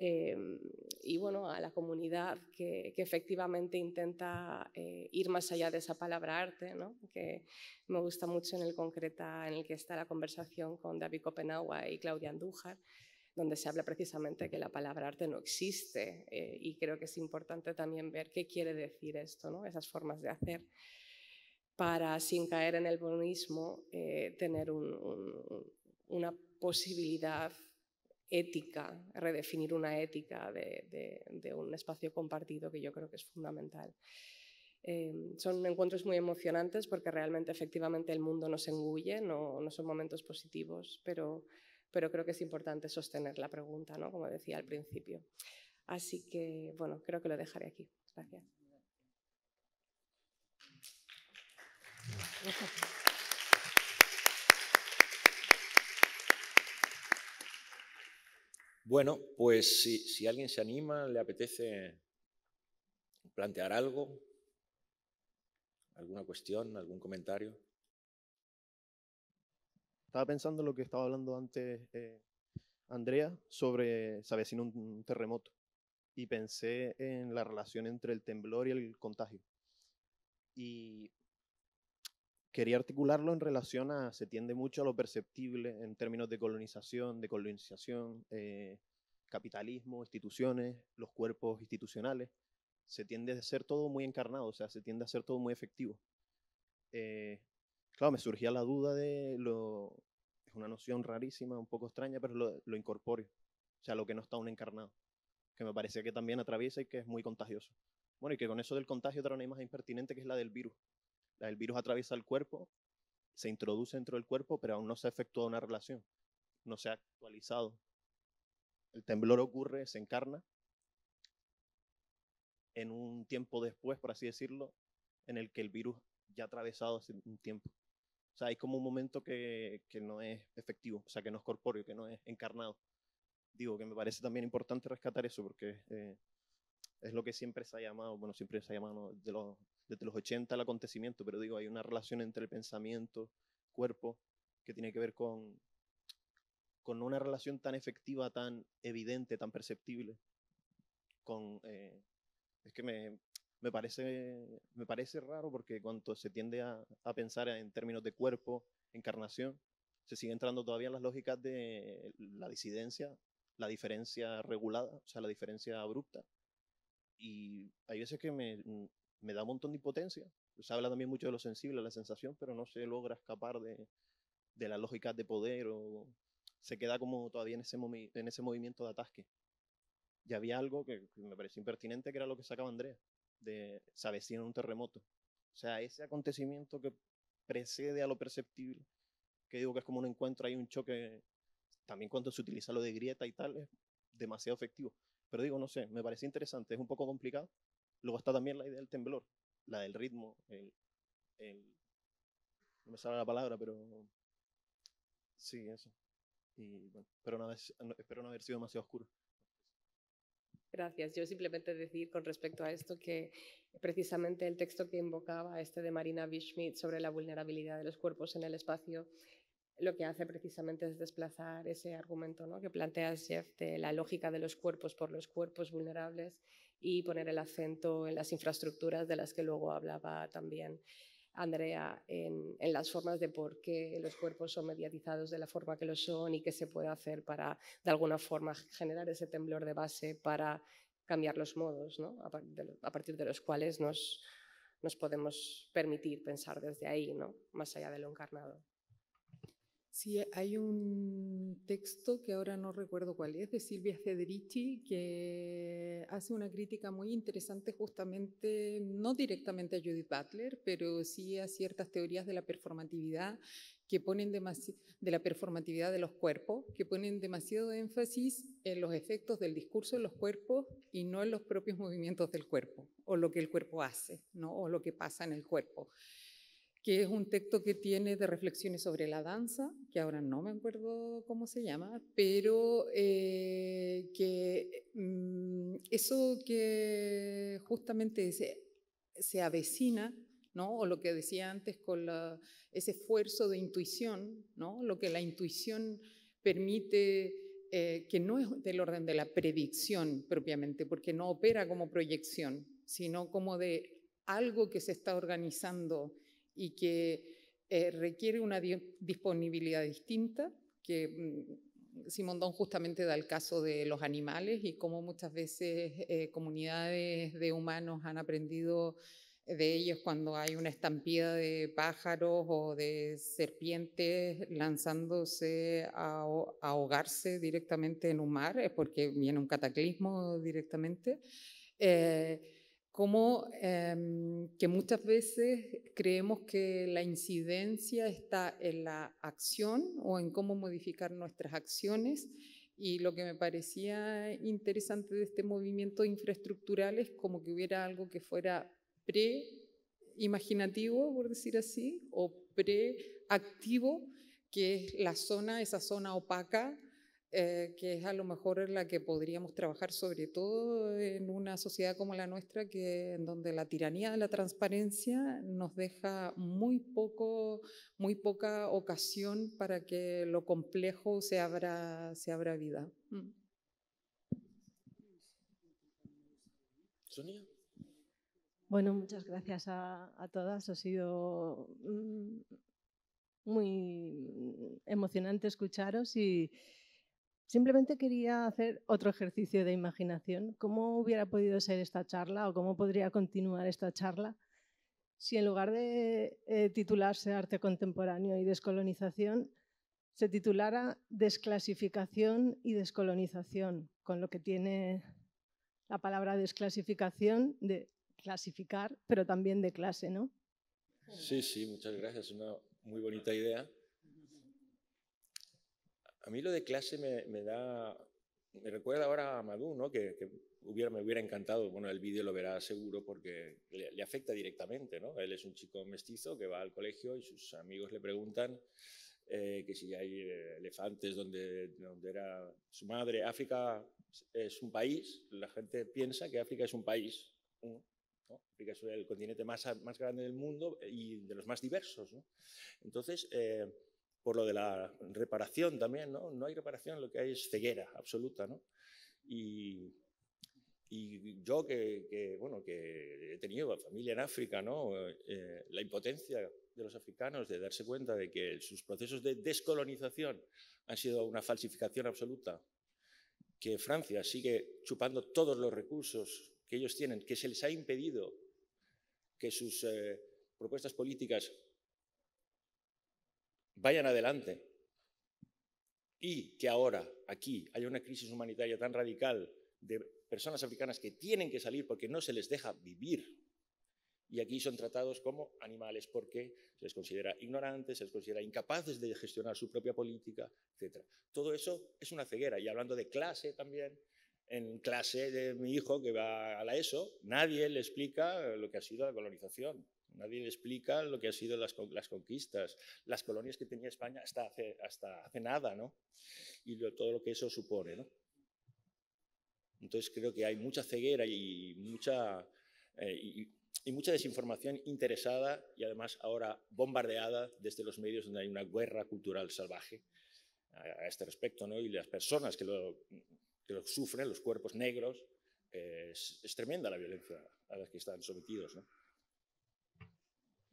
Em, y bueno, a la comunidad que, que efectivamente intenta eh, ir más allá de esa palabra arte, ¿no? que me gusta mucho en el concreta en el que está la conversación con David Copenagua y Claudia Andújar, donde se habla precisamente que la palabra arte no existe eh, y creo que es importante también ver qué quiere decir esto, ¿no? esas formas de hacer para, sin caer en el bonismo, eh, tener una posibilidad ética, redefinir una ética de, un espacio compartido que yo creo que es fundamental. Eh, son encuentros muy emocionantes porque realmente efectivamente el mundo nos engulle, no, son momentos positivos, pero, creo que es importante sostener la pregunta, ¿no? como decía al principio. Así que, bueno, creo que lo dejaré aquí. Gracias. Gracias. Bueno, pues si, alguien se anima, le apetece plantear algo, alguna cuestión, algún comentario. Estaba pensando en lo que estaba hablando antes eh, Andrea sobre sabes, si un terremoto y pensé en la relación entre el temblor y el contagio. Y quería articularlo en relación a, se tiende mucho a lo perceptible en términos de colonización, de colonización, eh, capitalismo, instituciones, los cuerpos institucionales. Se tiende a ser todo muy encarnado, o sea, se tiende a ser todo muy efectivo. Eh, claro, me surgía la duda de lo... Es una noción rarísima, un poco extraña, pero lo, lo O sea, lo que no está un encarnado. Que me parece que también atraviesa y que es muy contagioso. Bueno, y que con eso del contagio trae una imagen impertinente, que es la del virus el virus atraviesa el cuerpo, se introduce dentro del cuerpo, pero aún no se ha efectuado una relación, no se ha actualizado. El temblor ocurre, se encarna, en un tiempo después, por así decirlo, en el que el virus ya ha atravesado hace un tiempo. O sea, hay como un momento que, no es efectivo, o sea, que no es corpóreo, que no es encarnado. Digo que me parece también importante rescatar eso porque eh, es lo que siempre se ha llamado, bueno, siempre se ha llamado de los desde los 80 al acontecimiento, pero digo, hay una relación entre el pensamiento, cuerpo, que tiene que ver con, con una relación tan efectiva, tan evidente, tan perceptible. Con, eh, es que me, parece, me parece raro porque cuando se tiende a, a pensar en términos de cuerpo, encarnación, se sigue entrando todavía en las lógicas de la disidencia, la diferencia regulada, o sea, la diferencia abrupta. Y hay veces que me, me da un montón de impotencia. Se habla también mucho de lo sensible, la sensación, pero no se logra escapar de, de la lógica de poder o se queda como todavía en ese, en ese movimiento de ataque Y había algo que me pareció impertinente, que era lo que sacaba Andrea, de se avecina un terremoto. O sea, ese acontecimiento que precede a lo perceptible, que digo que es como un encuentro, hay un choque, también cuando se utiliza lo de grieta y tal, es demasiado efectivo. Pero digo, no sé, me parece interesante, es un poco complicado, Luego está también la idea del temblor, la del ritmo, no me sale la palabra, pero sí, eso. Y bueno, espero no haber, no haber sido demasiado oscuro. Gracias. Yo simplemente decir con respecto a esto que precisamente el texto que invocaba, este de Marina Bischmidt sobre la vulnerabilidad de los cuerpos en el espacio, lo que hace precisamente es desplazar ese argumento ¿no? que plantea Jeff de la lógica de los cuerpos por los cuerpos vulnerables y poner el acento en las infraestructuras de las que luego hablaba también Andrea, en, las formas de por qué los cuerpos son mediatizados de la forma que lo son y qué se puede hacer para, de alguna forma, generar ese temblor de base para cambiar los modos, a, partir de los cuales nos, nos podemos permitir pensar desde ahí, ¿no? más allá de lo encarnado. Sí, hay un texto que ahora no recuerdo cuál es, de Silvia Federici, que hace una crítica muy interesante justamente, no directamente a Judith Butler, pero sí a ciertas teorías de la performatividad que ponen de la performatividad de los cuerpos, que ponen demasiado énfasis en los efectos del discurso en los cuerpos y no en los propios movimientos del cuerpo, o lo que el cuerpo hace, o lo que pasa en el cuerpo que es un texto que tiene de reflexiones sobre la danza, que ahora no me acuerdo cómo se llama, pero eh, que mm, eso que justamente se, se avecina, ¿no? o lo que decía antes con ese esfuerzo de intuición, ¿no? lo que la intuición permite... Eh, que no es del orden de la predicción propiamente, porque no opera como proyección, sino como de algo que se está organizando y que eh, requiere una disponibilidad distinta, que mm, Simondón justamente da el caso de los animales y cómo muchas veces eh, comunidades de humanos han aprendido de ellos cuando hay una estampida de pájaros o de serpientes lanzándose a, ahogarse directamente en un mar, es porque viene un cataclismo directamente. Eh, como em, que muchas veces creemos que la incidencia está en la acción o en cómo modificar nuestras acciones y lo que me parecía interesante de este movimiento infraestructural es como que hubiera algo que fuera pre-imaginativo, por decir así, o pre-activo, que es la zona, esa zona opaca eh, que es a lo mejor la que podríamos trabajar, sobre todo en una sociedad como la nuestra, que, en donde la tiranía de la transparencia nos deja muy, poco, muy poca ocasión para que lo complejo se abra, se abra vida. Mm. Sonia. Bueno, muchas gracias a, todas. Ha sido mm, muy emocionante escucharos y, Simplemente quería hacer otro ejercicio de imaginación. ¿Cómo hubiera podido ser esta charla o cómo podría continuar esta charla si en lugar de eh, titularse Arte Contemporáneo y Descolonización, se titulara Desclasificación y Descolonización, con lo que tiene la palabra desclasificación de clasificar, pero también de clase, ¿no? Sí, sí, muchas gracias. Una muy bonita idea a mí lo de clase me, da, me recuerda ahora a Madú, ¿no? que, hubiera, me hubiera encantado, bueno, el vídeo lo verá seguro porque le, afecta directamente, ¿no? Él es un chico mestizo que va al colegio y sus amigos le preguntan eh, que si hay eh, elefantes donde, donde era su madre. África es un país, la gente piensa que África es un país, ¿no? África es el continente más, más grande del mundo y de los más diversos, ¿no? Entonces... Eh, por lo de la reparación también, ¿no? No hay reparación, lo que hay es ceguera absoluta, ¿no? Y, y yo que, bueno, que he tenido familia en África, ¿no? Eh, la impotencia de los africanos de darse cuenta de que sus procesos de descolonización han sido una falsificación absoluta, que Francia sigue chupando todos los recursos que ellos tienen, que se les ha impedido que sus eh, propuestas políticas vayan adelante. Y que ahora, aquí, haya una crisis humanitaria tan radical de personas africanas que tienen que salir porque no se les deja vivir. Y aquí son tratados como animales porque se les considera ignorantes, se les considera incapaces de gestionar su propia política, etc. Todo eso es una ceguera. Y hablando de clase también, en clase de mi hijo que va a la ESO, nadie le explica lo que ha sido la colonización. Nadie le explica lo que han sido las, las conquistas, las colonias que tenía España hasta hace, hasta hace nada, ¿no? Y todo lo que eso supone, ¿no? Entonces creo que hay mucha ceguera y mucha, eh, y, mucha desinformación interesada y además ahora bombardeada desde los medios donde hay una guerra cultural salvaje a, este respecto, ¿no? Y las personas que lo, que sufren, los cuerpos negros, eh, es, es, tremenda la violencia a la que están sometidos, ¿no?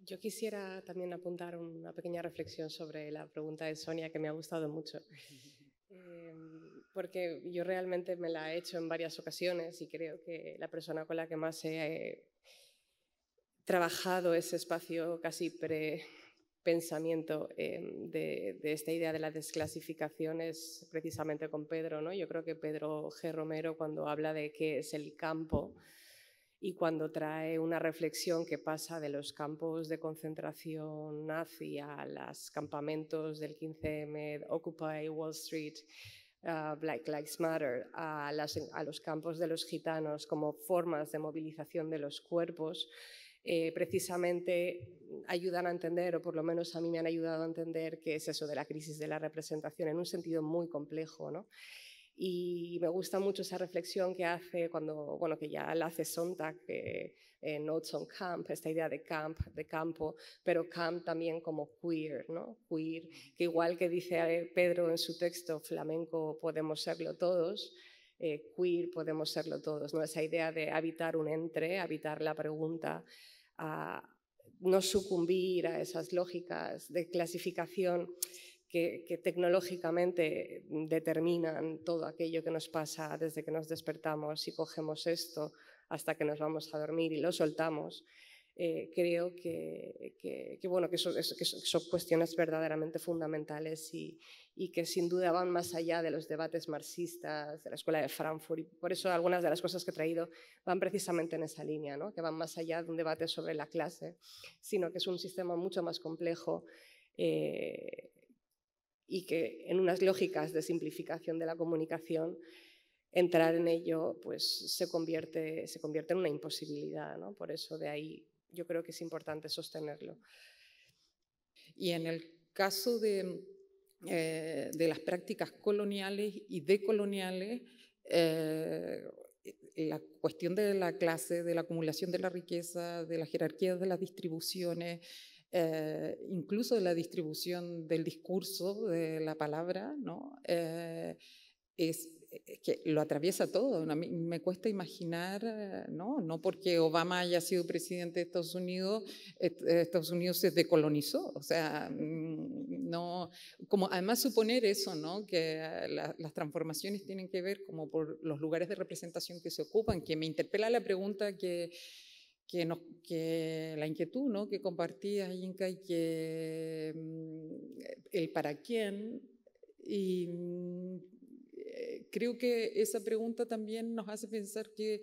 Yo quisiera también apuntar una pequeña reflexión sobre la pregunta de Sonia que me ha gustado mucho, em, porque yo realmente me la he hecho en varias ocasiones y creo que la persona con la que más he trabajado ese espacio casi pre pensamiento em, de, de, esta idea de la desclasificación es precisamente con Pedro. ¿no? Yo creo que Pedro G. Romero, cuando habla de qué es el campo, y cuando trae una reflexión que pasa de los campos de concentración nazi a los campamentos del 15M, Occupy Wall Street, ah, Black Lives Matter, a, los campos de los gitanos como formas de movilización de los cuerpos, eh, precisamente ayudan a entender, o por lo menos a mí me han ayudado a entender, que es eso de la crisis de la representación en un sentido muy complejo. ¿no? Y me gusta mucho esa reflexión que hace cuando, bueno, que ya la hace Sontag en eh, Notes on Camp, esta idea de camp, de campo, pero camp también como queer, ¿no? Queer, que igual que dice eh, Pedro en su texto, flamenco podemos serlo todos, eh, queer podemos serlo todos, ¿no? Esa idea de habitar un entre, habitar la pregunta, no sucumbir a esas lógicas de clasificación que, tecnológicamente determinan todo aquello que nos pasa desde que nos despertamos y cogemos esto hasta que nos vamos a dormir y lo soltamos, eh, creo que, que, que bueno, son, cuestiones verdaderamente fundamentales y, y, que sin duda van más allá de los debates marxistas de la Escuela de Frankfurt. por eso algunas de las cosas que he traído van precisamente en esa línea, ¿no? que van más allá de un debate sobre la clase, sino que es un sistema mucho más complejo. Eh, y que en unas lógicas de simplificación de la comunicación entrar en ello pues se convierte, se convierte en una imposibilidad, ¿no? Por eso de ahí yo creo que es importante sostenerlo. Y en el caso de, eh, de las prácticas coloniales y decoloniales, eh, la cuestión de la clase, de la acumulación de la riqueza, de las jerarquías de las distribuciones, eh, incluso la distribución del discurso, de la palabra, ¿no? Eh, es, eh, que lo atraviesa todo. Me, me cuesta imaginar, ¿no? No porque Obama haya sido presidente de Estados Unidos, Estados Unidos se decolonizó. O sea, mm, no. Como además suponer eso, ¿no? Que las transformaciones tienen que ver como por los lugares de representación que se ocupan, que me interpela la pregunta que que, que la inquietud ¿no? que compartía Inca, y que mm, el para quién. Y mm, eh, creo que esa pregunta también nos hace pensar que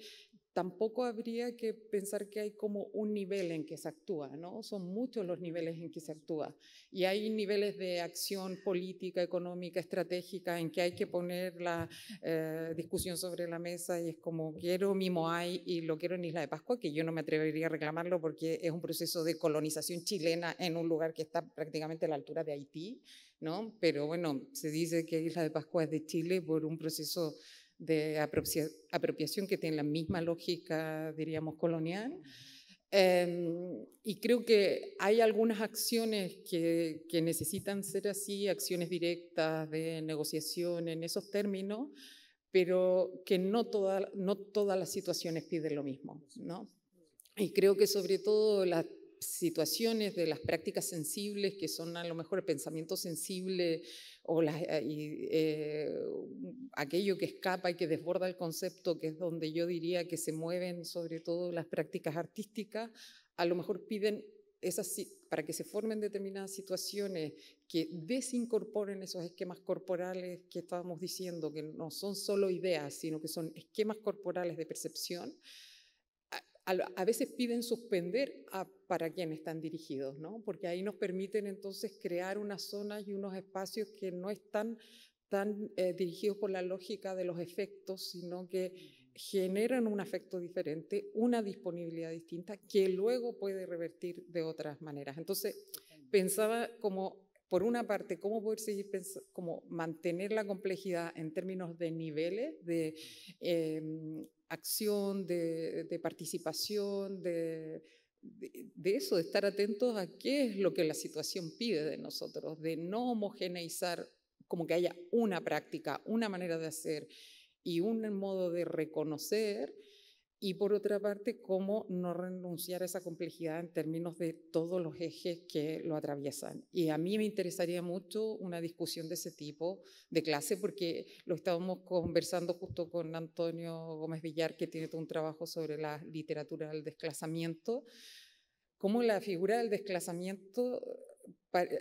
tampoco habría que pensar que hay como un nivel en que se actúa, ¿no? Son muchos los niveles en que se actúa. Y hay niveles de acción política, económica, estratégica, en que hay que poner la eh, discusión sobre la mesa y es como quiero mi Moai y lo quiero en Isla de Pascua, que yo no me atrevería a reclamarlo porque es un proceso de colonización chilena en un lugar que está prácticamente a la altura de Haití, ¿no? Pero bueno, se dice que Isla de Pascua es de Chile por un proceso de apropiación que tiene la misma lógica, diríamos, colonial. Em, y creo que hay algunas acciones que, necesitan ser así, acciones directas de negociación en esos términos, pero que no, toda, no todas las situaciones piden lo mismo. ¿no? Y creo que sobre todo las situaciones, de las prácticas sensibles, que son a lo mejor el pensamiento sensible o eh, eh, aquello que escapa y que desborda el concepto, que es donde yo diría que se mueven sobre todo las prácticas artísticas, a lo mejor piden esas, para que se formen determinadas situaciones que desincorporen esos esquemas corporales que estábamos diciendo, que no son solo ideas, sino que son esquemas corporales de percepción a, veces piden suspender para quienes están dirigidos, ¿no? Porque ahí nos permiten entonces crear unas zonas y unos espacios que no están tan eh, dirigidos por la lógica de los efectos, sino que generan un efecto diferente, una disponibilidad distinta que luego puede revertir de otras maneras. Entonces, pensaba como por una parte, cómo poder seguir como mantener la complejidad en términos de niveles de em, acción, de, participación, de, eso, de estar atentos a qué es lo que la situación pide de nosotros, de no homogeneizar como que haya una práctica, una manera de hacer y un modo de reconocer y por otra parte, cómo no renunciar a esa complejidad en términos de todos los ejes que lo atraviesan. Y a mí me interesaría mucho una discusión de ese tipo de clase, porque lo estábamos conversando justo con Antonio Gómez Villar, que tiene todo un trabajo sobre la literatura del desplazamiento, cómo la figura del desplazamiento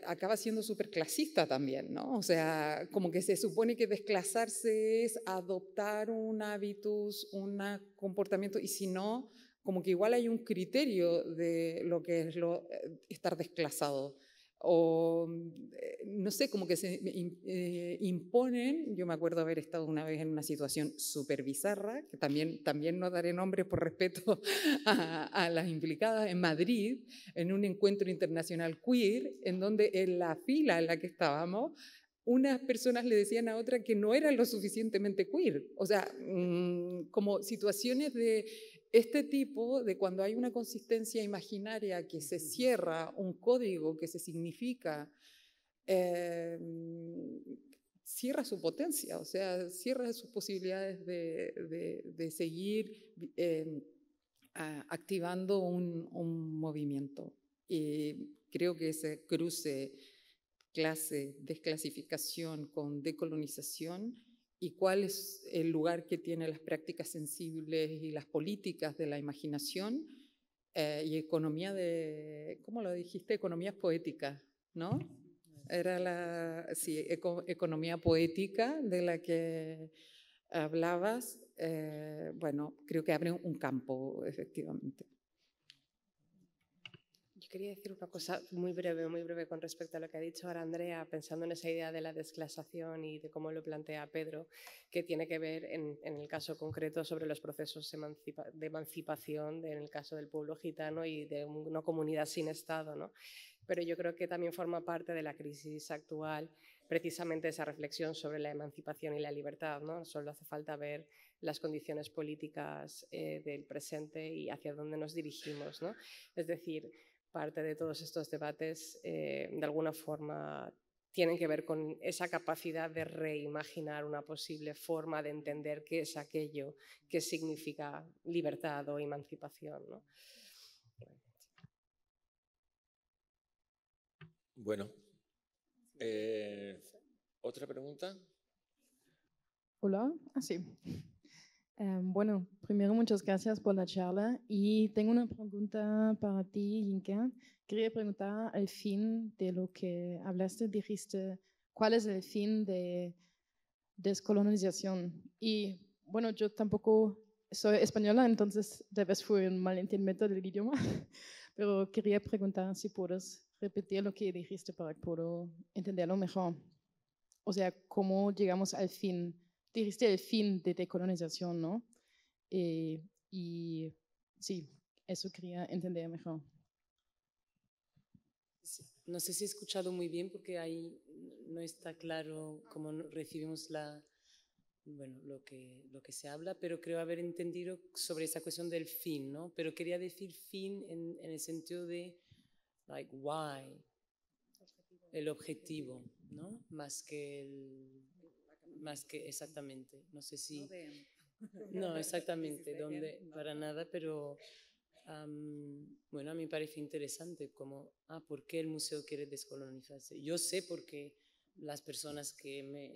acaba siendo súper clasista también, ¿no? O sea, como que se supone que desclasarse es adoptar un hábitus, un comportamiento, y si no, como que igual hay un criterio de lo que es eh, estar desclasado o eh, no sé, como que se eh, imponen. Yo me acuerdo haber estado una vez en una situación súper bizarra, que también, también no daré nombres por respeto a, las implicadas, en Madrid, en un encuentro internacional queer, en donde en la fila en la que estábamos, unas personas le decían a otra que no eran lo suficientemente queer. O sea, mm, como situaciones de este tipo de cuando hay una consistencia imaginaria que se cierra, un código que se significa, eh, cierra su potencia, o sea, cierra sus posibilidades de, seguir eh, activando un, un, movimiento. Y creo que ese cruce clase, desclasificación con decolonización, y cuál es el lugar que tienen las prácticas sensibles y las políticas de la imaginación eh, y economía de, ¿cómo lo dijiste? Economías poéticas, ¿no? Era la, sí, economía poética de la que hablabas. Eh, bueno, creo que abre un campo, efectivamente quería decir una cosa muy breve, muy breve con respecto a lo que ha dicho ahora Andrea, pensando en esa idea de la desclasación y de cómo lo plantea Pedro, que tiene que ver en, el caso concreto sobre los procesos de emancipación en el caso del pueblo gitano y de una comunidad sin Estado, ¿no? Pero yo creo que también forma parte de la crisis actual precisamente esa reflexión sobre la emancipación y la libertad. ¿no? Solo hace falta ver las condiciones políticas eh, del presente y hacia dónde nos dirigimos. ¿no? Es decir, parte de todos estos debates eh, de alguna forma tienen que ver con esa capacidad de reimaginar una posible forma de entender qué es aquello que significa libertad o emancipación. Bueno, eh, ¿otra pregunta? Hola, así. Ah, Em, bueno, primero muchas gracias por la charla y tengo una pregunta para ti, Yinka. Quería preguntar al fin de lo que hablaste, dijiste, ¿cuál es el fin de descolonización? Y bueno, yo tampoco soy española, entonces tal vez fue un malentendimiento del idioma, pero quería preguntar si puedes repetir lo que dijiste para que puedo entenderlo mejor. O sea, ¿cómo llegamos al fin? dijiste el fin de decolonización, ¿no? Eh, y sí, eso quería entender mejor. No sé si he escuchado muy bien porque ahí no está claro cómo recibimos la, bueno, lo, que, lo que se habla, pero creo haber entendido sobre esa cuestión del fin, ¿no? Pero quería decir fin en, en el sentido de, like, why, el objetivo, ¿no? Más que el más que exactamente, no sé si... No, exactamente, donde, para nada, pero bueno, a mí me parece interesante como, ah, ¿por qué el museo quiere descolonizarse? Yo sé por qué las personas que me,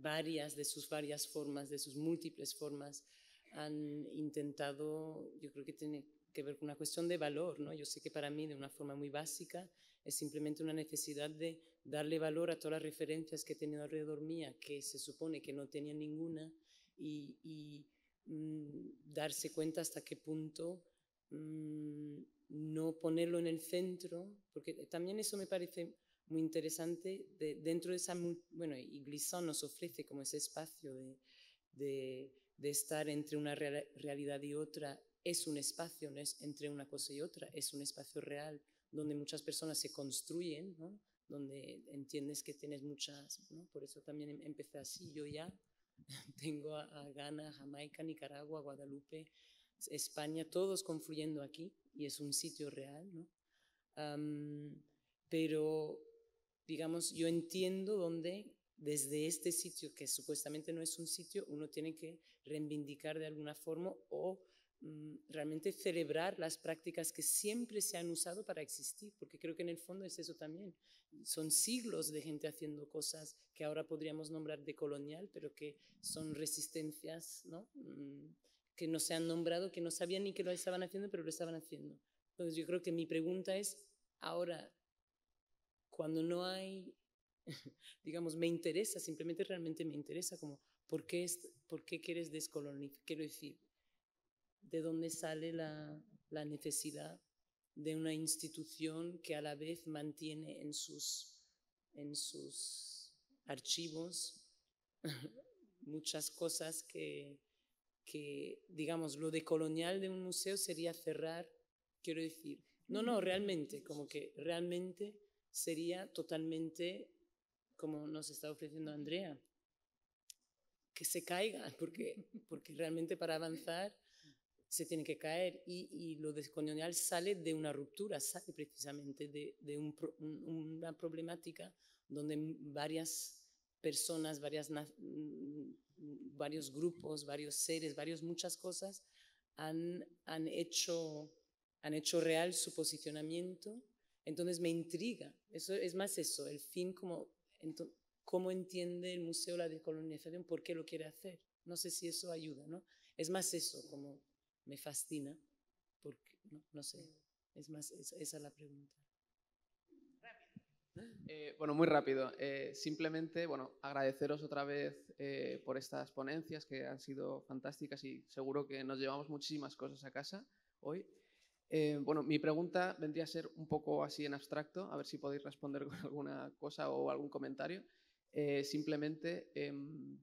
varias de sus varias formas, de sus múltiples formas, han intentado, yo creo que tiene que ver con una cuestión de valor, ¿no? Yo sé que para mí, de una forma muy básica, es simplemente una necesidad de darle valor a todas las referencias que he tenido alrededor mía, que se supone que no tenía ninguna, y, mm, darse cuenta hasta qué punto mm, no ponerlo en el centro, porque también eso me parece muy interesante, de, dentro de esa, bueno, y Glissant nos ofrece como ese espacio de, estar entre una realidad y otra, es un espacio, no es entre una cosa y otra, es un espacio real donde muchas personas se construyen, ¿no? donde entiendes que tienes muchas, por eso también em, empecé así, yo ya tengo a, Ghana, Jamaica, Nicaragua, Guadalupe, España, todos confluyendo aquí y es un sitio real, ¿no? pero, digamos, yo entiendo donde desde este sitio, que supuestamente no es un sitio, uno tiene que reivindicar de alguna forma o Mm, realmente celebrar las prácticas que siempre se han usado para existir, porque creo que en el fondo es eso también. Son siglos de gente haciendo cosas que ahora podríamos nombrar de colonial, pero que son resistencias, ¿no? Mm, que no se han nombrado, que no sabían ni que lo estaban haciendo, pero lo estaban haciendo. Entonces yo creo que mi pregunta es, ahora, cuando no hay, digamos, me interesa, simplemente realmente me interesa, como, ¿por qué, es, por qué quieres descolonizar? Quiero decir, de dónde sale la, la necesidad de una institución que a la vez mantiene en sus, en sus archivos muchas cosas que, que, digamos, lo de colonial de un museo sería cerrar, quiero decir, no, no, realmente, como que realmente sería totalmente como nos está ofreciendo Andrea, que se caiga, porque, porque realmente para avanzar se tiene que caer y, y lo descolonial sale de una ruptura, sale precisamente de, de un, una problemática donde varias personas, varias, mm, varios grupos, varios seres, varias muchas cosas han, han, hecho, han hecho real su posicionamiento. Entonces me intriga, eso es más eso, el fin como, cómo entiende el museo la descolonización, por qué lo quiere hacer. No sé si eso ayuda, ¿no? Es más eso, como me fascina, porque no, sé, mm. es más, esa es la pregunta. Eh, bueno, muy rápido. Eh, simplemente, bueno, agradeceros otra vez eh, por estas ponencias que han sido fantásticas y seguro que nos llevamos muchísimas cosas a casa hoy. bueno, mi pregunta vendría a ser un poco así en abstracto, a ver si podéis responder con alguna cosa o algún comentario. simplemente, em,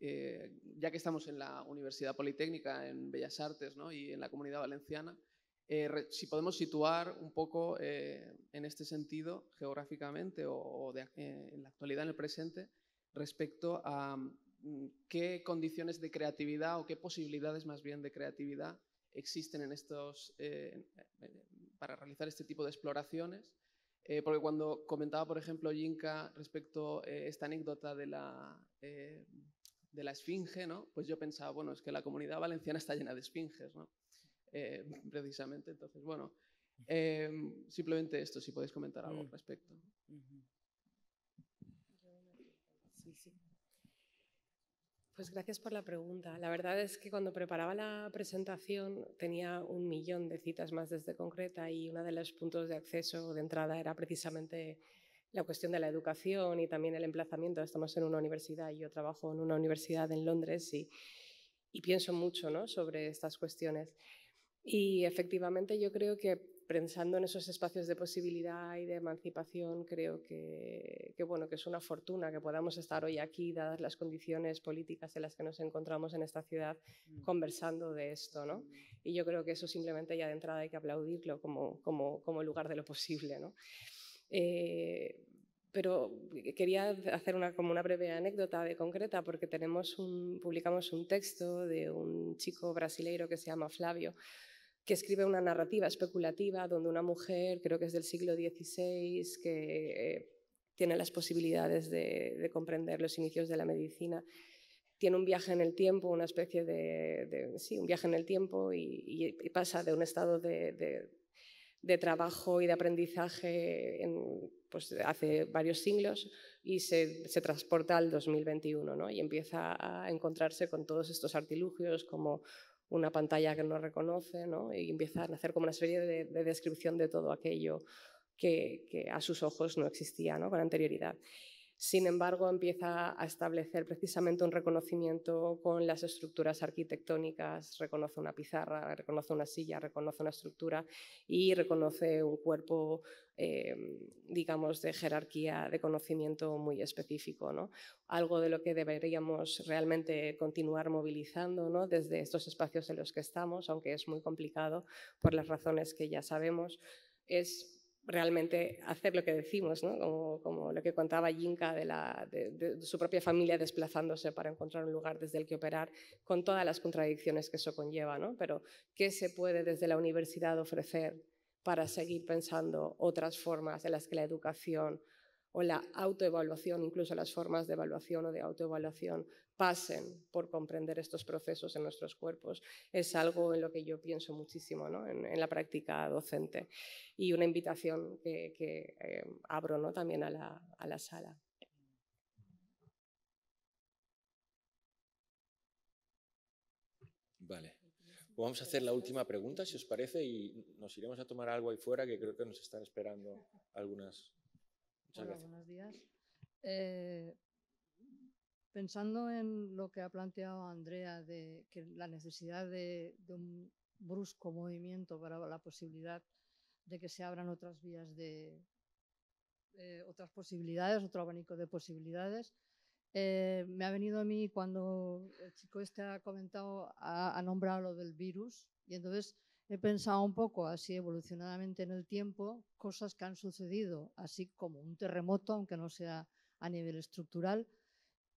eh, ya que estamos en la Universidad Politécnica, en Bellas Artes y en la Comunidad Valenciana, eh, si podemos situar un poco eh, en este sentido geográficamente o, en la actualidad, en el presente, respecto a mm, qué condiciones de creatividad o qué posibilidades más bien de creatividad existen en estos, para realizar este tipo de exploraciones. porque cuando comentaba, por ejemplo, Yinka respecto a esta anécdota de la de la esfinge, ¿no? Pues yo pensaba, bueno, es que la comunidad valenciana está llena de esfinges, ¿no? Eh, precisamente, entonces, bueno, em, simplemente esto, si podéis comentar algo al mm. respecto. Pues gracias por la pregunta. La verdad es que cuando preparaba la presentación tenía un millón de citas más desde concreta y uno de los puntos de acceso o de entrada era precisamente la cuestión de la educación y también el emplazamiento. Estamos en una universidad y yo trabajo en una universidad en Londres y, pienso mucho ¿no? sobre estas cuestiones. Y efectivamente yo creo que pensando en esos espacios de posibilidad y de emancipación, creo que, bueno, que es una fortuna que podamos estar hoy aquí, dadas las condiciones políticas en las que nos encontramos en esta ciudad, mm. conversando de esto. ¿no? Mm. Y yo creo que eso simplemente ya de entrada hay que aplaudirlo como, lugar de lo posible. ¿no? Eh, pero quería hacer una, como una breve anécdota de concreta porque tenemos un, publicamos un texto de un chico brasileiro que se llama Flavio que escribe una narrativa especulativa donde una mujer, creo que es del siglo XVI, que eh, tiene las posibilidades de, comprender los inicios de la medicina, tiene un viaje en el tiempo, una especie de, sí, un viaje en el tiempo y pasa de un estado de, de trabajo y de aprendizaje pues, hace varios siglos y se, transporta al 2021 y empieza a encontrarse con todos estos artilugios como una pantalla que no reconoce y empieza a hacer como una serie de, descripción de todo aquello que, a sus ojos no existía con anterioridad. Sin embargo, empieza a establecer precisamente un reconocimiento con las estructuras arquitectónicas, reconoce una pizarra, reconoce una silla, reconoce una estructura y reconoce un cuerpo, eh, digamos, de jerarquía, de conocimiento muy específico. ¿no? Algo de lo que deberíamos realmente continuar movilizando desde estos espacios en los que estamos, aunque es muy complicado por las razones que ya sabemos, es realmente hacer lo que decimos, como, lo que contaba Yinka de, su propia familia desplazándose para encontrar un lugar desde el que operar, con todas las contradicciones que eso conlleva. Pero, ¿qué se puede desde la universidad ofrecer para seguir pensando otras formas en las que la educación o la autoevaluación, incluso las formas de evaluación o de autoevaluación, pasen por comprender estos procesos en nuestros cuerpos, es algo en lo que yo pienso muchísimo ¿no? en, la práctica docente. Y una invitación que, eh, abro ¿no? también a la, a la sala. Vale. Pues vamos a hacer la última pregunta, si os parece, y nos iremos a tomar algo ahí fuera, que creo que nos están esperando algunas Hola, buenos días. Eh, pensando en lo que ha planteado Andrea de que la necesidad de, un brusco movimiento para la posibilidad de que se abran otras vías de eh, otras posibilidades, otro abanico de posibilidades, eh, me ha venido a mí cuando el chico este ha comentado, ha nombrado lo del virus y entonces He pensado un poco así evolucionadamente en el tiempo, cosas que han sucedido, así como un terremoto, aunque no sea a nivel estructural,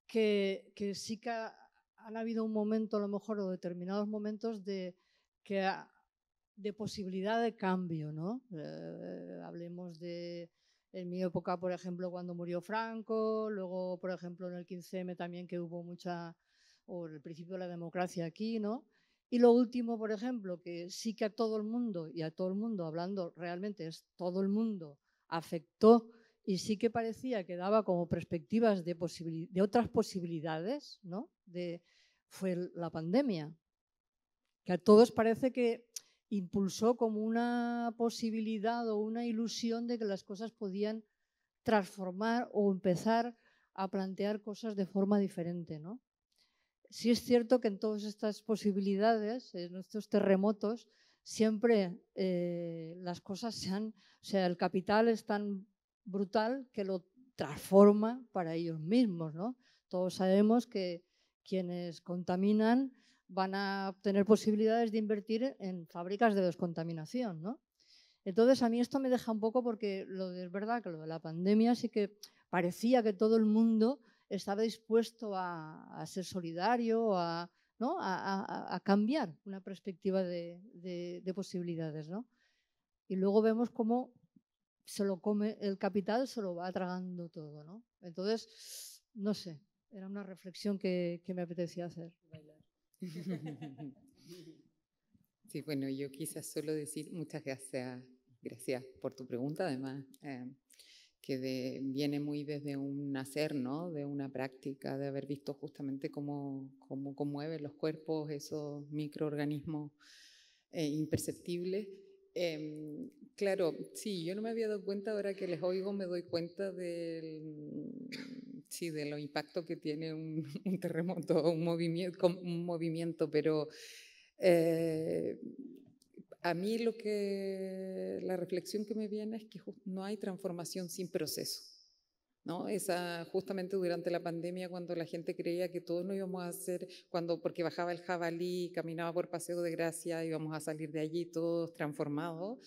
que, sí que han habido un momento, a lo mejor, o determinados momentos de, que de posibilidad de cambio, ¿no? Eh, hablemos de, en mi época, por ejemplo, cuando murió Franco, luego, por ejemplo, en el 15M también que hubo mucha, o el principio de la democracia aquí, ¿no? Y lo último, por ejemplo, que sí que a todo el mundo, y a todo el mundo hablando realmente es todo el mundo, afectó y sí que parecía que daba como perspectivas de, otras posibilidades, ¿no? De, fue la pandemia, que a todos parece que impulsó como una posibilidad o una ilusión de que las cosas podían transformar o empezar a plantear cosas de forma diferente, ¿no? sí es cierto que en todas estas posibilidades, en estos terremotos, siempre eh, las cosas se han, o sea, el capital es tan brutal que lo transforma para ellos mismos, ¿no? Todos sabemos que quienes contaminan van a tener posibilidades de invertir en fábricas de descontaminación, ¿no? Entonces a mí esto me deja un poco porque lo es verdad que lo de la pandemia sí que parecía que todo el mundo estaba dispuesto a, a ser solidario, a, ¿no? a, a, cambiar una perspectiva de, de, posibilidades. ¿no? Y luego vemos cómo se lo come el capital, se lo va tragando todo. ¿no? Entonces, no sé, era una reflexión que, que me apetecía hacer. Sí, bueno, yo quizás solo decir muchas gracias, gracias por tu pregunta, además. Eh, que viene muy desde un nacer, ¿no? De una práctica, de haber visto justamente cómo, cómo conmueven los cuerpos esos microorganismos eh, imperceptibles. Em, claro, sí, yo no me había dado cuenta, ahora que les oigo me doy cuenta del, sí, de lo impacto que tiene un, terremoto, un movimiento, un movimiento pero... Eh, a mí lo que, la reflexión que me viene es que no hay transformación sin proceso. ¿No? justamente durante la pandemia, cuando la gente creía que todos no íbamos a hacer, cuando, porque bajaba el jabalí, caminaba por Paseo de Gracia, íbamos a salir de allí todos transformados,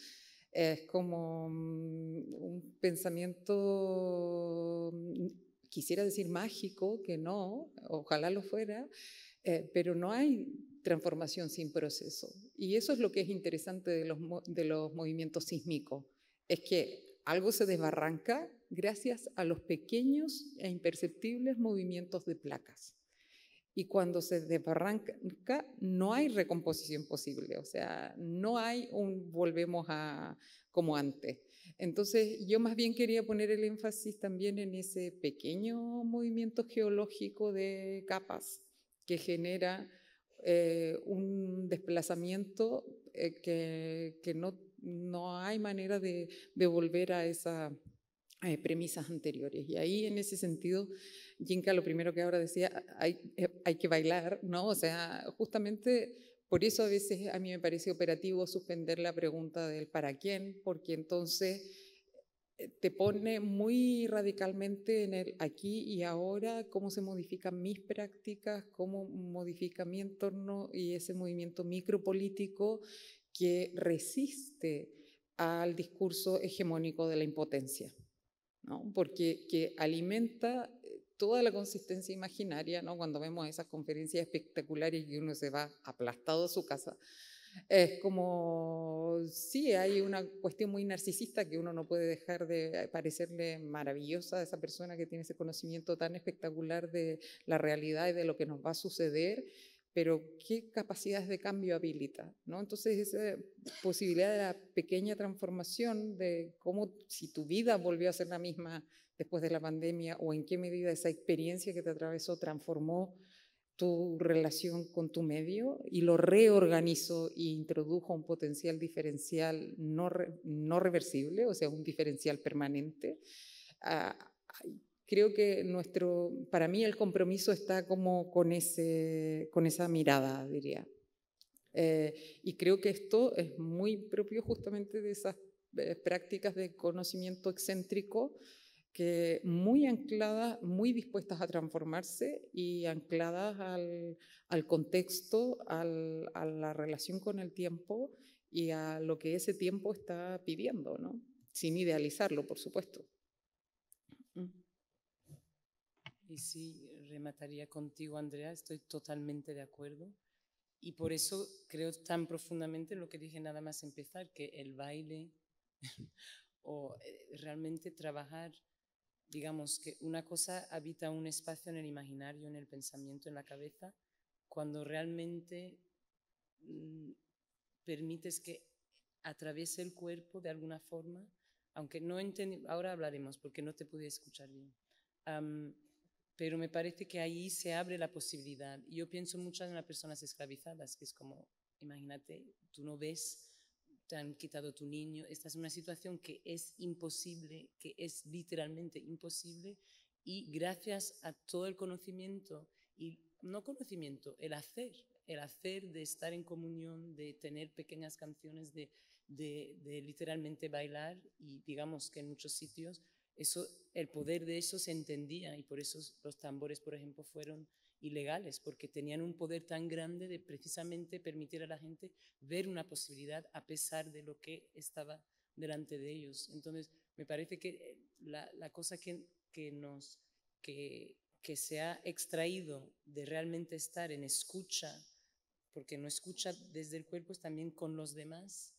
es como mm, un pensamiento, mm, quisiera decir mágico, que no, ojalá lo fuera, eh, pero no hay transformación sin proceso. Y eso es lo que es interesante de los, de los movimientos sísmicos, es que algo se desbarranca gracias a los pequeños e imperceptibles movimientos de placas. Y cuando se desbarranca, no hay recomposición posible, o sea, no hay un volvemos a como antes. Entonces, yo más bien quería poner el énfasis también en ese pequeño movimiento geológico de capas que genera eh, un desplazamiento eh, que, no, hay manera de, volver a esas eh, premisas anteriores. Y ahí, en ese sentido, Jinka lo primero que ahora decía, hay, hay que bailar, ¿no? O sea, justamente por eso a veces a mí me parece operativo suspender la pregunta del para quién, porque entonces eh, te pone muy radicalmente en el aquí y ahora, cómo se modifican mis prácticas, cómo modifica mi entorno y ese movimiento micropolítico que resiste al discurso hegemónico de la impotencia, ¿no? porque que alimenta eh, toda la consistencia imaginaria, ¿no? cuando vemos esas conferencias espectaculares y uno se va aplastado a su casa es como, sí, hay una cuestión muy narcisista que uno no puede dejar de parecerle maravillosa a esa persona que tiene ese conocimiento tan espectacular de la realidad y de lo que nos va a suceder, pero qué capacidades de cambio habilita, ¿no? Entonces esa posibilidad de la pequeña transformación de cómo si tu vida volvió a ser la misma después de la pandemia o en qué medida esa experiencia que te atravesó transformó tu relación con tu medio y lo reorganizo e introdujo un potencial diferencial no, reversible, o sea, un diferencial permanente. Ah, creo que nuestro, para mí el compromiso está como con, ese, con esa mirada, diría. Eh, y creo que esto es muy propio justamente de esas eh, prácticas de conocimiento excéntrico que muy ancladas, muy dispuestas a transformarse y ancladas al, contexto, a la relación con el tiempo y a lo que ese tiempo está pidiendo, ¿no? sin idealizarlo, por supuesto. Mm. Y sí, remataría contigo, Andrea, estoy totalmente de acuerdo. Y por eso creo tan profundamente en lo que dije nada más empezar, que el baile o eh, realmente trabajar digamos que una cosa habita un espacio en el imaginario, en el pensamiento, en la cabeza, cuando realmente mm, permites que atraviese el cuerpo de alguna forma, aunque no entendí, ahora hablaremos porque no te pude escuchar bien, pero me parece que ahí se abre la posibilidad. Yo pienso mucho en las personas esclavizadas, que es como, imagínate, tú no ves han quitado tu niño, esta es una situación que es imposible, que es literalmente imposible, y gracias a todo el conocimiento, y no conocimiento, el hacer, el hacer de estar en comunión, de tener pequeñas canciones, de, de, de literalmente bailar, y digamos que en muchos sitios, eso, el poder de eso se entendía, y por eso los tambores, por ejemplo, fueron ilegales, porque tenían un poder tan grande de precisamente permitir a la gente ver una posibilidad a pesar de lo que estaba delante de ellos. Entonces, me parece que eh, la, cosa que, que, nos, que, que se ha extraído de realmente estar en escucha, porque no escucha desde el cuerpo, es también con los demás,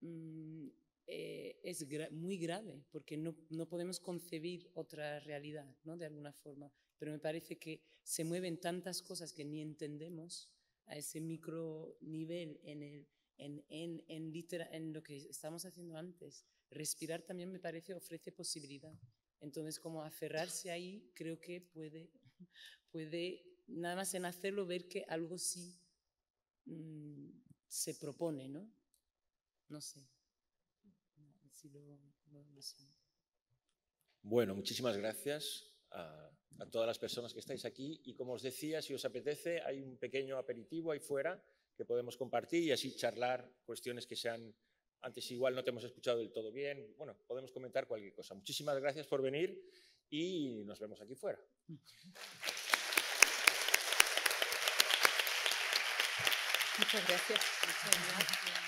mm, eh, es muy grave, porque no, no podemos concebir otra realidad, ¿no? De alguna forma. Pero me parece que se mueven tantas cosas que ni entendemos a ese micro nivel en, el, en, lo que estamos haciendo antes. Respirar también me parece ofrece posibilidad. Entonces, como aferrarse ahí, creo que puede, puede nada más en hacerlo, ver que algo sí mm, se propone, ¿no? No sé. Bueno, muchísimas gracias a, todas las personas que estáis aquí. Y como os decía, si os apetece, hay un pequeño aperitivo ahí fuera que podemos compartir y así charlar cuestiones que sean antes igual no te hemos escuchado del todo bien. Bueno, podemos comentar cualquier cosa. Muchísimas gracias por venir y nos vemos aquí fuera. Muchas gracias.